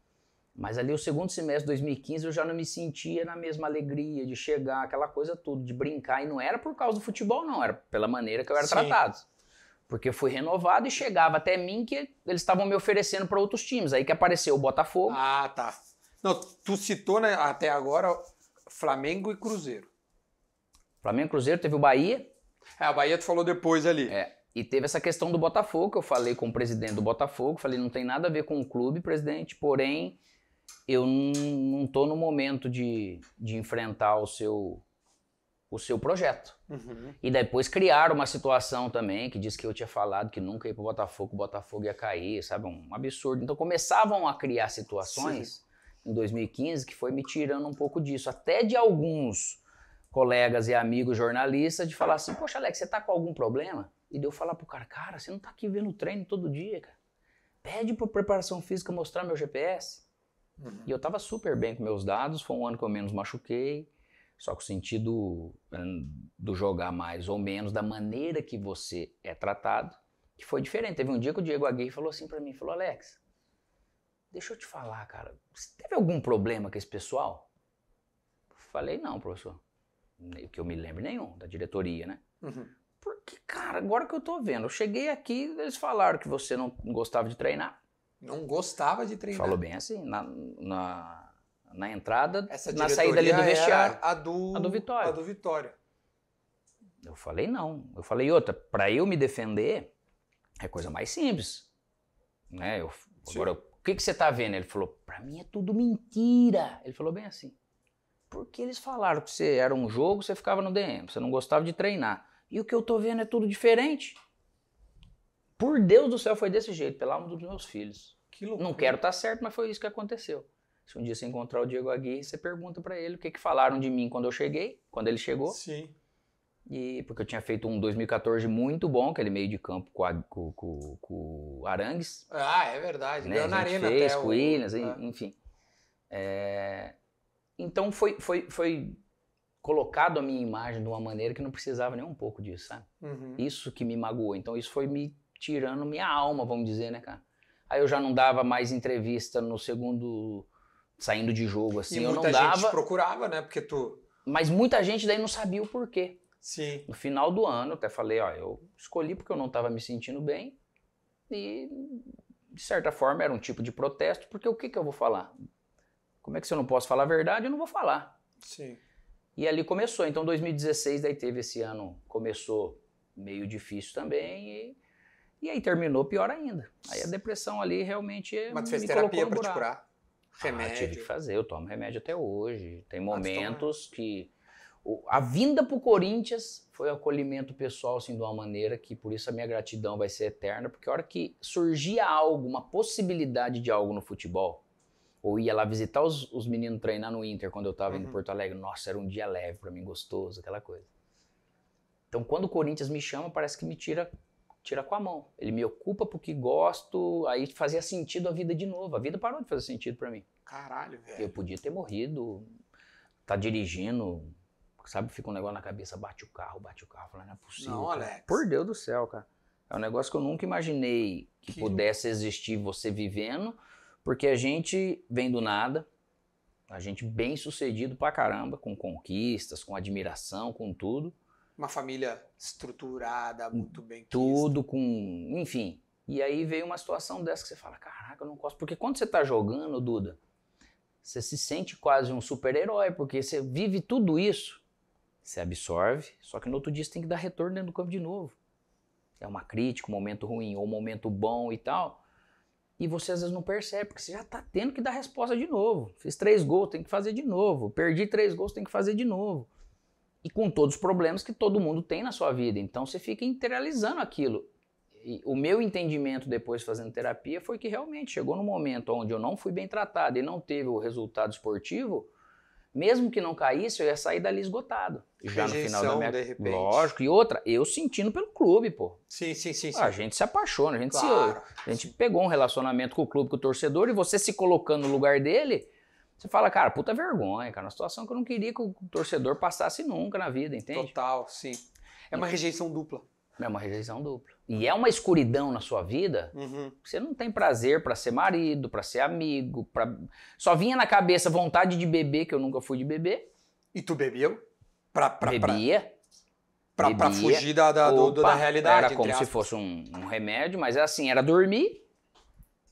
Mas ali o segundo semestre de 2015 eu já não me sentia na mesma alegria de chegar, aquela coisa tudo, de brincar. E não era por causa do futebol, não, era pela maneira que eu era Sim. tratado. Porque eu fui renovado e chegava até mim que eles estavam me oferecendo para outros times. Aí que apareceu o Botafogo. Ah, tá. Não, tu citou né, até agora Flamengo e Cruzeiro. Flamengo e Cruzeiro, teve o Bahia. É, o Bahia tu falou depois ali. É. E teve essa questão do Botafogo, que eu falei com o presidente do Botafogo, falei, não tem nada a ver com o clube, presidente, porém, eu não estou no momento de, de enfrentar o seu o seu projeto. Uhum. E depois criaram uma situação também que diz que eu tinha falado que nunca ia para o Botafogo, o Botafogo ia cair, sabe? Um absurdo. Então começavam a criar situações Sim. em 2015 que foi me tirando um pouco disso, até de alguns colegas e amigos jornalistas, de falar assim: Poxa, Alex, você tá com algum problema? E deu falar pro cara: Cara, você não tá aqui vendo treino todo dia, cara. Pede para preparação física mostrar meu GPS. Uhum. E eu tava super bem com meus dados, foi um ano que eu menos machuquei só que o sentido né, do jogar mais ou menos, da maneira que você é tratado, que foi diferente. Teve um dia que o Diego Aguirre falou assim para mim, falou, Alex, deixa eu te falar, cara, você teve algum problema com esse pessoal? Falei, não, professor. Que eu me lembre nenhum, da diretoria, né? Uhum. Porque, cara, agora que eu tô vendo, eu cheguei aqui, eles falaram que você não gostava de treinar. Não gostava de treinar. Falou bem assim, na, na na entrada, Essa na saída ali do vestiário. A do, a do Vitória. A do Vitória. Eu falei não. Eu falei outra, para eu me defender é coisa mais simples. Né? Eu, agora, o que, que você tá vendo? Ele falou, para mim é tudo mentira. Ele falou bem assim. Porque eles falaram que você era um jogo, você ficava no DM, você não gostava de treinar. E o que eu tô vendo é tudo diferente. Por Deus do céu, foi desse jeito, pela alma dos meus filhos. Que loucura. Não quero estar tá certo, mas foi isso que aconteceu. Se um dia você encontrar o Diego Aguirre, você pergunta para ele o que, que falaram de mim quando eu cheguei, quando ele chegou. Sim. E porque eu tinha feito um 2014 muito bom, aquele é meio de campo com, o com, com, Arangues. Ah, é verdade. Né? na arena fez, até. Com o Williams, ah. enfim. É... Então foi, foi, foi colocado a minha imagem de uma maneira que não precisava nem um pouco disso, sabe? Uhum. Isso que me magoou. Então isso foi me tirando minha alma, vamos dizer, né, cara? Aí eu já não dava mais entrevista no segundo saindo de jogo, assim. E eu não dava, gente procurava, né? Porque tu. Mas muita gente daí não sabia o porquê. Sim. No final do ano, até falei, ó, eu escolhi porque eu não estava me sentindo bem. E, de certa forma, era um tipo de protesto, porque o que, que eu vou falar? Como é que se eu não posso falar a verdade, eu não vou falar. Sim. E ali começou. Então, 2016, daí teve esse ano, começou meio difícil também. E, e aí terminou pior ainda. Aí a depressão ali realmente. Mas me fez terapia pra te curar? Remédio. Ah, tive que fazer, eu tomo remédio até hoje. Tem ah, momentos que. O, a vinda pro Corinthians foi um acolhimento pessoal, assim, de uma maneira que por isso a minha gratidão vai ser eterna, porque a hora que surgia algo, uma possibilidade de algo no futebol, ou ia lá visitar os, os meninos treinar no Inter quando eu tava uhum. em Porto Alegre, nossa, era um dia leve para mim, gostoso, aquela coisa. Então, quando o Corinthians me chama, parece que me tira tira com a mão. Ele me ocupa porque gosto, aí fazia sentido a vida de novo. A vida parou de fazer sentido para mim. Caralho, velho. Eu podia ter morrido, tá dirigindo, sabe, fica um negócio na cabeça, bate o carro, bate o carro, fala não é possível. Não, cara. Alex. Por Deus do céu, cara. É um negócio que eu nunca imaginei que, que... pudesse existir você vivendo, porque a gente vem do nada, a gente bem sucedido pra caramba, com conquistas, com admiração, com tudo. Uma família estruturada, muito bem. Tudo com. Enfim. E aí veio uma situação dessa que você fala: caraca, eu não gosto. Porque quando você está jogando, Duda, você se sente quase um super-herói, porque você vive tudo isso. Você absorve, só que no outro dia você tem que dar retorno dentro do campo de novo. É uma crítica, um momento ruim ou um momento bom e tal. E você às vezes não percebe, porque você já está tendo que dar resposta de novo. Fiz três gols, tem que fazer de novo. Perdi três gols, tem que fazer de novo e com todos os problemas que todo mundo tem na sua vida. Então você fica internalizando aquilo. E o meu entendimento depois fazendo terapia foi que realmente chegou no momento onde eu não fui bem tratado e não teve o resultado esportivo, mesmo que não caísse, eu ia sair dali esgotado. Já Rejeição, no final da minha. De Lógico. E outra, eu sentindo pelo clube, pô. Sim, sim, sim. Ah, a gente se apaixona, a gente claro. se. A gente pegou um relacionamento com o clube, com o torcedor, e você se colocando no lugar dele, você fala, cara, puta vergonha, cara, uma situação que eu não queria que o torcedor passasse nunca na vida, entende? Total, sim. É uma rejeição dupla. É uma rejeição dupla. E é uma escuridão na sua vida. Uhum. Você não tem prazer para ser marido, para ser amigo, para só vinha na cabeça vontade de beber que eu nunca fui de beber. E tu bebeu? Pra, pra, Bebia. Pra, bebia. pra fugir da, da, Opa, do, da realidade. Era como se fosse um, um remédio, mas é assim, era dormir,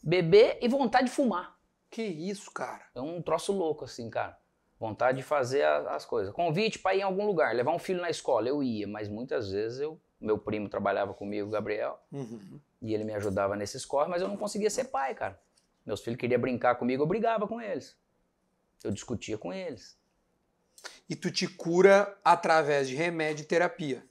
beber e vontade de fumar. Que isso, cara? É um troço louco, assim, cara. Vontade de fazer a, as coisas. Convite para ir em algum lugar, levar um filho na escola, eu ia, mas muitas vezes eu. Meu primo trabalhava comigo, Gabriel, uhum. e ele me ajudava nesses corres, mas eu não conseguia ser pai, cara. Meus filhos queriam brincar comigo, eu brigava com eles. Eu discutia com eles. E tu te cura através de remédio e terapia.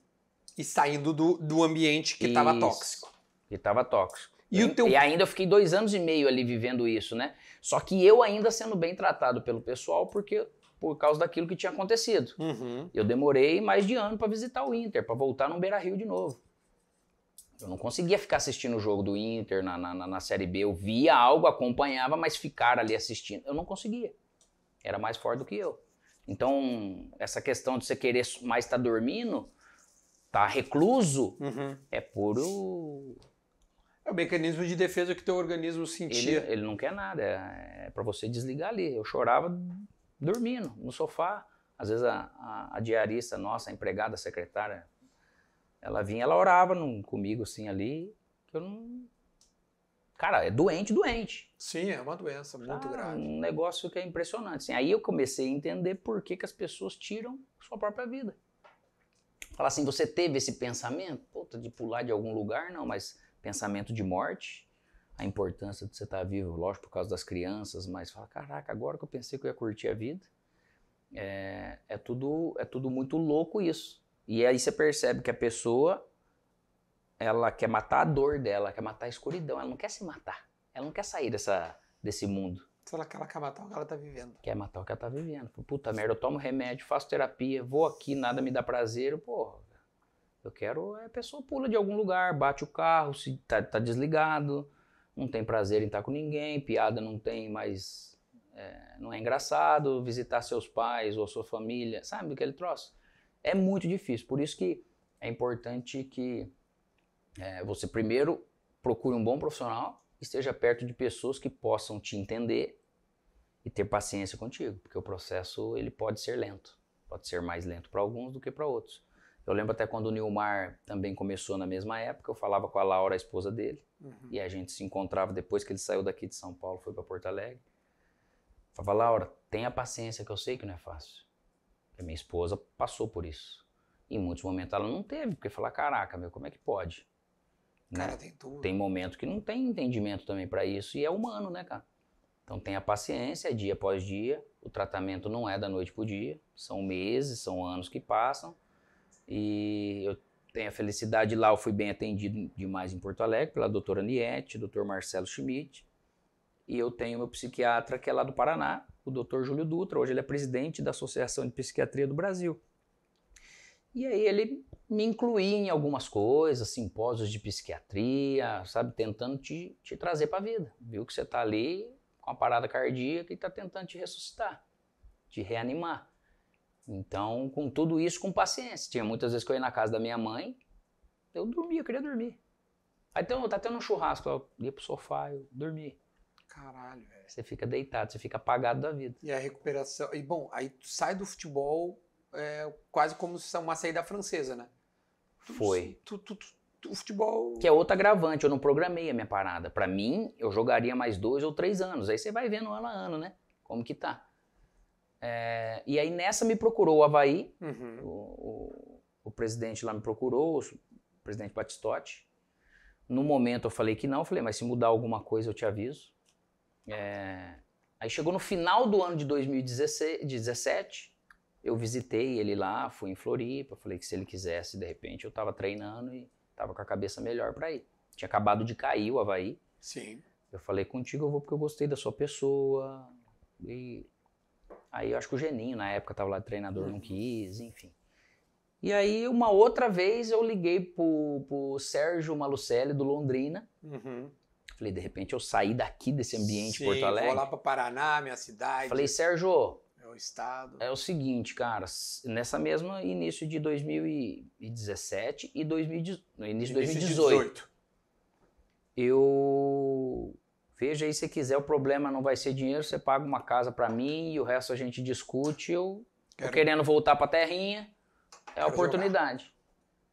E saindo do, do ambiente que estava tóxico. Que estava tóxico. E, teu... e ainda eu fiquei dois anos e meio ali vivendo isso, né? Só que eu ainda sendo bem tratado pelo pessoal, porque por causa daquilo que tinha acontecido. Uhum. Eu demorei mais de ano para visitar o Inter, para voltar no Beira Rio de novo. Eu não conseguia ficar assistindo o jogo do Inter na, na, na, Série B. Eu via algo, acompanhava, mas ficar ali assistindo, eu não conseguia. Era mais forte do que eu. Então, essa questão de você querer mais estar tá dormindo, estar tá recluso, uhum. é puro é o mecanismo de defesa que teu organismo sentia. Ele, ele não quer nada, é, é para você desligar ali. Eu chorava dormindo, no sofá. Às vezes a, a, a diarista nossa, a empregada, a secretária, ela vinha, ela orava num, comigo assim ali, que eu não... Cara, é doente, doente. Sim, é uma doença muito ah, grave. Um negócio que é impressionante. Assim, aí eu comecei a entender por que, que as pessoas tiram sua própria vida. Falar assim, você teve esse pensamento? Puta, de pular de algum lugar, não, mas pensamento de morte, a importância de você estar vivo, lógico, por causa das crianças, mas fala, caraca, agora que eu pensei que eu ia curtir a vida, é, é tudo, é tudo muito louco isso. E aí você percebe que a pessoa, ela quer matar a dor dela, quer matar a escuridão, ela não quer se matar, ela não quer sair dessa, desse mundo. Ela, ela quer matar o que ela tá vivendo. Quer matar o que ela tá vivendo. Puta merda, eu tomo remédio, faço terapia, vou aqui, nada me dá prazer, porra eu quero é a pessoa pula de algum lugar, bate o carro, se tá, tá desligado, não tem prazer em estar tá com ninguém, piada não tem mais. É, não é engraçado visitar seus pais ou sua família, sabe que ele trouxe? É muito difícil, por isso que é importante que é, você primeiro procure um bom profissional, esteja perto de pessoas que possam te entender e ter paciência contigo, porque o processo ele pode ser lento, pode ser mais lento para alguns do que para outros. Eu lembro até quando o Nilmar também começou na mesma época, eu falava com a Laura, a esposa dele, uhum. e a gente se encontrava depois que ele saiu daqui de São Paulo, foi para Porto Alegre. Falava, Laura, tenha paciência que eu sei que não é fácil. A minha esposa passou por isso. Em muitos momentos ela não teve, porque falar, caraca, meu, como é que pode? Né? Cara, né? tem tudo. Tem né? momento que não tem entendimento também para isso e é humano, né, cara? Então tenha paciência, é dia após dia. O tratamento não é da noite pro dia, são meses, são anos que passam. E eu tenho a felicidade lá, eu fui bem atendido demais em Porto Alegre pela doutora Niette, doutor Marcelo Schmidt. E eu tenho meu psiquiatra que é lá do Paraná, o doutor Júlio Dutra. Hoje ele é presidente da Associação de Psiquiatria do Brasil. E aí ele me incluía em algumas coisas, simpósios de psiquiatria, sabe, tentando te, te trazer para a vida. Viu que você está ali com uma parada cardíaca e está tentando te ressuscitar, te reanimar. Então, com tudo isso, com paciência. Tinha muitas vezes que eu ia na casa da minha mãe, eu dormia, eu queria dormir. Aí então, tá tendo um churrasco, eu ia pro sofá, eu dormi. Caralho, velho. Você fica deitado, você fica apagado da vida. E a recuperação. E bom, aí tu sai do futebol é, quase como uma saída francesa, né? Tu, Foi. Tu, tu, o futebol. Que é outro agravante, eu não programei a minha parada. Para mim, eu jogaria mais dois ou três anos. Aí você vai vendo ano a ano, né? Como que tá. É, e aí nessa me procurou o Havaí, uhum. o, o, o, presidente lá me procurou, o presidente Batistotti. No momento eu falei que não, falei, mas se mudar alguma coisa eu te aviso. É, aí chegou no final do ano de 2017, eu visitei ele lá, fui em Floripa, falei que se ele quisesse, de repente eu estava treinando e estava com a cabeça melhor para ir. Tinha acabado de cair o Havaí. Sim. Eu falei contigo, eu vou porque eu gostei da sua pessoa. E Aí eu acho que o Geninho, na época, estava lá treinador, não uhum. quis, enfim. E aí, uma outra vez, eu liguei pro, pro Sérgio Malucelli, do Londrina. Uhum. Falei, de repente, eu saí daqui desse ambiente Sim, Porto Alegre. vou lá para Paraná, minha cidade. Falei, Sérgio... É o estado. É o seguinte, cara, nessa mesma início de 2017 e 2018... Início de 2018. 2018. Eu Veja aí se quiser, o problema não vai ser dinheiro, você paga uma casa para mim e o resto a gente discute. Eu quero... querendo voltar para terrinha, é quero a oportunidade. Jogar.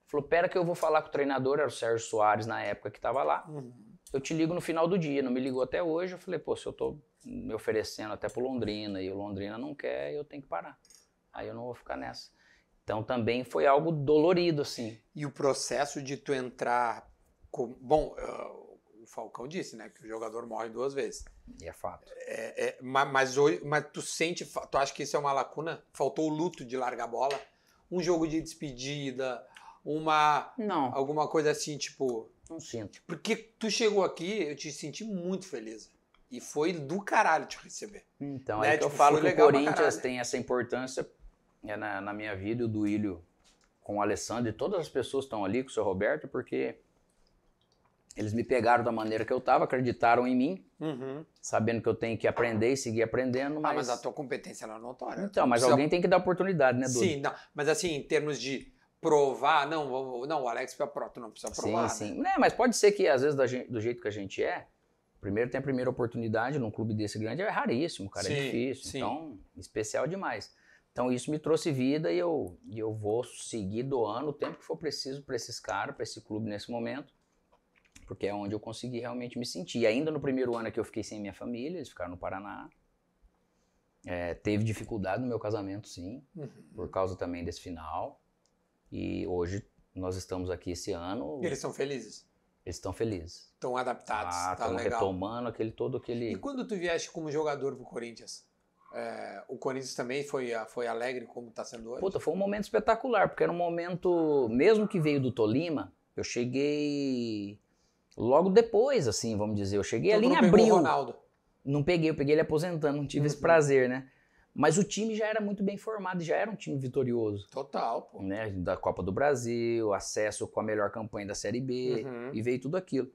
Falou, pera que eu vou falar com o treinador, era o Sérgio Soares na época que estava lá. Uhum. Eu te ligo no final do dia, não me ligou até hoje. Eu falei, pô, se eu tô me oferecendo até pro Londrina e o Londrina não quer, eu tenho que parar. Aí eu não vou ficar nessa. Então também foi algo dolorido, assim. E o processo de tu entrar. Com... Bom, uh Falcão disse, né? Que o jogador morre duas vezes. E é fato. É, é, mas, mas, hoje, mas tu sente, tu acha que isso é uma lacuna? Faltou o luto de largar a bola? Um jogo de despedida, uma. Não. Alguma coisa assim, tipo. Não sinto. Porque tu chegou aqui, eu te senti muito feliz. E foi do caralho te receber. Então, né? é que tipo, eu falo que o Corinthians tem essa importância né, na, na minha vida, o Duílio com o Alessandro e todas as pessoas estão ali com o seu Roberto, porque eles me pegaram da maneira que eu estava, acreditaram em mim, uhum. sabendo que eu tenho que aprender e seguir aprendendo. Ah, mas... Ah, mas a tua competência é notória. Então, mas precisa... alguém tem que dar oportunidade, né, Dudu? Sim, não, mas assim, em termos de provar, não, não, o Alex foi é pronto, não precisa provar. Né? Sim, sim. É, né, mas pode ser que, às vezes, do jeito que a gente é, primeiro tem a primeira oportunidade num clube desse grande, é raríssimo, cara, é sim, é difícil. Sim. Então, especial demais. Então isso me trouxe vida e eu, e eu vou seguir doando o tempo que for preciso para esses caras, para esse clube nesse momento, porque é onde eu consegui realmente me sentir. E ainda no primeiro ano que eu fiquei sem minha família, eles ficaram no Paraná. É, teve dificuldade no meu casamento, sim, uhum. por causa também desse final. E hoje nós estamos aqui esse ano. E eles são felizes? Eles estão felizes. Estão adaptados, ah, tá legal. retomando aquele todo aquele... E quando tu vieste como jogador pro Corinthians? É, o Corinthians também foi, foi alegre como está sendo hoje? Puta, foi um momento espetacular, porque era um momento... Mesmo que veio do Tolima, eu cheguei logo depois, assim, vamos dizer. Eu cheguei então, ali em abril. Ronaldo. Não peguei, eu peguei ele aposentando, não tive uhum. esse prazer, né? Mas o time já era muito bem formado, já era um time vitorioso. Total, pô. Né? Da Copa do Brasil, acesso com a melhor campanha da Série B, uhum. e veio tudo aquilo.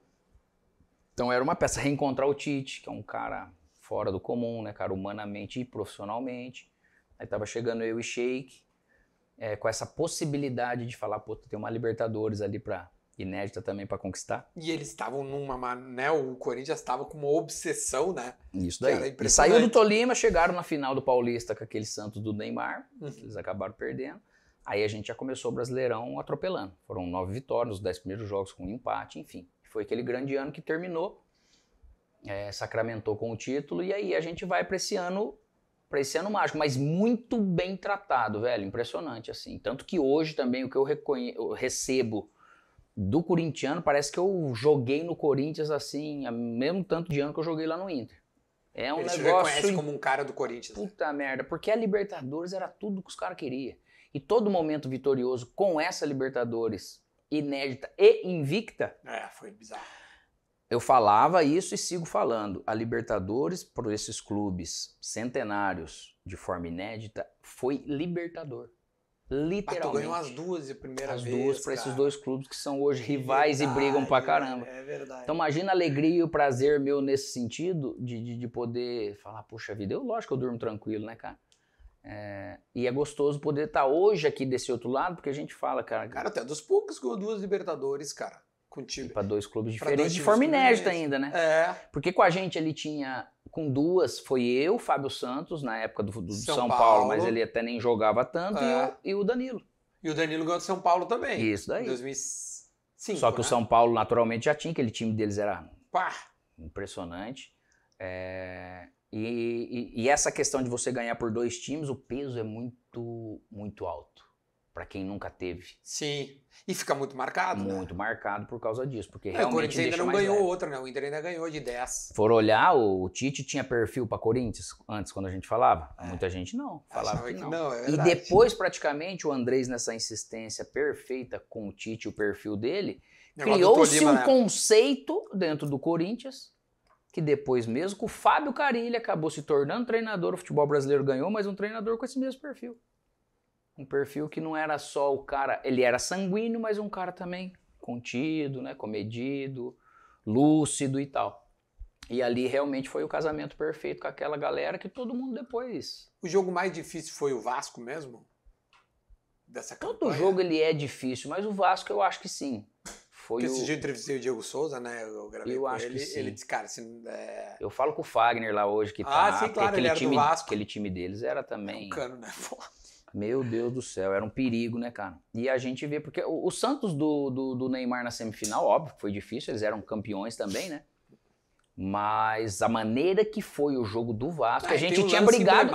Então era uma peça reencontrar o Tite, que é um cara fora do comum, né, cara, humanamente e profissionalmente. Aí tava chegando eu e Sheik, é, com essa possibilidade de falar, pô, tem uma Libertadores ali para inédita também para conquistar. E eles estavam numa, né, o Corinthians estava com uma obsessão, né? Isso daí. E saiu do Tolima, chegaram na final do Paulista com aquele Santos do Neymar, uhum. eles acabaram perdendo. Aí a gente já começou o Brasileirão atropelando. Foram nove vitórias, os dez primeiros jogos com um empate, enfim. Foi aquele grande ano que terminou, é, sacramentou com o título, e aí a gente vai para esse ano para esse ano mágico, mas muito bem tratado, velho, impressionante assim. Tanto que hoje também o que eu, eu recebo do corintiano, parece que eu joguei no Corinthians assim, mesmo tanto de ano que eu joguei lá no Inter. É um Ele negócio. reconhece como um cara do Corinthians. Né? Puta né? merda, porque a Libertadores era tudo que os caras queriam. E todo momento vitorioso com essa Libertadores inédita e invicta. É, foi bizarro. Eu falava isso e sigo falando. A Libertadores, por esses clubes centenários de forma inédita, foi libertador. Literalmente. Ah, tu ganhou as duas e a primeira as vez. As duas para esses dois clubes que são hoje rivais verdade, e brigam pra caramba. É verdade. Então imagina a alegria e o prazer meu nesse sentido de, de, de poder falar, poxa vida, eu lógico que eu durmo tranquilo, né, cara? É, e é gostoso poder estar tá hoje aqui desse outro lado, porque a gente fala, cara. Cara, até dos poucos ganhou duas Libertadores, cara. Contigo. Para dois clubes diferentes, dois de forma inédita ainda, né? É. Porque com a gente ele tinha com duas foi eu, Fábio Santos, na época do, do São, São Paulo, Paulo, mas ele até nem jogava tanto, é. e, o, e, o, Danilo. E o Danilo ganhou de São Paulo também. Isso daí. 2005. Só que né? o São Paulo, naturalmente, já tinha aquele time deles, era Pá. impressionante. É, e, e, e essa questão de você ganhar por dois times, o peso é muito, muito alto para quem nunca teve. Sim. E fica muito marcado, né? Muito né? marcado por causa disso, porque é, realmente o Corinthians ainda não ganhou leve. outra, né? O Inter ainda ganhou de 10. For olhar, o Tite tinha perfil para Corinthians antes quando a gente falava. É. Muita gente não, ah, falava que não. não é e depois praticamente o Andrés nessa insistência perfeita com o Tite, o perfil dele, criou-se um né? conceito dentro do Corinthians que depois mesmo com o Fábio Carilli acabou se tornando treinador, o futebol brasileiro ganhou mais um treinador com esse mesmo perfil um perfil que não era só o cara, ele era sanguíneo, mas um cara também contido, né, comedido, lúcido e tal. E ali realmente foi o casamento perfeito com aquela galera que todo mundo depois. O jogo mais difícil foi o Vasco mesmo? Dessa campanha? Todo jogo ele é difícil, mas o Vasco eu acho que sim. Foi Porque esse o... dia eu entrevistei o Diego Souza, né? Eu gravei eu acho ele. Que sim. Ele disse, cara, assim, é... Eu falo com o Fagner lá hoje que ah, tá. Ah, sim, claro, aquele ele era time, do Vasco. Aquele time deles era também. É um cano, né? Pô. Meu Deus do céu, era um perigo, né, cara? E a gente vê, porque o, o Santos do, do, do, Neymar na semifinal, óbvio, foi difícil, eles eram campeões também, né? Mas a maneira que foi o jogo do Vasco, é, a gente um tinha brigado.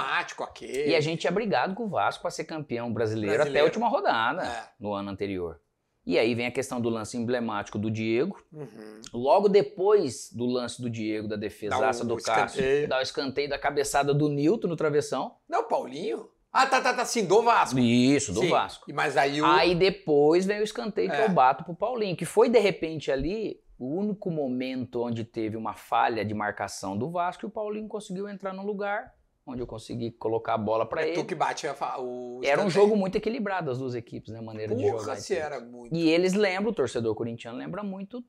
E a gente tinha brigado com o Vasco para ser campeão brasileiro, brasileiro, até a última rodada é. no ano anterior. E aí vem a questão do lance emblemático do Diego. Uhum. Logo depois do lance do Diego, da defesaça um, do Cássio, dá o escanteio da cabeçada do Nilton no travessão. Não, Paulinho. Ah, tá, tá, tá, sim, do Vasco. Isso, do sim. Vasco. Mas aí o... Aí depois vem o escanteio é. que eu é. bato pro Paulinho, que foi de repente ali o único momento onde teve uma falha de marcação do Vasco e o Paulinho conseguiu entrar no lugar onde eu consegui colocar a bola para é ele. Tu que bate a, o Era um jogo muito equilibrado as duas equipes, né, maneira Porra, de jogar. Se era muito. E eles lembram, o torcedor corintiano lembra muito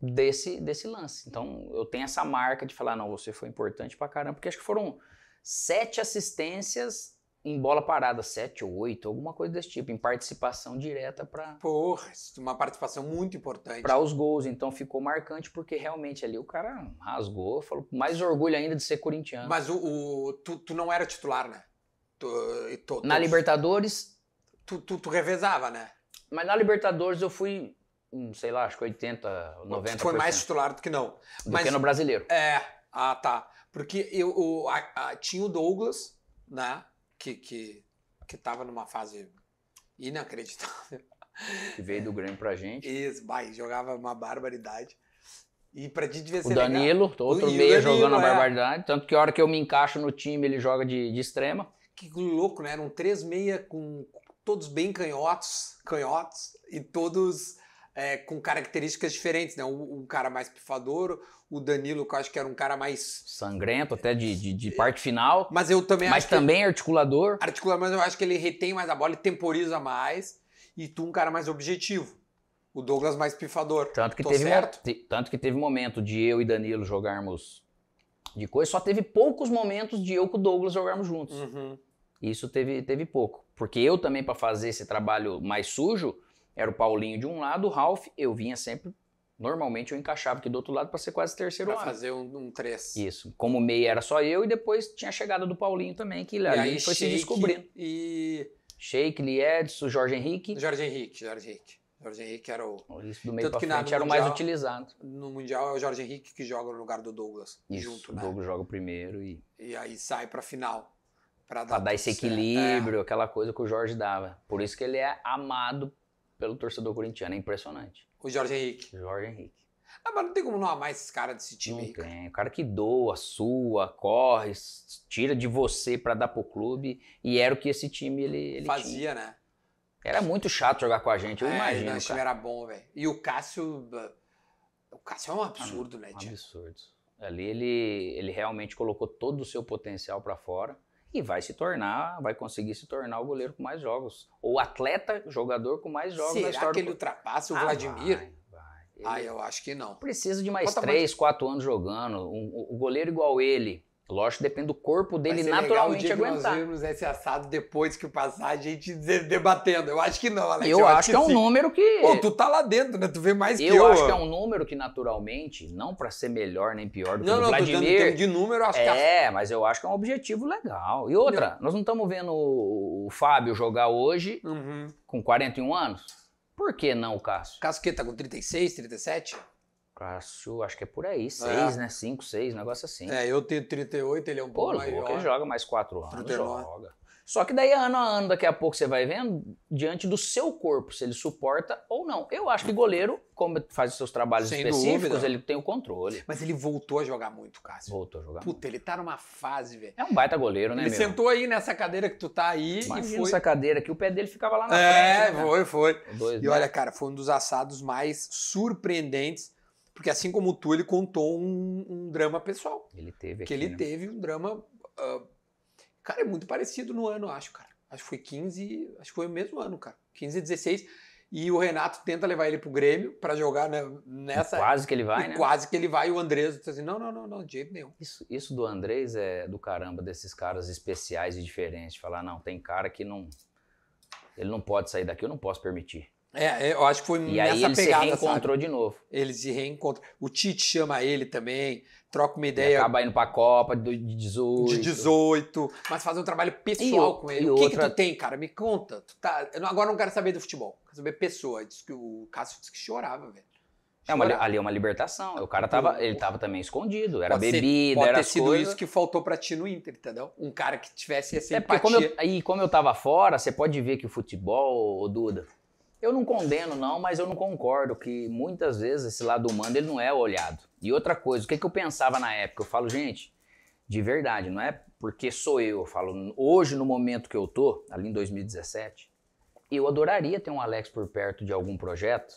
desse desse lance. Então, eu tenho essa marca de falar, não, você foi importante pra caramba, porque acho que foram sete assistências em bola parada, 7 ou 8, alguma coisa desse tipo, em participação direta para. Porra, é uma participação muito importante. Para os gols, então ficou marcante, porque realmente ali o cara rasgou, falou mais orgulho ainda de ser corintiano. Mas o, o tu, tu, não era titular, né? Tu, tu, na Libertadores. Tu, tu, revezava, né? Mas na Libertadores eu fui, sei lá, acho que 80, 90%. Tu foi mais titular do que não. Do Mas, que no brasileiro. É, ah tá. Porque eu, a, a, tinha o Douglas, né? que, que, que tava numa fase inacreditável. Que veio do Grêmio pra gente. Isso, vai, jogava uma barbaridade. E pra ti devia ser. O Danilo, legal. outro meia jogando é. a barbaridade. Tanto que a hora que eu me encaixo no time, ele joga de, de extrema. Que louco, né? Eram três meia com todos bem canhotos, canhotos, e todos é, com características diferentes, né? Um, um, cara mais pifador, o Danilo, que eu acho que era um cara mais. Sangrento, até de, de, de parte final. Mas eu também Mas também articulador. Articulador, mas eu acho que ele retém mais a bola, ele temporiza mais. E tu, um cara mais objetivo. O Douglas mais pifador. Tanto que, Tô teve, certo? tanto que teve momento de eu e Danilo jogarmos de coisa, só teve poucos momentos de eu com o Douglas jogarmos juntos. Uhum. Isso teve, teve pouco. Porque eu também, para fazer esse trabalho mais sujo, era o Paulinho de um lado, o Ralph, eu vinha sempre. Normalmente eu encaixava aqui do outro lado para ser quase terceiro pra fazer um, um três. Isso. Como meia era só eu e depois tinha a chegada do Paulinho também, que ali aí foi se descobrindo. E. Sheik, Liedson, Jorge Henrique. Jorge Henrique, Jorge Henrique. Jorge Henrique era o. Isso do meio Tanto que frente era o mais utilizado. No Mundial é o Jorge Henrique que joga no lugar do Douglas. Isso, junto, o né? Douglas joga primeiro e. E aí sai pra final. Pra dar, pra dar esse é. equilíbrio, é. aquela coisa que o Jorge dava. Por isso que ele é amado pelo torcedor corintiano. É impressionante. O Jorge Henrique. Jorge Henrique. Ah, mas não tem como não amar esses caras desse time não aí, cara. tem. O cara que doa, sua, corre, tira de você para dar pro clube. E era o que esse time ele, ele Fazia, tinha. né? Era muito chato jogar com a gente, eu é, imagino. Não, o time era bom, velho. E o Cássio. O Cássio é um absurdo, ah, né, Um absurdo. Ali ele, ele realmente colocou todo o seu potencial para fora e vai se tornar, vai conseguir se tornar o goleiro com mais jogos. Ou atleta, jogador com mais jogos Será na história. que ele ultrapassa o ah, Vladimir? Vai, vai. Ah, ele ah, eu acho que não. Precisa de mais Quanto três, mais... quatro anos jogando. Um, um, goleiro igual ele, Lógico, depende do corpo dele Vai ser naturalmente legal o dia aguentar. Que nós esse assado depois que passar a gente debatendo. Eu acho que não, Alex. Eu, eu acho, acho, que é um sim. número que. Pô, tu tá lá dentro, né? Tu vê mais eu que eu. Eu acho que é um número que naturalmente, não para ser melhor nem pior do que não, o Vladimir. Não, não, dando de número, acho é, que. É, mas eu acho que é um objetivo legal. E outra, não. nós não estamos vendo o Fábio jogar hoje uhum. com 41 anos. Por que não o Cássio? Cássio que tá com 36, 37? Cássio, acho que é por aí, 6, é. né? 5, 6, um negócio assim. É, eu tenho 38, ele é um Pô, pouco maior. Ele joga mais 4 anos, 39. joga. Só que daí ano a ano, daqui a pouco você vai vendo diante do seu corpo se ele suporta ou não. Eu acho que goleiro, como faz os seus trabalhos Sem específicos, dúvida. ele tem o controle. Mas ele voltou a jogar muito, Cássio. Voltou a jogar. Puta, muito. ele tá numa fase, velho. É um baita goleiro, né, Ele meu? sentou aí nessa cadeira que tu tá aí Imagina e foi... essa cadeira que o pé dele ficava lá na é, frente. É, né? foi, foi. Dois, e né? olha, cara, foi um dos assados mais surpreendentes porque assim como tu, ele contou um, um drama pessoal. Ele teve. Que aqui, ele né? teve um drama. Uh, cara, é muito parecido no ano, acho, cara. Acho que foi 15. Acho que foi o mesmo ano, cara. 15 e 16. E o Renato tenta levar ele pro Grêmio para jogar né, nessa. E quase que ele vai, né? Quase que ele vai. E o Andrés diz assim: não, não, não, não, de jeito nenhum. Isso, isso do Andrés é do caramba, desses caras especiais e diferentes. Falar, não, tem cara que não. Ele não pode sair daqui, eu não posso permitir. É, é, eu acho que foi e aí ele pegada, se reencontrou sabe? de novo. Eles se reencontram. O Tite chama ele também, troca uma ideia. Ele acaba indo pra Copa de 18. De 18, mas fazer um trabalho pessoal com ele. O que, outra... que tu tem, cara? Me conta. Tu tá... Eu agora não quero saber do futebol, quero saber pessoa. Disse que o Cássio disse que chorava, velho. É uma, ali é uma libertação. O cara tava, ele tava também escondido. Era pode bebida, ser, pode era ter sido isso que faltou pra ti no Inter, entendeu? Um cara que tivesse é, essa é empatia. Como eu, e como eu tava fora, você pode ver que o futebol, o Duda, eu não condeno, não, mas eu não concordo que muitas vezes esse lado humano ele não é olhado. E outra coisa, o que, que eu pensava na época? Eu falo, gente, de verdade, não é porque sou eu. Eu falo, hoje, no momento que eu tô, ali em 2017, eu adoraria ter um Alex por perto de algum projeto,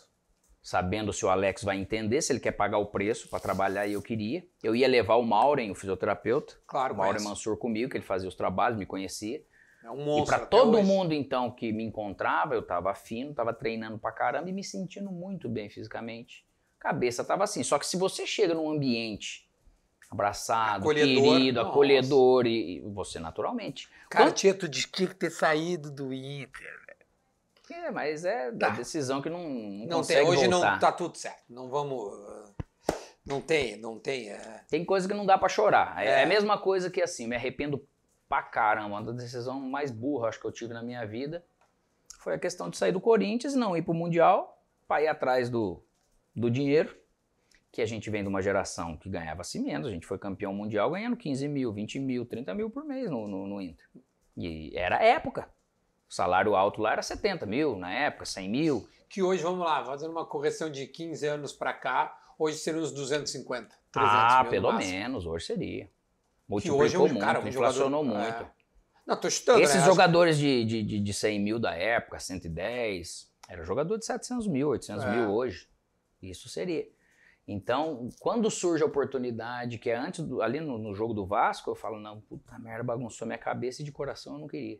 sabendo se o Alex vai entender, se ele quer pagar o preço para trabalhar e eu queria. Eu ia levar o Maureen, o fisioterapeuta, claro, o Maureen Mansur comigo, que ele fazia os trabalhos, me conhecia. É um monstro. E para todo hoje. mundo, então, que me encontrava, eu estava fino, estava treinando pra caramba e me sentindo muito bem fisicamente. Cabeça estava assim. Só que se você chega num ambiente abraçado, acolhedor, querido, nossa. acolhedor, e, e, você naturalmente. Cara, Quando... Tieto diz que ter saído do Inter. É, mas é da tá. decisão que não, não, não consegue tem. Hoje voltar. não tá tudo certo. Não vamos. Não tem, não tem. É... Tem coisa que não dá para chorar. É. é. a é. mesma coisa que assim, me arrependo pra caramba, uma das decisões mais burras que eu tive na minha vida foi a questão de sair do Corinthians e não ir pro Mundial, para ir atrás do, do dinheiro, que a gente vem de uma geração que ganhava assim menos, a gente foi campeão mundial ganhando 15 mil, 20 mil, 30 mil por mês no, no, no Inter. E era época. O salário alto lá era 70 mil na época, 100 mil. Que hoje, vamos lá, fazendo uma correção de 15 anos para cá, hoje seria uns 250, 300 ah, mil. Ah, pelo menos, hoje seria. Multiplicou que hoje, é muito, cara, um inflacionou jogador, é. muito. É. Não, tô chutando, Esses né? jogadores de, de, de 100 mil da época, 110, era jogador de 700 mil, 800 é. mil hoje. Isso seria. Então, quando surge a oportunidade, que é antes, do, ali no, no, jogo do Vasco, eu falo, não, puta merda, bagunçou minha cabeça e de coração eu não queria.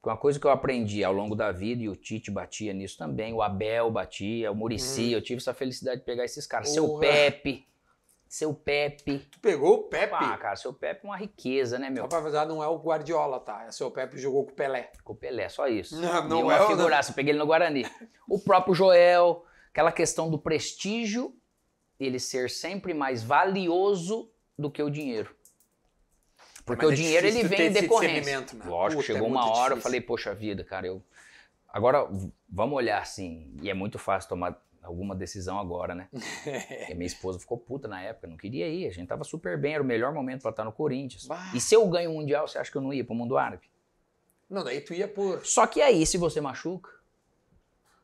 Porque uma coisa que eu aprendi ao longo da vida, e o Tite batia nisso também, o Abel batia, o Murici, hum. eu tive essa felicidade de pegar esses caras, Porra. seu Pepe. Seu Pepe. Tu pegou o Pepe? Ah, cara, seu Pepe é uma riqueza, né, meu? Só pra avisar, não é o Guardiola, tá? É seu Pepe jogou com o Pelé. Com o Pelé, só isso. Não, não é. Uma figuraça, não. peguei ele no Guarani. O próprio Joel, aquela questão do prestígio, ele ser sempre mais valioso do que o dinheiro. Porque Mas o é dinheiro ele vem em decorrência. Né? Lógico, Puta, é chegou é uma hora, difícil. eu falei, poxa vida, cara, eu. Agora, vamos olhar assim, e é muito fácil tomar alguma decisão agora, né? e minha esposa ficou puta na época, não queria ir. A gente tava super bem, era o melhor momento para estar no Corinthians. Bah. E se eu ganho o Mundial, você acha que eu não ia pro mundo árabe? Não, daí tu ia por. Só que aí, se você machuca,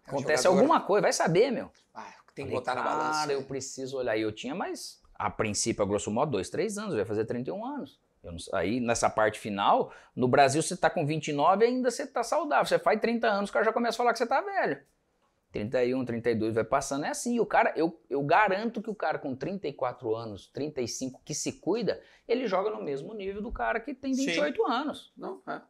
é acontece jogador. alguma coisa, vai saber, meu. Ah, tem que Falei, botar na balança. Cara, eu preciso olhar. E eu tinha mais, a princípio, a grosso modo, dois, três anos, eu ia fazer 31 anos. Não, aí, nessa parte final, no Brasil você tá com 29 e ainda você tá saudável. Você faz 30 anos, o cara já começa a falar que você tá velho. 31, 32 vai passando. É assim, o cara, eu, eu garanto que o cara com 34 anos, 35, que se cuida, ele joga no mesmo nível do cara que tem 28 Sim. anos. Não, é.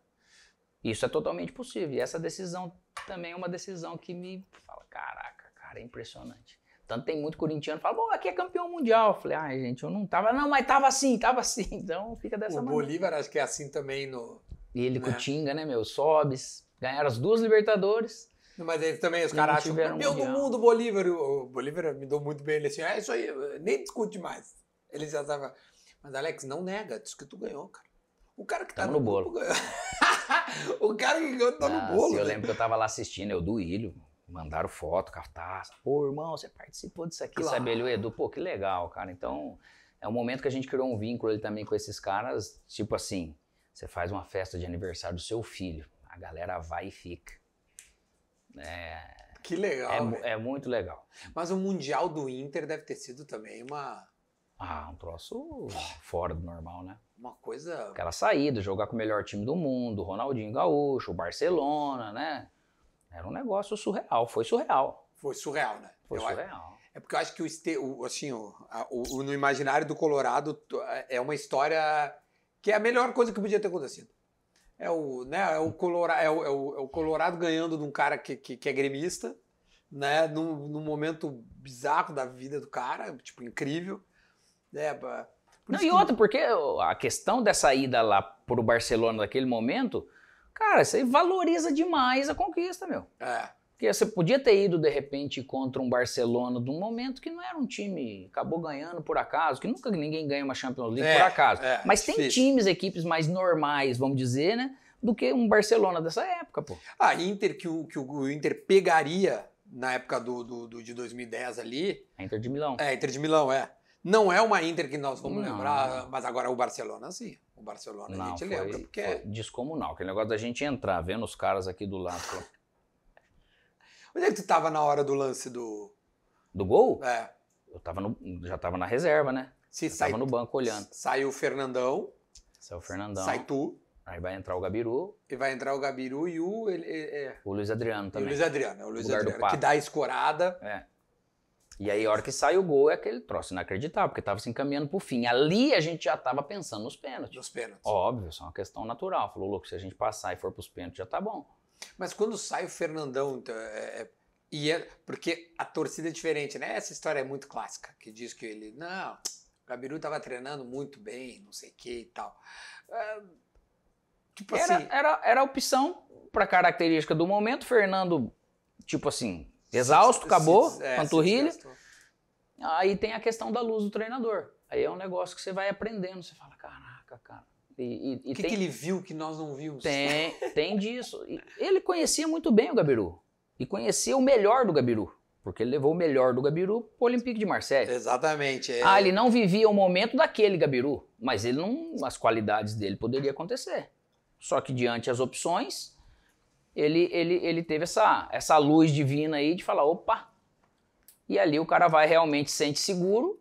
Isso é totalmente possível. E essa decisão também é uma decisão que me fala, caraca, cara, é impressionante. Tanto tem muito corintiano que fala, bom, aqui é campeão mundial. Eu falei, ai, gente, eu não tava. Não, mas tava assim, tava assim. Então fica dessa o maneira. O Bolívar acho que é assim também no... E ele né? Tinga, né, meu? Sobes. Ganharam as duas Libertadores. Mas eles também, os caras acham campeão é mundial. do mundo, Bolívar. O Bolívar me deu muito bem. Ele assim, é isso aí, nem discute mais. Ele já tava. Mas Alex, não nega, diz que tu ganhou, cara. O cara que tá no, no bolo. o cara que ganhou tá ah, no bolo. Eu né? lembro que eu tava lá assistindo, eu do Ilho. Mandaram foto, cartaz. Pô, irmão, você participou disso aqui, claro. sabe? Ele, o Edu, pô, que legal, cara. Então, é um momento que a gente criou um vínculo ele também com esses caras. Tipo assim, você faz uma festa de aniversário do seu filho. A galera vai e fica. Que legal. É, é, muito legal. Mas o Mundial do Inter deve ter sido também uma. Ah, um troço fora do normal, né? Uma coisa. Aquela saída, jogar com o melhor time do mundo, Ronaldinho Gaúcho, o Barcelona, né? Era um negócio surreal, foi surreal. Foi surreal, né? Foi eu surreal. Acho... É porque eu acho que o, este... o assim, o, o, no imaginário do Colorado é uma história que é a melhor coisa que podia ter acontecido é o, né, é o, Colora, é o, é o, é o Colorado ganhando de um cara que, que, que é gremista, né? Num, num, momento bizarro da vida do cara, tipo, incrível. Né? Não, e outra, porque a questão dessa ida lá pro Barcelona naquele momento, cara, você valoriza demais a conquista, meu. É. Porque você podia ter ido, de repente, contra um Barcelona de um momento que não era um time, acabou ganhando por acaso, que nunca ninguém ganha uma Champions League é, por acaso. É, Mas tem difícil. times, equipes mais normais, vamos dizer, né? Do que um Barcelona dessa época, pô. Ah, Inter, que o, que o Inter pegaria na época do, do, do de 2010 ali. A Inter de Milão. É, Inter de Milão, é. Não é uma Inter que nós vamos não. lembrar, mas agora o Barcelona sim. O Barcelona não, a gente foi, lembra, porque... Foi descomunal, aquele negócio da gente entrar, vendo os caras aqui do lado, Onde é que tu tava na hora do lance do. Do gol? É. Eu tava no, já tava na reserva, né? Se já sai, tava no banco olhando. Saiu o Fernandão. Saiu o Fernandão. Sai tu. Aí vai entrar o Gabiru. E vai entrar o Gabiru e o. Ele, é. O Luiz Adriano também. E o Luiz Adriano, é o Luiz Lugar Adriano. Que dá a escorada. É. E aí, a hora que sai o gol, é aquele troço inacreditável, porque estava se encaminhando pro fim. Ali a gente já estava pensando nos pênaltis. Nos pênaltis. Óbvio, isso é uma questão natural. Falou, louco, se a gente passar e for para os pênaltis, já tá bom. Mas quando sai o Fernandão, então, é, é, e é, porque a torcida é diferente, né? Essa história é muito clássica, que diz que ele, não, o Gabiru estava treinando muito bem, não sei o que e tal. É, tipo era, assim... era, era a opção para característica do momento, Fernando, tipo assim, exausto, se, acabou, se, é, panturrilha. aí tem a questão da luz do treinador. Aí é um negócio que você vai aprendendo, você fala, caraca, cara, e, e, o que, tem... que, ele viu que nós não vimos? Tem, tem disso. Ele conhecia muito bem o Gabiru. E conhecia o melhor do Gabiru. Porque ele levou o melhor do Gabiru para o Olympique de Marseille. Exatamente. É. Ah, ele não vivia o momento daquele Gabiru, mas ele não, as qualidades dele poderiam acontecer. Só que diante as opções, ele, ele, ele teve essa, essa luz divina aí de falar, opa. E ali o cara vai realmente sente seguro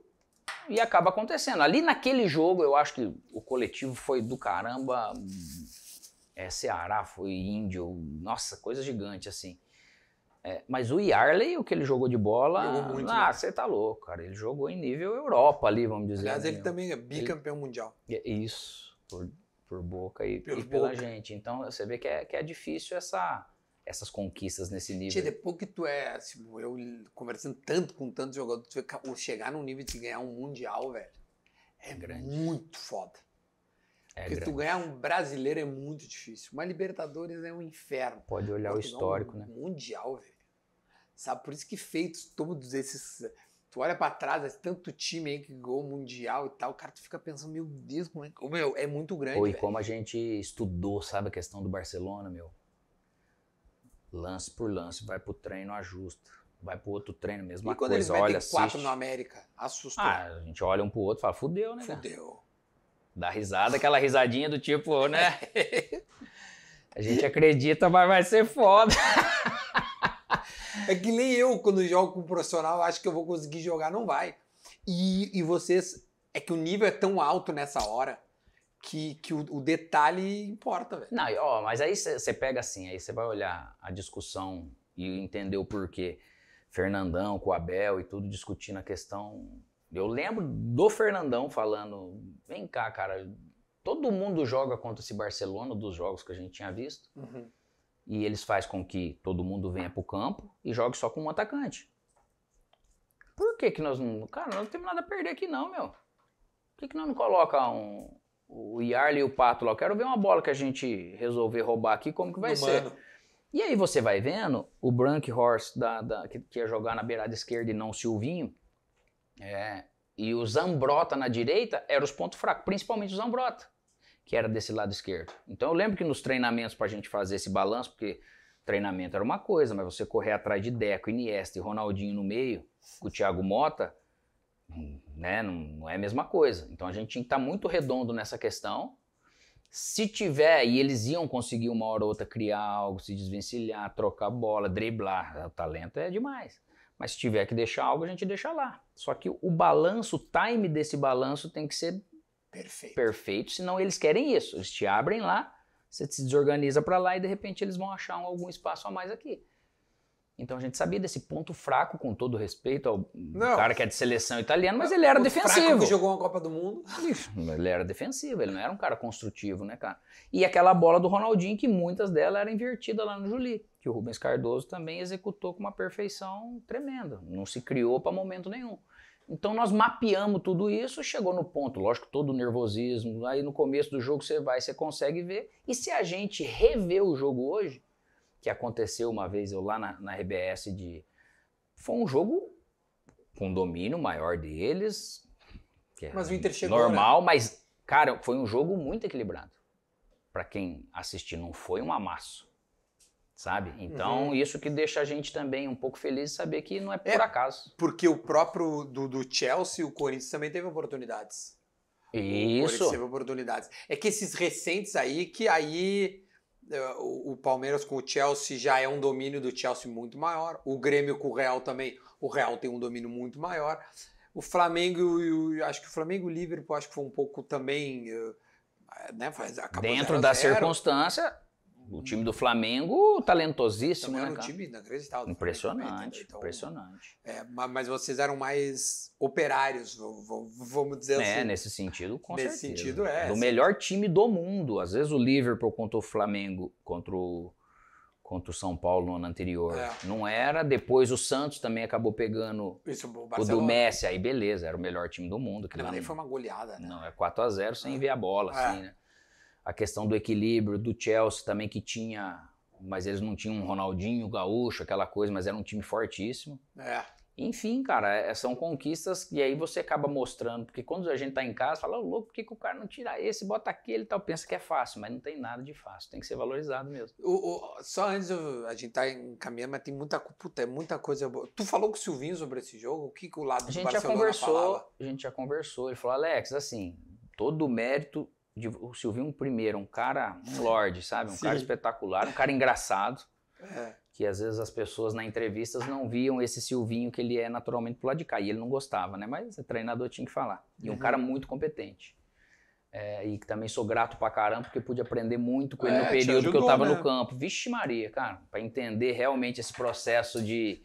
e acaba acontecendo. Ali naquele jogo, eu acho que o coletivo foi do caramba. É, Ceará, foi Índio, nossa, coisa gigante assim. É, mas o Yarley, o que ele jogou de bola, jogou muito, ah, né? você né? tá louco, cara. Ele jogou em nível Europa ali, vamos dizer. Aliás, assim. ele também é bicampeão ele... mundial. É, isso, por, por boca e, e pela boca. gente. Então você vê que é, que é difícil essa essas conquistas nesse nível. Tia, depois que tu é, assim, eu conversando tanto com tantos jogadores, tu chegar num nível de ganhar um mundial, velho, é grande. muito foda. É Porque grande. tu ganhar um brasileiro é muito difícil. Uma Libertadores é um inferno. Pode olhar Pode o histórico, um, né? Mundial, velho. Sabe, por isso que feitos todos esses. Tu olha para trás, é tanto time aí que ganhou mundial e tal, cara, tu fica pensando, meu Deus, como é que. Meu, é muito grande. Pô, e como a gente estudou, sabe, a questão do Barcelona, meu lance por lance, vai pro treino, ajusta. Vai pro outro treino, mesma e quando coisa, eles olha, assiste. quatro no América, assustou. Ah, a gente olha um pro outro e fala, fudeu, né? Fudeu. Dá risada, aquela risadinha do tipo, né? É. a gente acredita, mas vai ser foda. é que nem eu, quando jogo com um profissional, acho que eu vou conseguir jogar, não vai. E, e vocês, é que o nível é tão alto nessa hora que, que o, o detalhe importa, velho. Não, ó, mas aí você pega assim, aí você vai olhar a discussão e entender o porquê. Fernandão com o Abel e tudo discutindo a questão. Eu lembro do Fernandão falando: vem cá, cara, todo mundo joga contra esse Barcelona dos jogos que a gente tinha visto. Uhum. E eles faz com que todo mundo venha pro campo e jogue só com um atacante. Por que que nós não... Cara, nós não temos nada a perder aqui não, meu. Por que que nós não coloca um, o Yarley e o Pato lá, eu quero ver uma bola que a gente resolver roubar aqui, como que vai ser. E aí você vai vendo o Brank Horse, da, da, que, que ia jogar na beirada esquerda e não o Silvinho, é, e o Zambrota na direita, eram os pontos fracos, principalmente o Zambrota, que era desse lado esquerdo. Então eu lembro que nos treinamentos para a gente fazer esse balanço, porque treinamento era uma coisa, mas você correr atrás de Deco, Iniesta e Ronaldinho no meio, com o Thiago Mota, né? Não, é a mesma coisa. Então a gente tinha que estar tá muito redondo nessa questão. Se tiver, e eles iam conseguir uma hora ou outra criar algo, se desvencilhar, trocar bola, driblar, o talento é demais. Mas se tiver que deixar algo, a gente deixa lá. Só que o balanço, o time desse balanço tem que ser perfeito, perfeito senão eles querem isso. Eles te abrem lá, você se desorganiza para lá e de repente eles vão achar algum espaço a mais aqui. Então a gente sabia desse ponto fraco, com todo respeito ao não. cara que é de seleção italiana, mas ele era o defensivo. Fraco que jogou uma Copa do Mundo. Ele era defensivo, ele não era um cara construtivo, né, cara? E aquela bola do Ronaldinho, que muitas delas era invertida lá no Juli, que o Rubens Cardoso também executou com uma perfeição tremenda. Não se criou para momento nenhum. Então nós mapeamos tudo isso, chegou no ponto, lógico, todo o nervosismo. Aí no começo do jogo você vai, você consegue ver. E se a gente rever o jogo hoje, que aconteceu uma vez eu lá na, na RBS de. Foi um jogo com domínio maior deles. É mas o Inter chegou. Normal, né? mas, cara, foi um jogo muito equilibrado. Para quem assistir, não foi um amasso sabe? Então, uhum. isso que deixa a gente também um pouco feliz de saber que não é por é, acaso. Porque o próprio do, do, Chelsea, o Corinthians também teve oportunidades. Isso. O Corinthians teve oportunidades. É que esses recentes aí, que aí o Palmeiras com o Chelsea já é um domínio do Chelsea muito maior. O Grêmio com o Real também, o Real tem um domínio muito maior. O Flamengo e o, acho que o Flamengo e o Liverpool acho que foi um pouco também eh, né, acabou Dentro da zero. circunstância, o time do Flamengo, talentosíssimo, né, um time inacreditável. Impressionante, né, então, impressionante. É, mas vocês eram mais operários, vamos dizer é, assim. É, nesse sentido, com nesse certeza. sentido, é. Do melhor time do mundo. Às vezes o Liverpool contra o Flamengo, contra o contra o São Paulo no ano anterior. É. Não era, depois o Santos também acabou pegando Isso, o, o, do Messi, aí beleza, era o melhor time do mundo. Não, nem foi uma goleada, né? Não, é 4 a 0 sem é. ver a bola, assim, é. né? a questão do equilíbrio do Chelsea também que tinha, mas eles não tinham um Ronaldinho, Gaúcho, aquela coisa, mas era um time fortíssimo. É. Enfim, cara, é, são conquistas e aí você acaba mostrando, porque quando a gente tá em casa, fala, louco, por que, que o cara não tira esse, bota aquele e tal? Pensa que é fácil, mas não tem nada de fácil, tem que ser valorizado mesmo. O, o, só antes, a gente tá encaminhando, mas tem muita, puta, é muita coisa boa. Tu falou com o Silvinho sobre esse jogo? O que, que o lado a gente do já conversou, falava? A gente já conversou, ele falou, Alex, assim, todo o mérito de, o Silvinho primeiro, um cara, um lorde, sabe? Um Sim. cara espetacular, um cara engraçado. É. Que às vezes as pessoas na entrevistas não viam esse Silvinho que ele é naturalmente pro lado de cá. E ele não gostava, né? Mas o é treinador tinha que falar. E um uhum. cara muito competente. É, e que também sou grato pra caramba, porque pude aprender muito com ele é, no período ajudou, que eu tava né? no campo. Vixe Maria, cara, para entender realmente esse processo de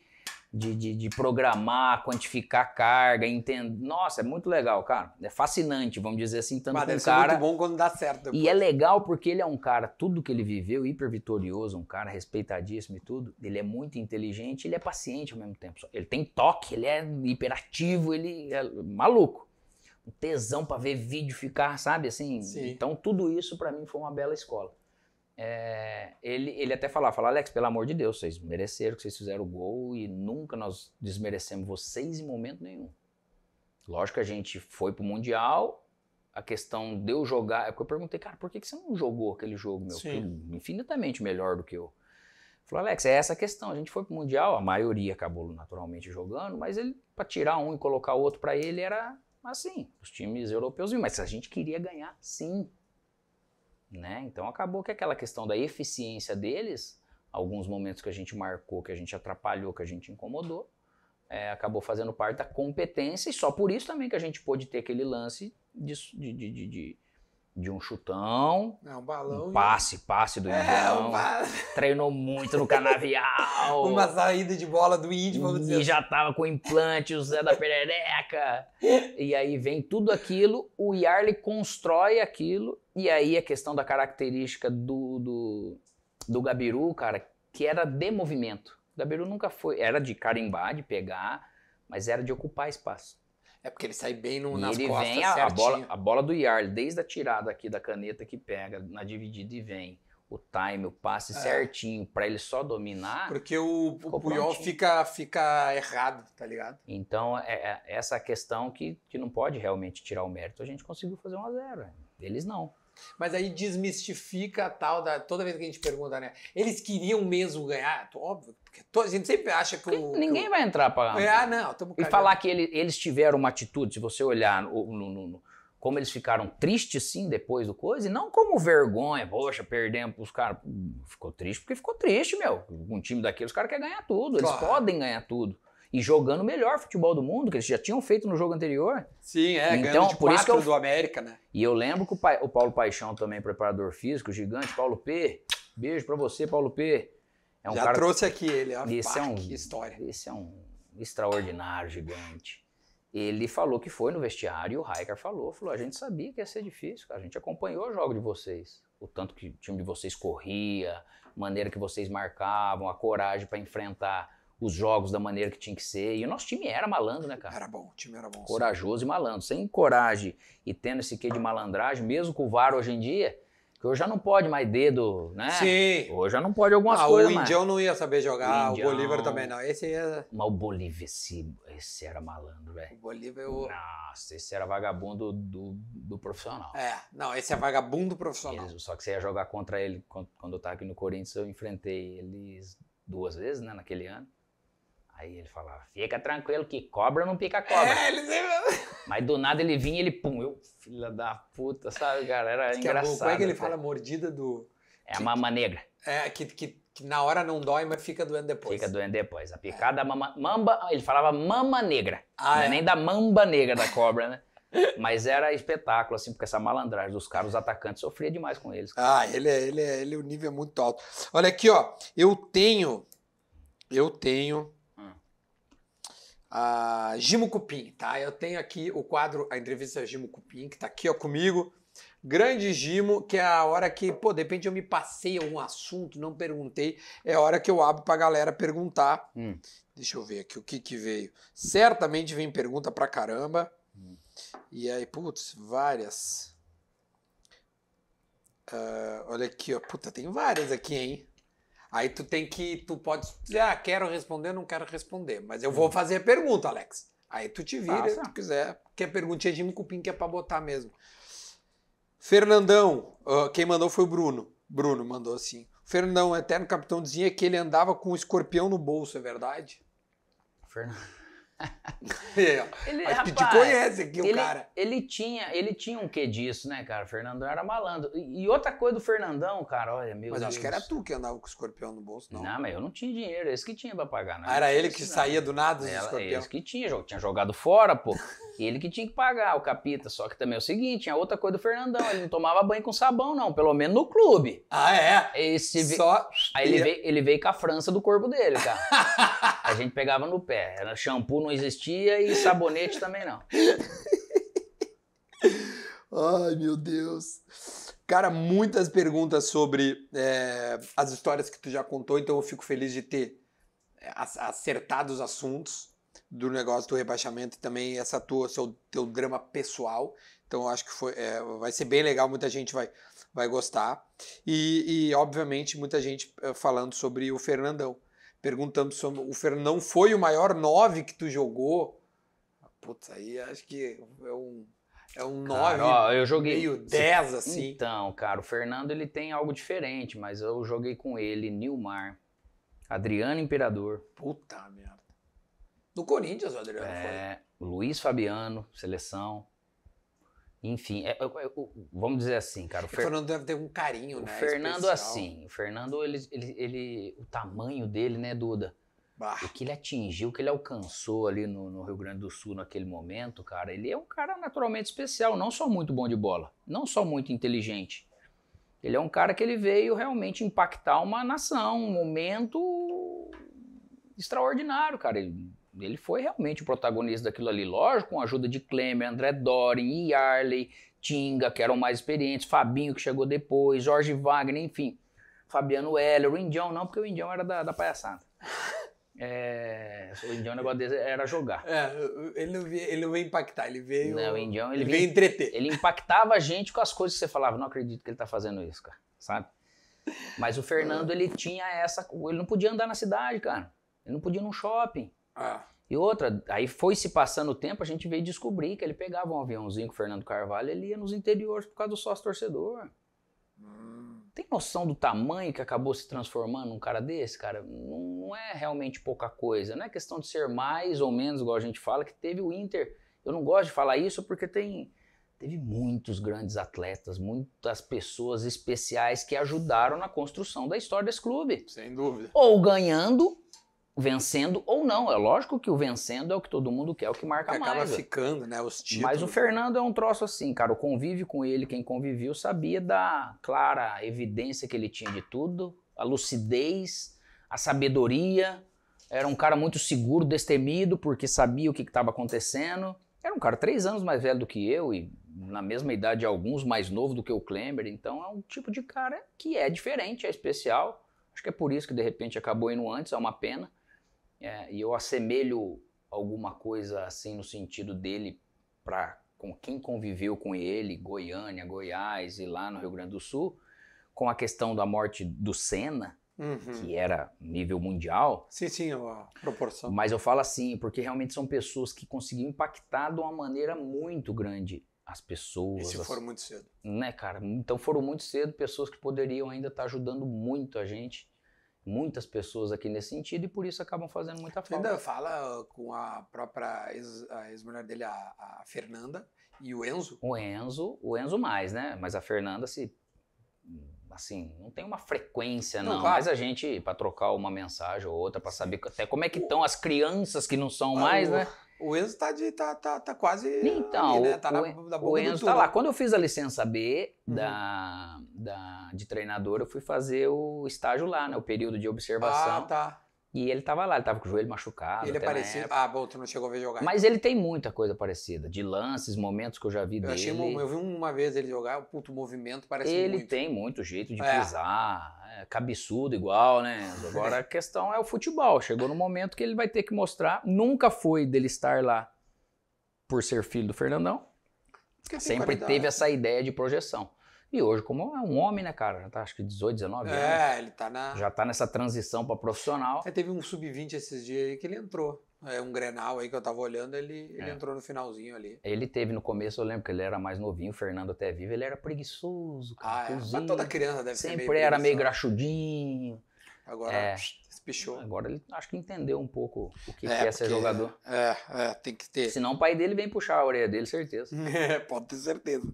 de, de, de programar, quantificar carga, entender. Nossa, é muito legal, cara. É fascinante, vamos dizer assim, tanto Mas deve um cara. muito bom quando dá certo. Depois. E é legal porque ele é um cara, tudo que ele viveu, hiper vitorioso, um cara respeitadíssimo e tudo. Ele é muito inteligente, ele é paciente ao mesmo tempo. Ele tem toque, ele é hiperativo, ele é maluco um tesão para ver vídeo ficar, sabe assim? Sim. Então tudo isso para mim foi uma bela escola. É, ele, ele até falava, falava, Alex, pelo amor de Deus, vocês mereceram que vocês fizeram o gol e nunca nós desmerecemos vocês em momento nenhum. Lógico que a gente foi pro Mundial, a questão de eu jogar, é porque eu perguntei, cara, por que, que você não jogou aquele jogo, meu Sim. filho? É infinitamente melhor do que eu. Falou, Alex, é essa a questão. A gente foi pro Mundial, a maioria acabou naturalmente jogando, mas ele, para tirar um e colocar o outro para ele, era assim. Os times europeus, mas a gente queria ganhar sim. Né? Então acabou que aquela questão da eficiência deles, alguns momentos que a gente marcou, que a gente atrapalhou, que a gente incomodou, é, acabou fazendo parte da competência e só por isso também que a gente pôde ter aquele lance de, de, de, de de um chutão. É, um balão. Um passe, passe do é, Indião. Um treinou muito no canavial. Uma saída de bola do índio, vamos dizer. E assim. já tava com implante, o Zé da Perereca. e aí vem tudo aquilo, o Yarley constrói aquilo e aí a questão da característica do, do, do Gabiru, cara, que era de movimento. O Gabiru nunca foi, era de carimbar, de pegar, mas era de ocupar espaço. É porque ele sai bem no, e nas ele costas vem a, a, bola, a bola do Yarley, desde a tirada aqui da caneta que pega na dividida e vem o time, o passe é. certinho para ele só dominar. Porque o, o Puyol fica, fica errado, tá ligado? Então, é, é, essa questão que, que não pode realmente tirar o mérito, a gente conseguiu fazer um a zero. Eles não. Mas aí desmistifica a tal da. Toda vez que a gente pergunta, né? Eles queriam mesmo ganhar? Óbvio, porque a gente sempre acha que o. Ninguém que o... vai entrar para. Ah, é, não, E falar que ele, eles tiveram uma atitude, se você olhar no, no, no, como eles ficaram tristes, sim, depois do coisa, e não como vergonha, poxa, perdemos os caras. Hum, ficou triste porque ficou triste, meu. Um time daqueles os caras querem ganhar tudo, eles claro. podem ganhar tudo e jogando o melhor futebol do mundo, que eles já tinham feito no jogo anterior. Sim, é, então, por isso que eu, do América, né? E eu lembro que o, pa, o Paulo Paixão também, preparador físico, gigante, Paulo P. Beijo para você, Paulo P. É um já cara, trouxe aqui ele, ó, esse é um, que história. Esse é um extraordinário gigante. Ele falou que foi no vestiário e o Raikar falou, falou, a gente sabia que ia ser difícil, cara. a gente acompanhou o jogo de vocês, o tanto que o time de vocês corria, maneira que vocês marcavam, a coragem para enfrentar os jogos da maneira que tinha que ser. E o nosso time era malandro, né, cara? Era bom, o time era bom. Corajoso sim. e malandro. Sem coragem e tendo esse quê de malandragem, mesmo com o VAR hoje em dia, que hoje já não pode mais dedo, né? Sim. Hoje já não pode algumas ah, coisas. O Indião mais. não ia saber jogar, o, o é Bolívar também não. Esse ia. É- Mas o Bolívar, esse, esse era malandro, velho. O Bolívar. O... Nossa, esse era vagabundo do, do profissional. É, não, esse é vagabundo profissional. só que você ia jogar contra ele quando eu tava aqui no Corinthians, eu enfrentei eles duas vezes, né, naquele ano. Aí ele falava, fica tranquilo que cobra não pica cobra. É, ele... Mas do nada ele vinha e ele, pum, eu, filha da puta, sabe, cara? Era que engraçado. É Como é que ele cara. fala mordida do. É a mama negra. É, que, que, que, na hora não dói, mas fica doendo depois. Fica doendo depois. A é. picada é. mama, mamba, ele falava mama negra. Ah, não é? é? nem da mamba negra da cobra, né? Mas era espetáculo, assim, porque essa malandragem dos caras, os atacantes, sofria demais com eles. Cara. Ah, ele, ele, ele, o nível é muito alto. Olha aqui, ó. Eu tenho. Eu tenho a Gimo Cupim, tá? Eu tenho aqui o quadro, a entrevista Gimo Cupim, que tá aqui ó, comigo. Grande Gimo, que é a hora que, pô, de repente eu me passei algum assunto, não perguntei, é a hora que eu abro pra galera perguntar. Hum. Deixa eu ver aqui o que que veio. Certamente vem pergunta pra caramba. Hum. E aí, putz, várias. Uh, olha aqui, ó. Puta, tem várias aqui, hein? Aí tu tem que, tu pode dizer, ah, quero responder, não quero responder, mas eu vou hum. fazer a pergunta, Alex. Aí tu te vira, se tu quiser, porque a perguntinha de Jimmy Cupim que é pra botar mesmo. Fernandão, uh, quem mandou foi o Bruno. Bruno mandou assim. Fernandão, o eterno capitão, dizia é que ele andava com um escorpião no bolso, é verdade? Fernandão. É, ele, acho rapaz, te conhece aqui ele, cara. Ele tinha, ele tinha um quê disso, né, cara? O Fernandão era malandro. E, outra coisa do Fernandão, cara, olha, meu Mas Deus. acho que era tu que andava com o escorpião no bolso, não. Não, mas eu não tinha dinheiro, é esse que tinha pra pagar. Né? Não, era ele que isso, saía não. do nada era, escorpião? Esse que tinha, tinha jogado fora, pô. ele que tinha que pagar o capita. Só que também é o seguinte, tinha outra coisa do Fernandão, ele não tomava banho com sabão, não, pelo menos no clube. Ah, é? Esse Só... Aí ele veio, ele veio com a frança do corpo dele, cara. a gente pegava no pé, era shampoo não existia e sabonete também não. Ai, meu Deus. Cara, muitas perguntas sobre é, as histórias que tu já contou, então eu fico feliz de ter é, acertado os assuntos do negócio do rebaixamento e também essa tua, seu teu drama pessoal. Então eu acho que foi, é, vai ser bem legal, muita gente vai, vai gostar. E, e, obviamente, muita gente é, falando sobre o Fernandão. Perguntando sobre. O Fernão foi o maior nove que tu jogou. Putz, aí acho que é um. É um 9, ó, eu joguei meio 10, assim. Então, cara, o Fernando ele tem algo diferente, mas eu joguei com ele, Nilmar, Adriano Imperador. Puta merda. No Corinthians o Adriano é, foi. Luiz Fabiano, seleção. Enfim, é, é, é, vamos dizer assim, cara. O, Fer... o Fernando deve ter um carinho, o né? O Fernando, especial. assim, o Fernando, ele, ele, ele, o tamanho dele, né, Duda? Bah. O que ele atingiu, o que ele alcançou ali no, no, Rio Grande do Sul naquele momento, cara, ele é um cara naturalmente especial, não só muito bom de bola, não só muito inteligente. Ele é um cara que ele veio realmente impactar uma nação, um momento extraordinário, cara. Ele ele foi realmente o protagonista daquilo ali. Lógico, com a ajuda de Klemer, André Dorin, Yarley, Tinga, que eram mais experientes, Fabinho, que chegou depois, Jorge Wagner, enfim. Fabiano Heller, o Indião não, porque o Indião era da, da palhaçada. É, o Indião, o negócio dele era jogar. É, ele, não veio, ele não veio impactar, ele veio. Não, o Indião, ele, ele veio, veio entreter. Ele impactava a gente com as coisas que você falava, não acredito que ele tá fazendo isso, cara, sabe? Mas o Fernando, ele tinha essa. Ele não podia andar na cidade, cara. Ele não podia ir num shopping. Ah. E outra, aí foi se passando o tempo, a gente veio descobrir que ele pegava um aviãozinho com o Fernando Carvalho ele ia nos interiores por causa do sócio torcedor. Hum. Tem noção do tamanho que acabou se transformando um cara desse, cara? Não, não, é realmente pouca coisa. Não é questão de ser mais ou menos, igual a gente fala, que teve o Inter. Eu não gosto de falar isso porque tem. Teve muitos grandes atletas, muitas pessoas especiais que ajudaram na construção da história desse clube. Sem dúvida. Ou ganhando vencendo ou não. É lógico que o vencendo é o que todo mundo quer, é o que marca que mais. Acaba né? ficando, né? Os títulos. Mas o Fernando é um troço assim, cara. O convívio com ele, quem conviveu, sabia da clara evidência que ele tinha de tudo, a lucidez, a sabedoria. Era um cara muito seguro, destemido, porque sabia o que estava acontecendo. Era um cara três anos mais velho do que eu e na mesma idade de alguns, mais novo do que o Klemmer. Então é um tipo de cara que é diferente, é especial. Acho que é por isso que de repente acabou indo antes, é uma pena. É, e eu assemelho alguma coisa assim no sentido dele para com quem conviveu com ele, Goiânia, Goiás e lá no Rio Grande do Sul, com a questão da morte do Senna, uhum. que era nível mundial. Sim, sim, a proporção. Mas eu falo assim, porque realmente são pessoas que conseguiram impactar de uma maneira muito grande as pessoas. E se foram as, muito cedo. Né, cara? Então foram muito cedo pessoas que poderiam ainda estar tá ajudando muito a gente muitas pessoas aqui nesse sentido e por isso acabam fazendo muita falta. Ainda fala ah, com a própria ex-mulher ex dele, a, a, Fernanda, e o Enzo? O Enzo, o Enzo mais, né? Mas a Fernanda se assim, não tem uma frequência não, não mas a gente para trocar uma mensagem ou outra para saber até como é que estão as crianças que não são ah, mais, ah, né? O Enzo tá, de, tá, tá, tá quase. Então, ali, né? tá na, na o Enzo tá lá. Quando eu fiz a licença B uhum. da, da, de treinador, eu fui fazer o estágio lá, né? O período de observação. Ah, tá. E ele tava lá, ele tava com o joelho machucado. Ele é parecido. Ah, bom, tu não chegou a ver jogar. Mas ele tem muita coisa parecida, de lances, momentos que eu já vi eu dele. Achei, eu vi uma vez ele jogar, o puto movimento parece ele muito. Ele tem muito jeito de é. pisar, é, cabeçudo igual, né? Agora a questão é o futebol. Chegou no momento que ele vai ter que mostrar. Nunca foi dele estar lá por ser filho do Fernandão. Sempre qualidade. teve essa ideia de projeção. E hoje, como é um homem, né, cara? Já tá acho que 18, 19 é, anos. É, ele tá na. Já tá nessa transição para profissional. É, teve um sub-20 esses dias aí que ele entrou. É um grenal aí que eu tava olhando, ele, ele é. entrou no finalzinho ali. Ele teve no começo, eu lembro que ele era mais novinho, o Fernando até vivo, ele era preguiçoso, cara. Ah, é. Mas toda criança deve Sempre ser meio era meio graxudinho. Agora é. Pichou. Agora ele acho que entendeu um pouco o que é, que é ser jogador. É, é, tem que ter. Senão o pai dele vem puxar a orelha dele, certeza. É, pode ter certeza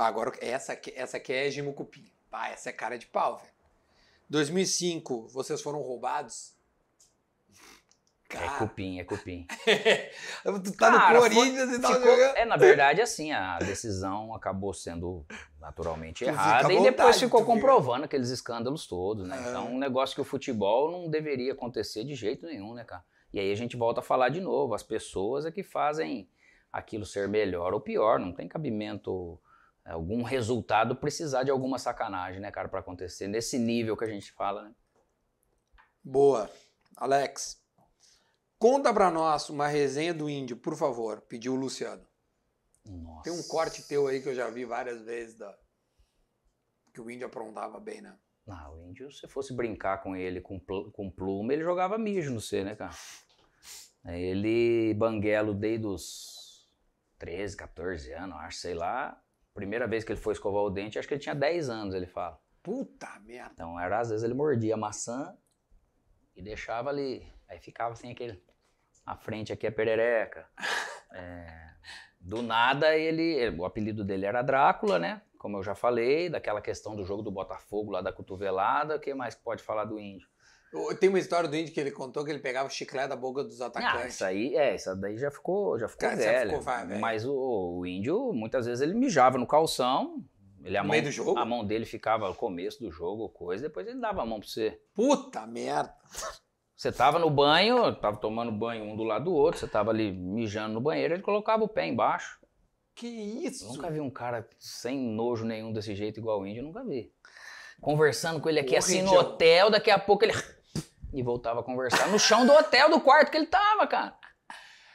agora, essa, essa aqui é Cupim. Pá, essa é cara de pau, velho. 2005, vocês foram roubados? Cara. É cupim, é cupim. tu tá Cara, no Corinthians foi, e tá ficou, É, na verdade, assim, a decisão acabou sendo naturalmente errada e depois ficou comprovando viu? aqueles escândalos todos, né? É. Então, um negócio que o futebol não deveria acontecer de jeito nenhum, né, cara? E aí a gente volta a falar de novo, as pessoas é que fazem aquilo ser melhor ou pior, não tem cabimento algum resultado precisar de alguma sacanagem, né, cara, para acontecer nesse nível que a gente fala, né? Boa. Alex, conta para nós uma resenha do índio, por favor, pediu o Luciano. Nossa. Tem um corte teu aí que eu já vi várias vezes da que o índio aprontava bem, né? Ah, o índio, se fosse brincar com ele com, pl com pluma, ele jogava mijo no C, né, cara? Ele banguelo desde os 13, 14 anos, acho, sei lá. Primeira vez que ele foi escovar o dente, acho que ele tinha 10 anos, ele fala. Puta merda. Então, era, às vezes ele mordia a maçã e deixava ali. Aí ficava assim aquele. A frente aqui é perereca. é, do nada ele. O apelido dele era Drácula, né? Como eu já falei, daquela questão do jogo do Botafogo lá da cotovelada. O que mais pode falar do índio? Tem uma história do índio que ele contou que ele pegava o chiclete da boca dos ah, atacantes. Ah, isso aí, é, isso daí já ficou, já ficou Cara, velho. Ficou, vai, Mas o, o, índio, muitas vezes, ele mijava no calção. Ele, no mão, meio do jogo? A mão dele ficava no começo do jogo, coisa, depois ele dava a mão pra você. Puta merda! Você tava no banho, tava tomando banho um do lado do outro, você tava ali mijando no banheiro, ele colocava o pé embaixo. Que isso? Eu nunca vi um cara sem nojo nenhum desse jeito igual o índio, nunca vi. Conversando com ele aqui Porra, assim no hotel, daqui a pouco ele e voltava a conversar no chão do hotel, do quarto que ele tava, cara.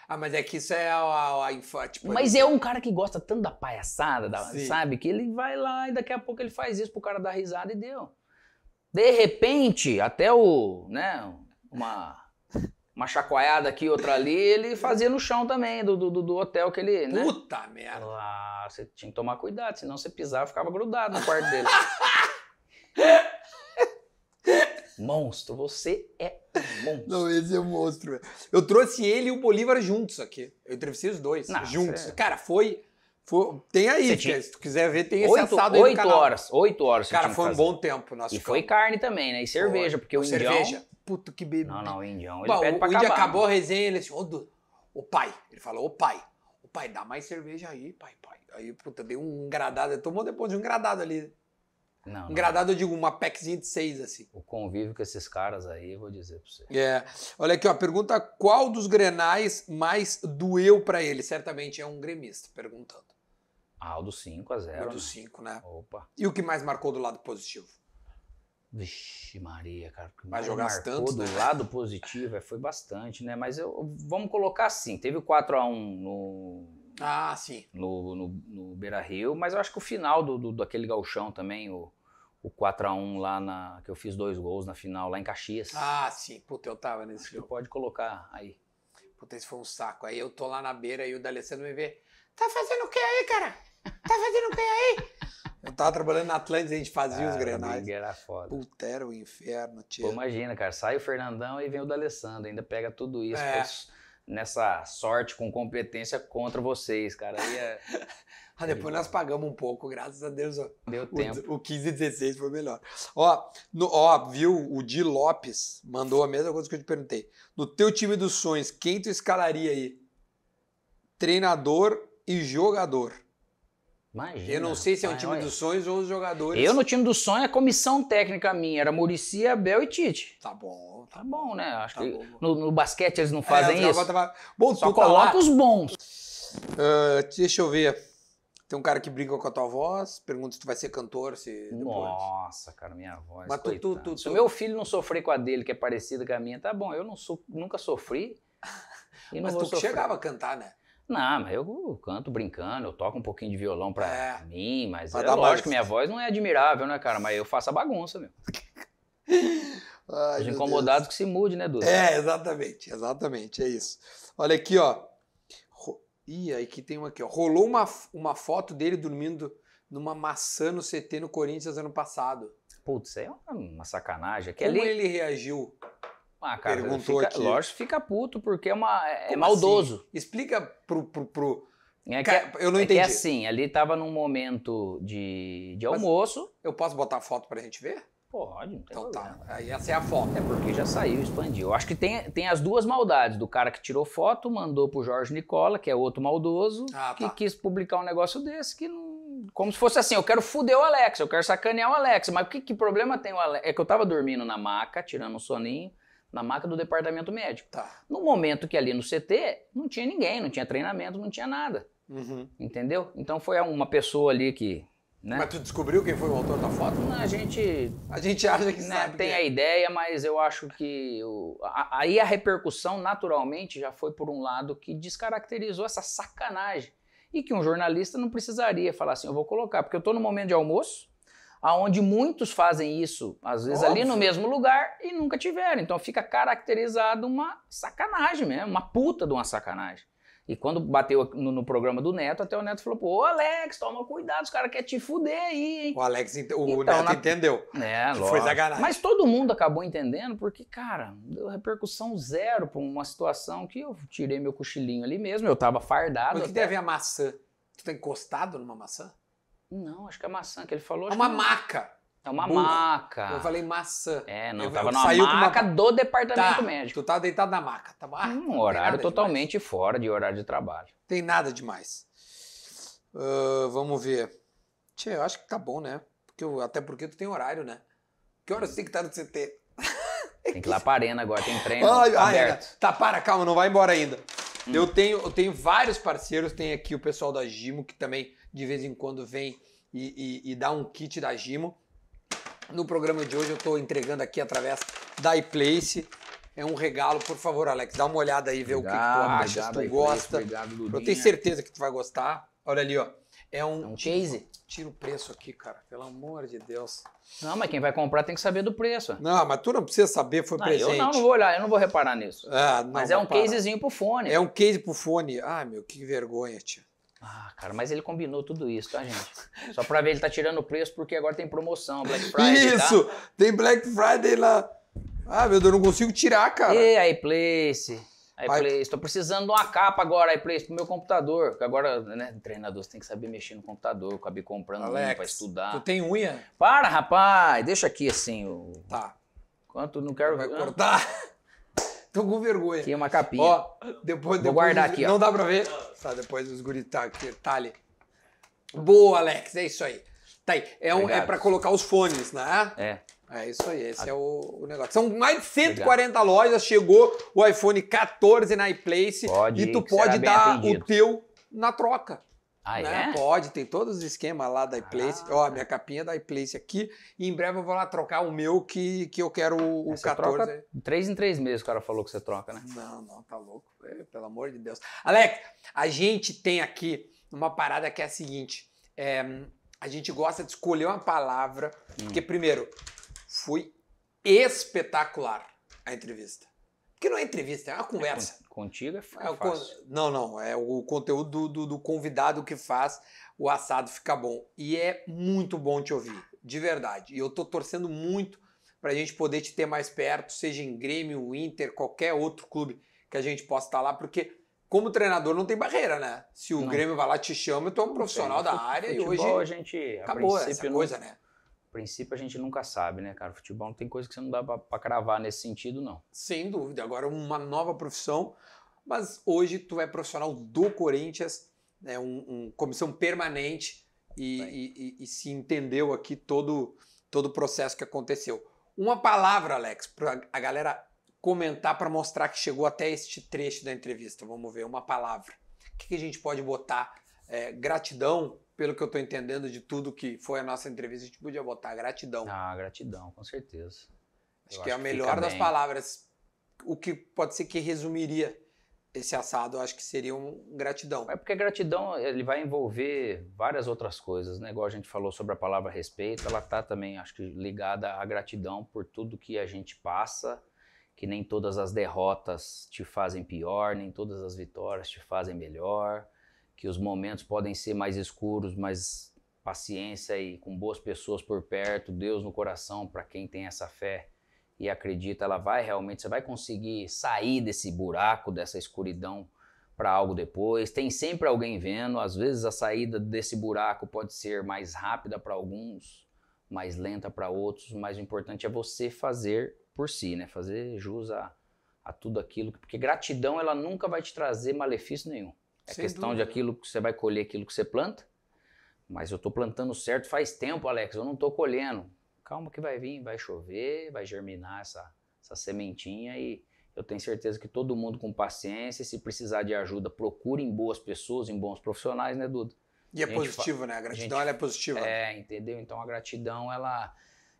Ah, mas é que isso é a, a, a tipo, Mas é um cara que gosta tanto da palhaçada, da, sabe? Que ele vai lá e daqui a pouco ele faz isso pro cara dar risada e deu. De repente, até o, né, uma uma chacoalhada aqui, outra ali, ele fazia no chão também, do, do, do hotel que ele. Né? Puta merda! ah, você tinha que tomar cuidado, senão você pisava ficava grudado no quarto dele. monstro, você é monstro. Não, esse é um monstro. Eu trouxe ele e o Bolívar juntos aqui. Eu entrevistei os dois juntos. É. Cara, foi, foi, Tem aí, tinha... se tu quiser ver, tem esse oito, aí oito horas, oito horas. Cara, foi um bom tempo. Nosso e campo. foi carne também, né? E cerveja, foi. porque o, o indião... Cerveja. Puta que bebê. Não, não, o indião, ele Bom, pede pra o Indião acabou né? a resenha, ele disse ô, do... o pai, ele falou, ô pai, ô pai, dá mais cerveja aí, pai, pai. Aí, puta, deu um gradado, ele tomou depois de um gradado ali. Não, não. Engradado, eu digo, uma packzinha de seis, assim. O convívio com esses caras aí, eu vou dizer pra você. É. Olha aqui, ó. Pergunta qual dos grenais mais doeu para ele? Certamente é um gremista, perguntando. Ah, o do 5 a 0 O do 5, né? né? Opa. E o que mais marcou do lado positivo? Vixe Maria, cara. Vai jogar tanto, do né? lado positivo, é, foi bastante, né? Mas eu, vamos colocar assim, teve o 4x1 no... Ah, sim. No, no, no Beira-Rio, mas eu acho que o final do, do, daquele galchão também, o o 4x1 lá na. que eu fiz dois gols na final, lá em Caxias. Ah, sim, puta, eu tava nesse jogo. Pode colocar aí. Puta, esse foi um saco. Aí eu tô lá na beira e o D'Alessandro me vê. Tá fazendo o que aí, cara? Tá fazendo o que aí? eu tava trabalhando na Atlântida, a gente fazia cara, os ah, grenais. Era foda. Puta, era o um inferno, tio. Pô, imagina, cara, sai o Fernandão e vem o D'Alessandro, ainda pega tudo isso. É. Pô, nessa sorte com competência contra vocês, cara. É... ah, depois nós pagamos um pouco, graças a Deus. Ó. Deu tempo. O, 15 e 16 foi melhor. Ó, no, ó, viu? O Di Lopes mandou a mesma coisa que eu te perguntei. No teu time dos sonhos, quem tu escalaria aí? Treinador e jogador. Imagina. Eu não sei se é um time olha. dos sonhos ou os jogadores. Eu no time dos sonhos é comissão técnica minha. Era Murici, Abel e Tite. Tá bom tá bom, né? Acho tá que bom. No, no, basquete eles não é, fazem é, isso. Tava... Tá bom, Só tá coloca tá os bons. Uh, deixa eu ver. Tem um cara que brinca com a tua voz, pergunta se tu vai ser cantor, se Nossa, cara, minha voz. Mas tu, tu, tu, se o meu filho não sofrer com a dele, que é parecida com a minha, tá bom, eu não sou, nunca sofri. E mas tu chegava a cantar, né? Não, mas eu canto brincando, eu toco um pouquinho de violão pra é, mim, mas é lógico que minha voz não é admirável, né, cara? Mas eu faço a bagunça, meu. Ai, Os incomodados que se mude, né, Duda? É, exatamente, exatamente, é isso. Olha aqui, ó. Ih, que tem uma aqui, ó. Rolou uma, uma foto dele dormindo numa maçã no CT no Corinthians ano passado. Putz, é uma, uma sacanagem. É Como ali... ele reagiu? Ah, cara, Perguntou fica, aqui. lógico, fica puto, porque é, uma, é assim? maldoso. Assim? Explica pro, pro, pro, é que, é, eu não é, é entendi. É assim, ali tava num momento de, de almoço. Mas eu posso botar a foto pra gente ver? Pode, não tem então, tá. problema. Tá. Aí essa é a foto. É porque já saiu, expandiu. Eu acho que tem, tem as duas maldades do cara que tirou foto, mandou pro Jorge Nicola, que é outro maldoso, ah, que tá. quis publicar um negócio desse que não. Como se fosse assim, eu quero fuder o Alex, eu quero sacanear o Alex. Mas que, que problema tem o Alex? É que eu tava dormindo na maca, tirando um soninho, na maca do departamento médico. Tá. No momento que ali no CT, não tinha ninguém, não tinha treinamento, não tinha nada. Uhum. Entendeu? Então foi uma pessoa ali que né? Mas tu descobriu quem foi o autor da foto? Não, a gente. A gente acha que né, sabe. Tem é. a ideia, mas eu acho que. O, a, aí a repercussão, naturalmente, já foi por um lado que descaracterizou essa sacanagem. E que um jornalista não precisaria falar assim: eu vou colocar, porque eu estou no momento de almoço, aonde muitos fazem isso, às vezes ali no mesmo lugar, e nunca tiveram. Então fica caracterizado uma sacanagem mesmo, uma puta de uma sacanagem. E quando bateu no, no, programa do Neto, até o Neto falou, pô, Alex, toma cuidado, os caras querem te fuder aí, hein? O Alex, o então, Neto na... entendeu. É, que Mas todo mundo acabou entendendo, porque, cara, deu repercussão zero pra uma situação que eu tirei meu cochilinho ali mesmo, eu tava fardado. O que até. deve a maçã? Tu tá encostado numa maçã? Não, acho que é maçã que ele falou. É uma que... maca! É uma maca. Eu falei maçã. É, não, eu, tava eu numa maca do departamento tá, médico. Tu tá deitado na maca, tá maca. Um horário totalmente demais. fora de horário de trabalho. Tem nada demais. Uh, vamos ver. Tchê, eu acho que tá bom, né? Porque eu, até porque tu tem horário, né? Que horas tem que estar tá no CT? tem que ir lá pra arena agora, tem treino Ai, aberto. Tá, para, calma, não vai embora ainda. Hum. Eu, tenho, eu tenho vários parceiros, tem aqui o pessoal da Gimo, que também de vez em quando vem e, e, e dá um kit da Gimo no programa de hoje eu estou entregando aqui através da iPlace. É um regalo, por favor, Alex, dá uma olhada aí, vê obrigado, o que, que, tu acha, se tu gosta. Obrigado, eu tenho certeza que tu vai gostar. Olha ali, ó. É um, é um Chase. Tira o preço aqui, cara. Pelo amor de Deus. Não, mas quem vai comprar tem que saber do preço. Não, mas tu não precisa saber, foi não, ah, presente. Eu não, não vou olhar, eu não vou reparar nisso. Ah, não, mas é um casezinho pro fone. É um case pro fone. Ai, meu, que vergonha, tia. Ah, cara, mas ele combinou tudo isso, tá, gente? Só pra ver, ele tá tirando o preço porque agora tem promoção, Black Friday. Tá? Isso! Tá? Tem Black Friday lá. Ah, meu Deus, eu não consigo tirar, cara. E iPlace. Place, Estou precisando de uma capa agora, para pro meu computador. Porque agora, né, treinador, você tem que saber mexer no computador. Eu acabei comprando Alex, unha pra estudar. Tu tem unha? Para, rapaz! Deixa aqui assim o. Tá. Quanto não quero. Vai cortar? Tô com vergonha. Tem uma capinha. Ó, depois, depois Vou guardar os, aqui, ó. Não dá pra ver. Tá, depois os guris tá, tá ali. Boa, Alex, é isso aí. Tá aí. É, um, é pra colocar os fones, né? É. É isso aí, esse A... Ah. é o, o, negócio. São mais de 140 Obrigado. lojas, chegou o iPhone 14 na iPlace pode, e tu pode dar o teu na troca. Ah, né? é? Pode, tem todos os esquemas lá da iPlace. Ah, Ó, minha capinha é da iPlace aqui. E em breve eu vou lá trocar o meu que, que eu quero o, o 14. três em três meses o cara falou que você troca, né? Não, não, tá louco. É, pelo amor de Deus. Alex, a gente tem aqui uma parada que é a seguinte. É, a gente gosta de escolher uma palavra, hum. porque primeiro, foi espetacular a entrevista. Porque não é entrevista, é uma é conversa contigo é fica é fácil. Não, não. É o conteúdo do, do, do, convidado que faz o assado ficar bom. E é muito bom te ouvir, de verdade. E eu tô torcendo muito para a gente poder te ter mais perto, seja em Grêmio, Inter, qualquer outro clube que a gente possa estar tá lá, porque como treinador não tem barreira, né? Se o não. Grêmio vai lá te chama, eu tô um profissional da área futebol, e hoje a gente acabou a essa coisa, não... né? princípio a gente nunca sabe, né, cara? Futebol não tem coisa que você não dá para cravar nesse sentido, não. Sem dúvida. Agora uma nova profissão, mas hoje tu é profissional do Corinthians, né? Um, um comissão permanente e, e, e, e, se entendeu aqui todo todo o processo que aconteceu. Uma palavra, Alex, para a galera comentar para mostrar que chegou até este trecho da entrevista. Vamos ver uma palavra. O que, que a gente pode botar? É, gratidão, pelo que eu estou entendendo de tudo que foi a nossa entrevista, a gente podia botar gratidão. Ah, gratidão, com certeza. Acho eu que acho é a melhor das bem. palavras. O que pode ser que resumiria esse assado, eu acho que seria um gratidão. É porque gratidão ele vai envolver várias outras coisas, né? Igual a gente falou sobre a palavra respeito, ela tá também, acho que, ligada à gratidão por tudo que a gente passa, que nem todas as derrotas te fazem pior, nem todas as vitórias te fazem melhor que os momentos podem ser mais escuros, mas paciência e com boas pessoas por perto, Deus no coração para quem tem essa fé e acredita, ela vai realmente, você vai conseguir sair desse buraco, dessa escuridão para algo depois. Tem sempre alguém vendo, às vezes a saída desse buraco pode ser mais rápida para alguns, mais lenta para outros, mas o importante é você fazer por si, né? Fazer jus a, a tudo aquilo, porque gratidão ela nunca vai te trazer malefício nenhum. É Sem questão dúvida. de aquilo que você vai colher, aquilo que você planta. Mas eu estou plantando certo faz tempo, Alex, eu não estou colhendo. Calma que vai vir, vai chover, vai germinar essa, essa sementinha e eu tenho certeza que todo mundo com paciência, se precisar de ajuda, procure em boas pessoas, em bons profissionais, né, Duda? E é positivo, né? A gratidão a gente, é positiva. É, entendeu? Então a gratidão ela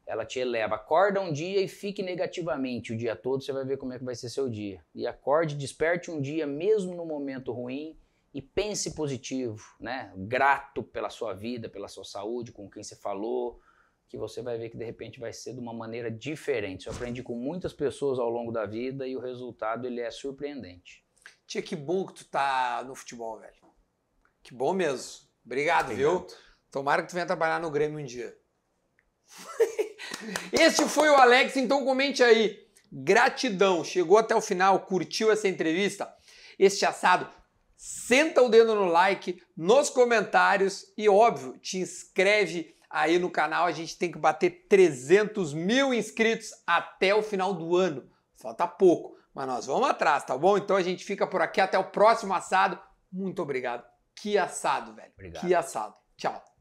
ela te eleva. Acorda um dia e fique negativamente o dia todo, você vai ver como é que vai ser seu dia. E acorde, desperte um dia mesmo no momento ruim e pense positivo, né? Grato pela sua vida, pela sua saúde, com quem você falou, que você vai ver que de repente vai ser de uma maneira diferente. Eu aprendi com muitas pessoas ao longo da vida e o resultado ele é surpreendente. Tia, que bom que tu tá no futebol, velho. Que bom mesmo. Obrigado, Obrigado. viu? Tomara que tu venha trabalhar no Grêmio um dia. Este foi o Alex, então comente aí. Gratidão, chegou até o final, curtiu essa entrevista? Este assado senta o dedo no like, nos comentários e, óbvio, te inscreve aí no canal. A gente tem que bater 300 mil inscritos até o final do ano. Falta pouco, mas nós vamos atrás, tá bom? Então a gente fica por aqui. Até o próximo assado. Muito obrigado. Que assado, velho. Obrigado. Que assado. Tchau.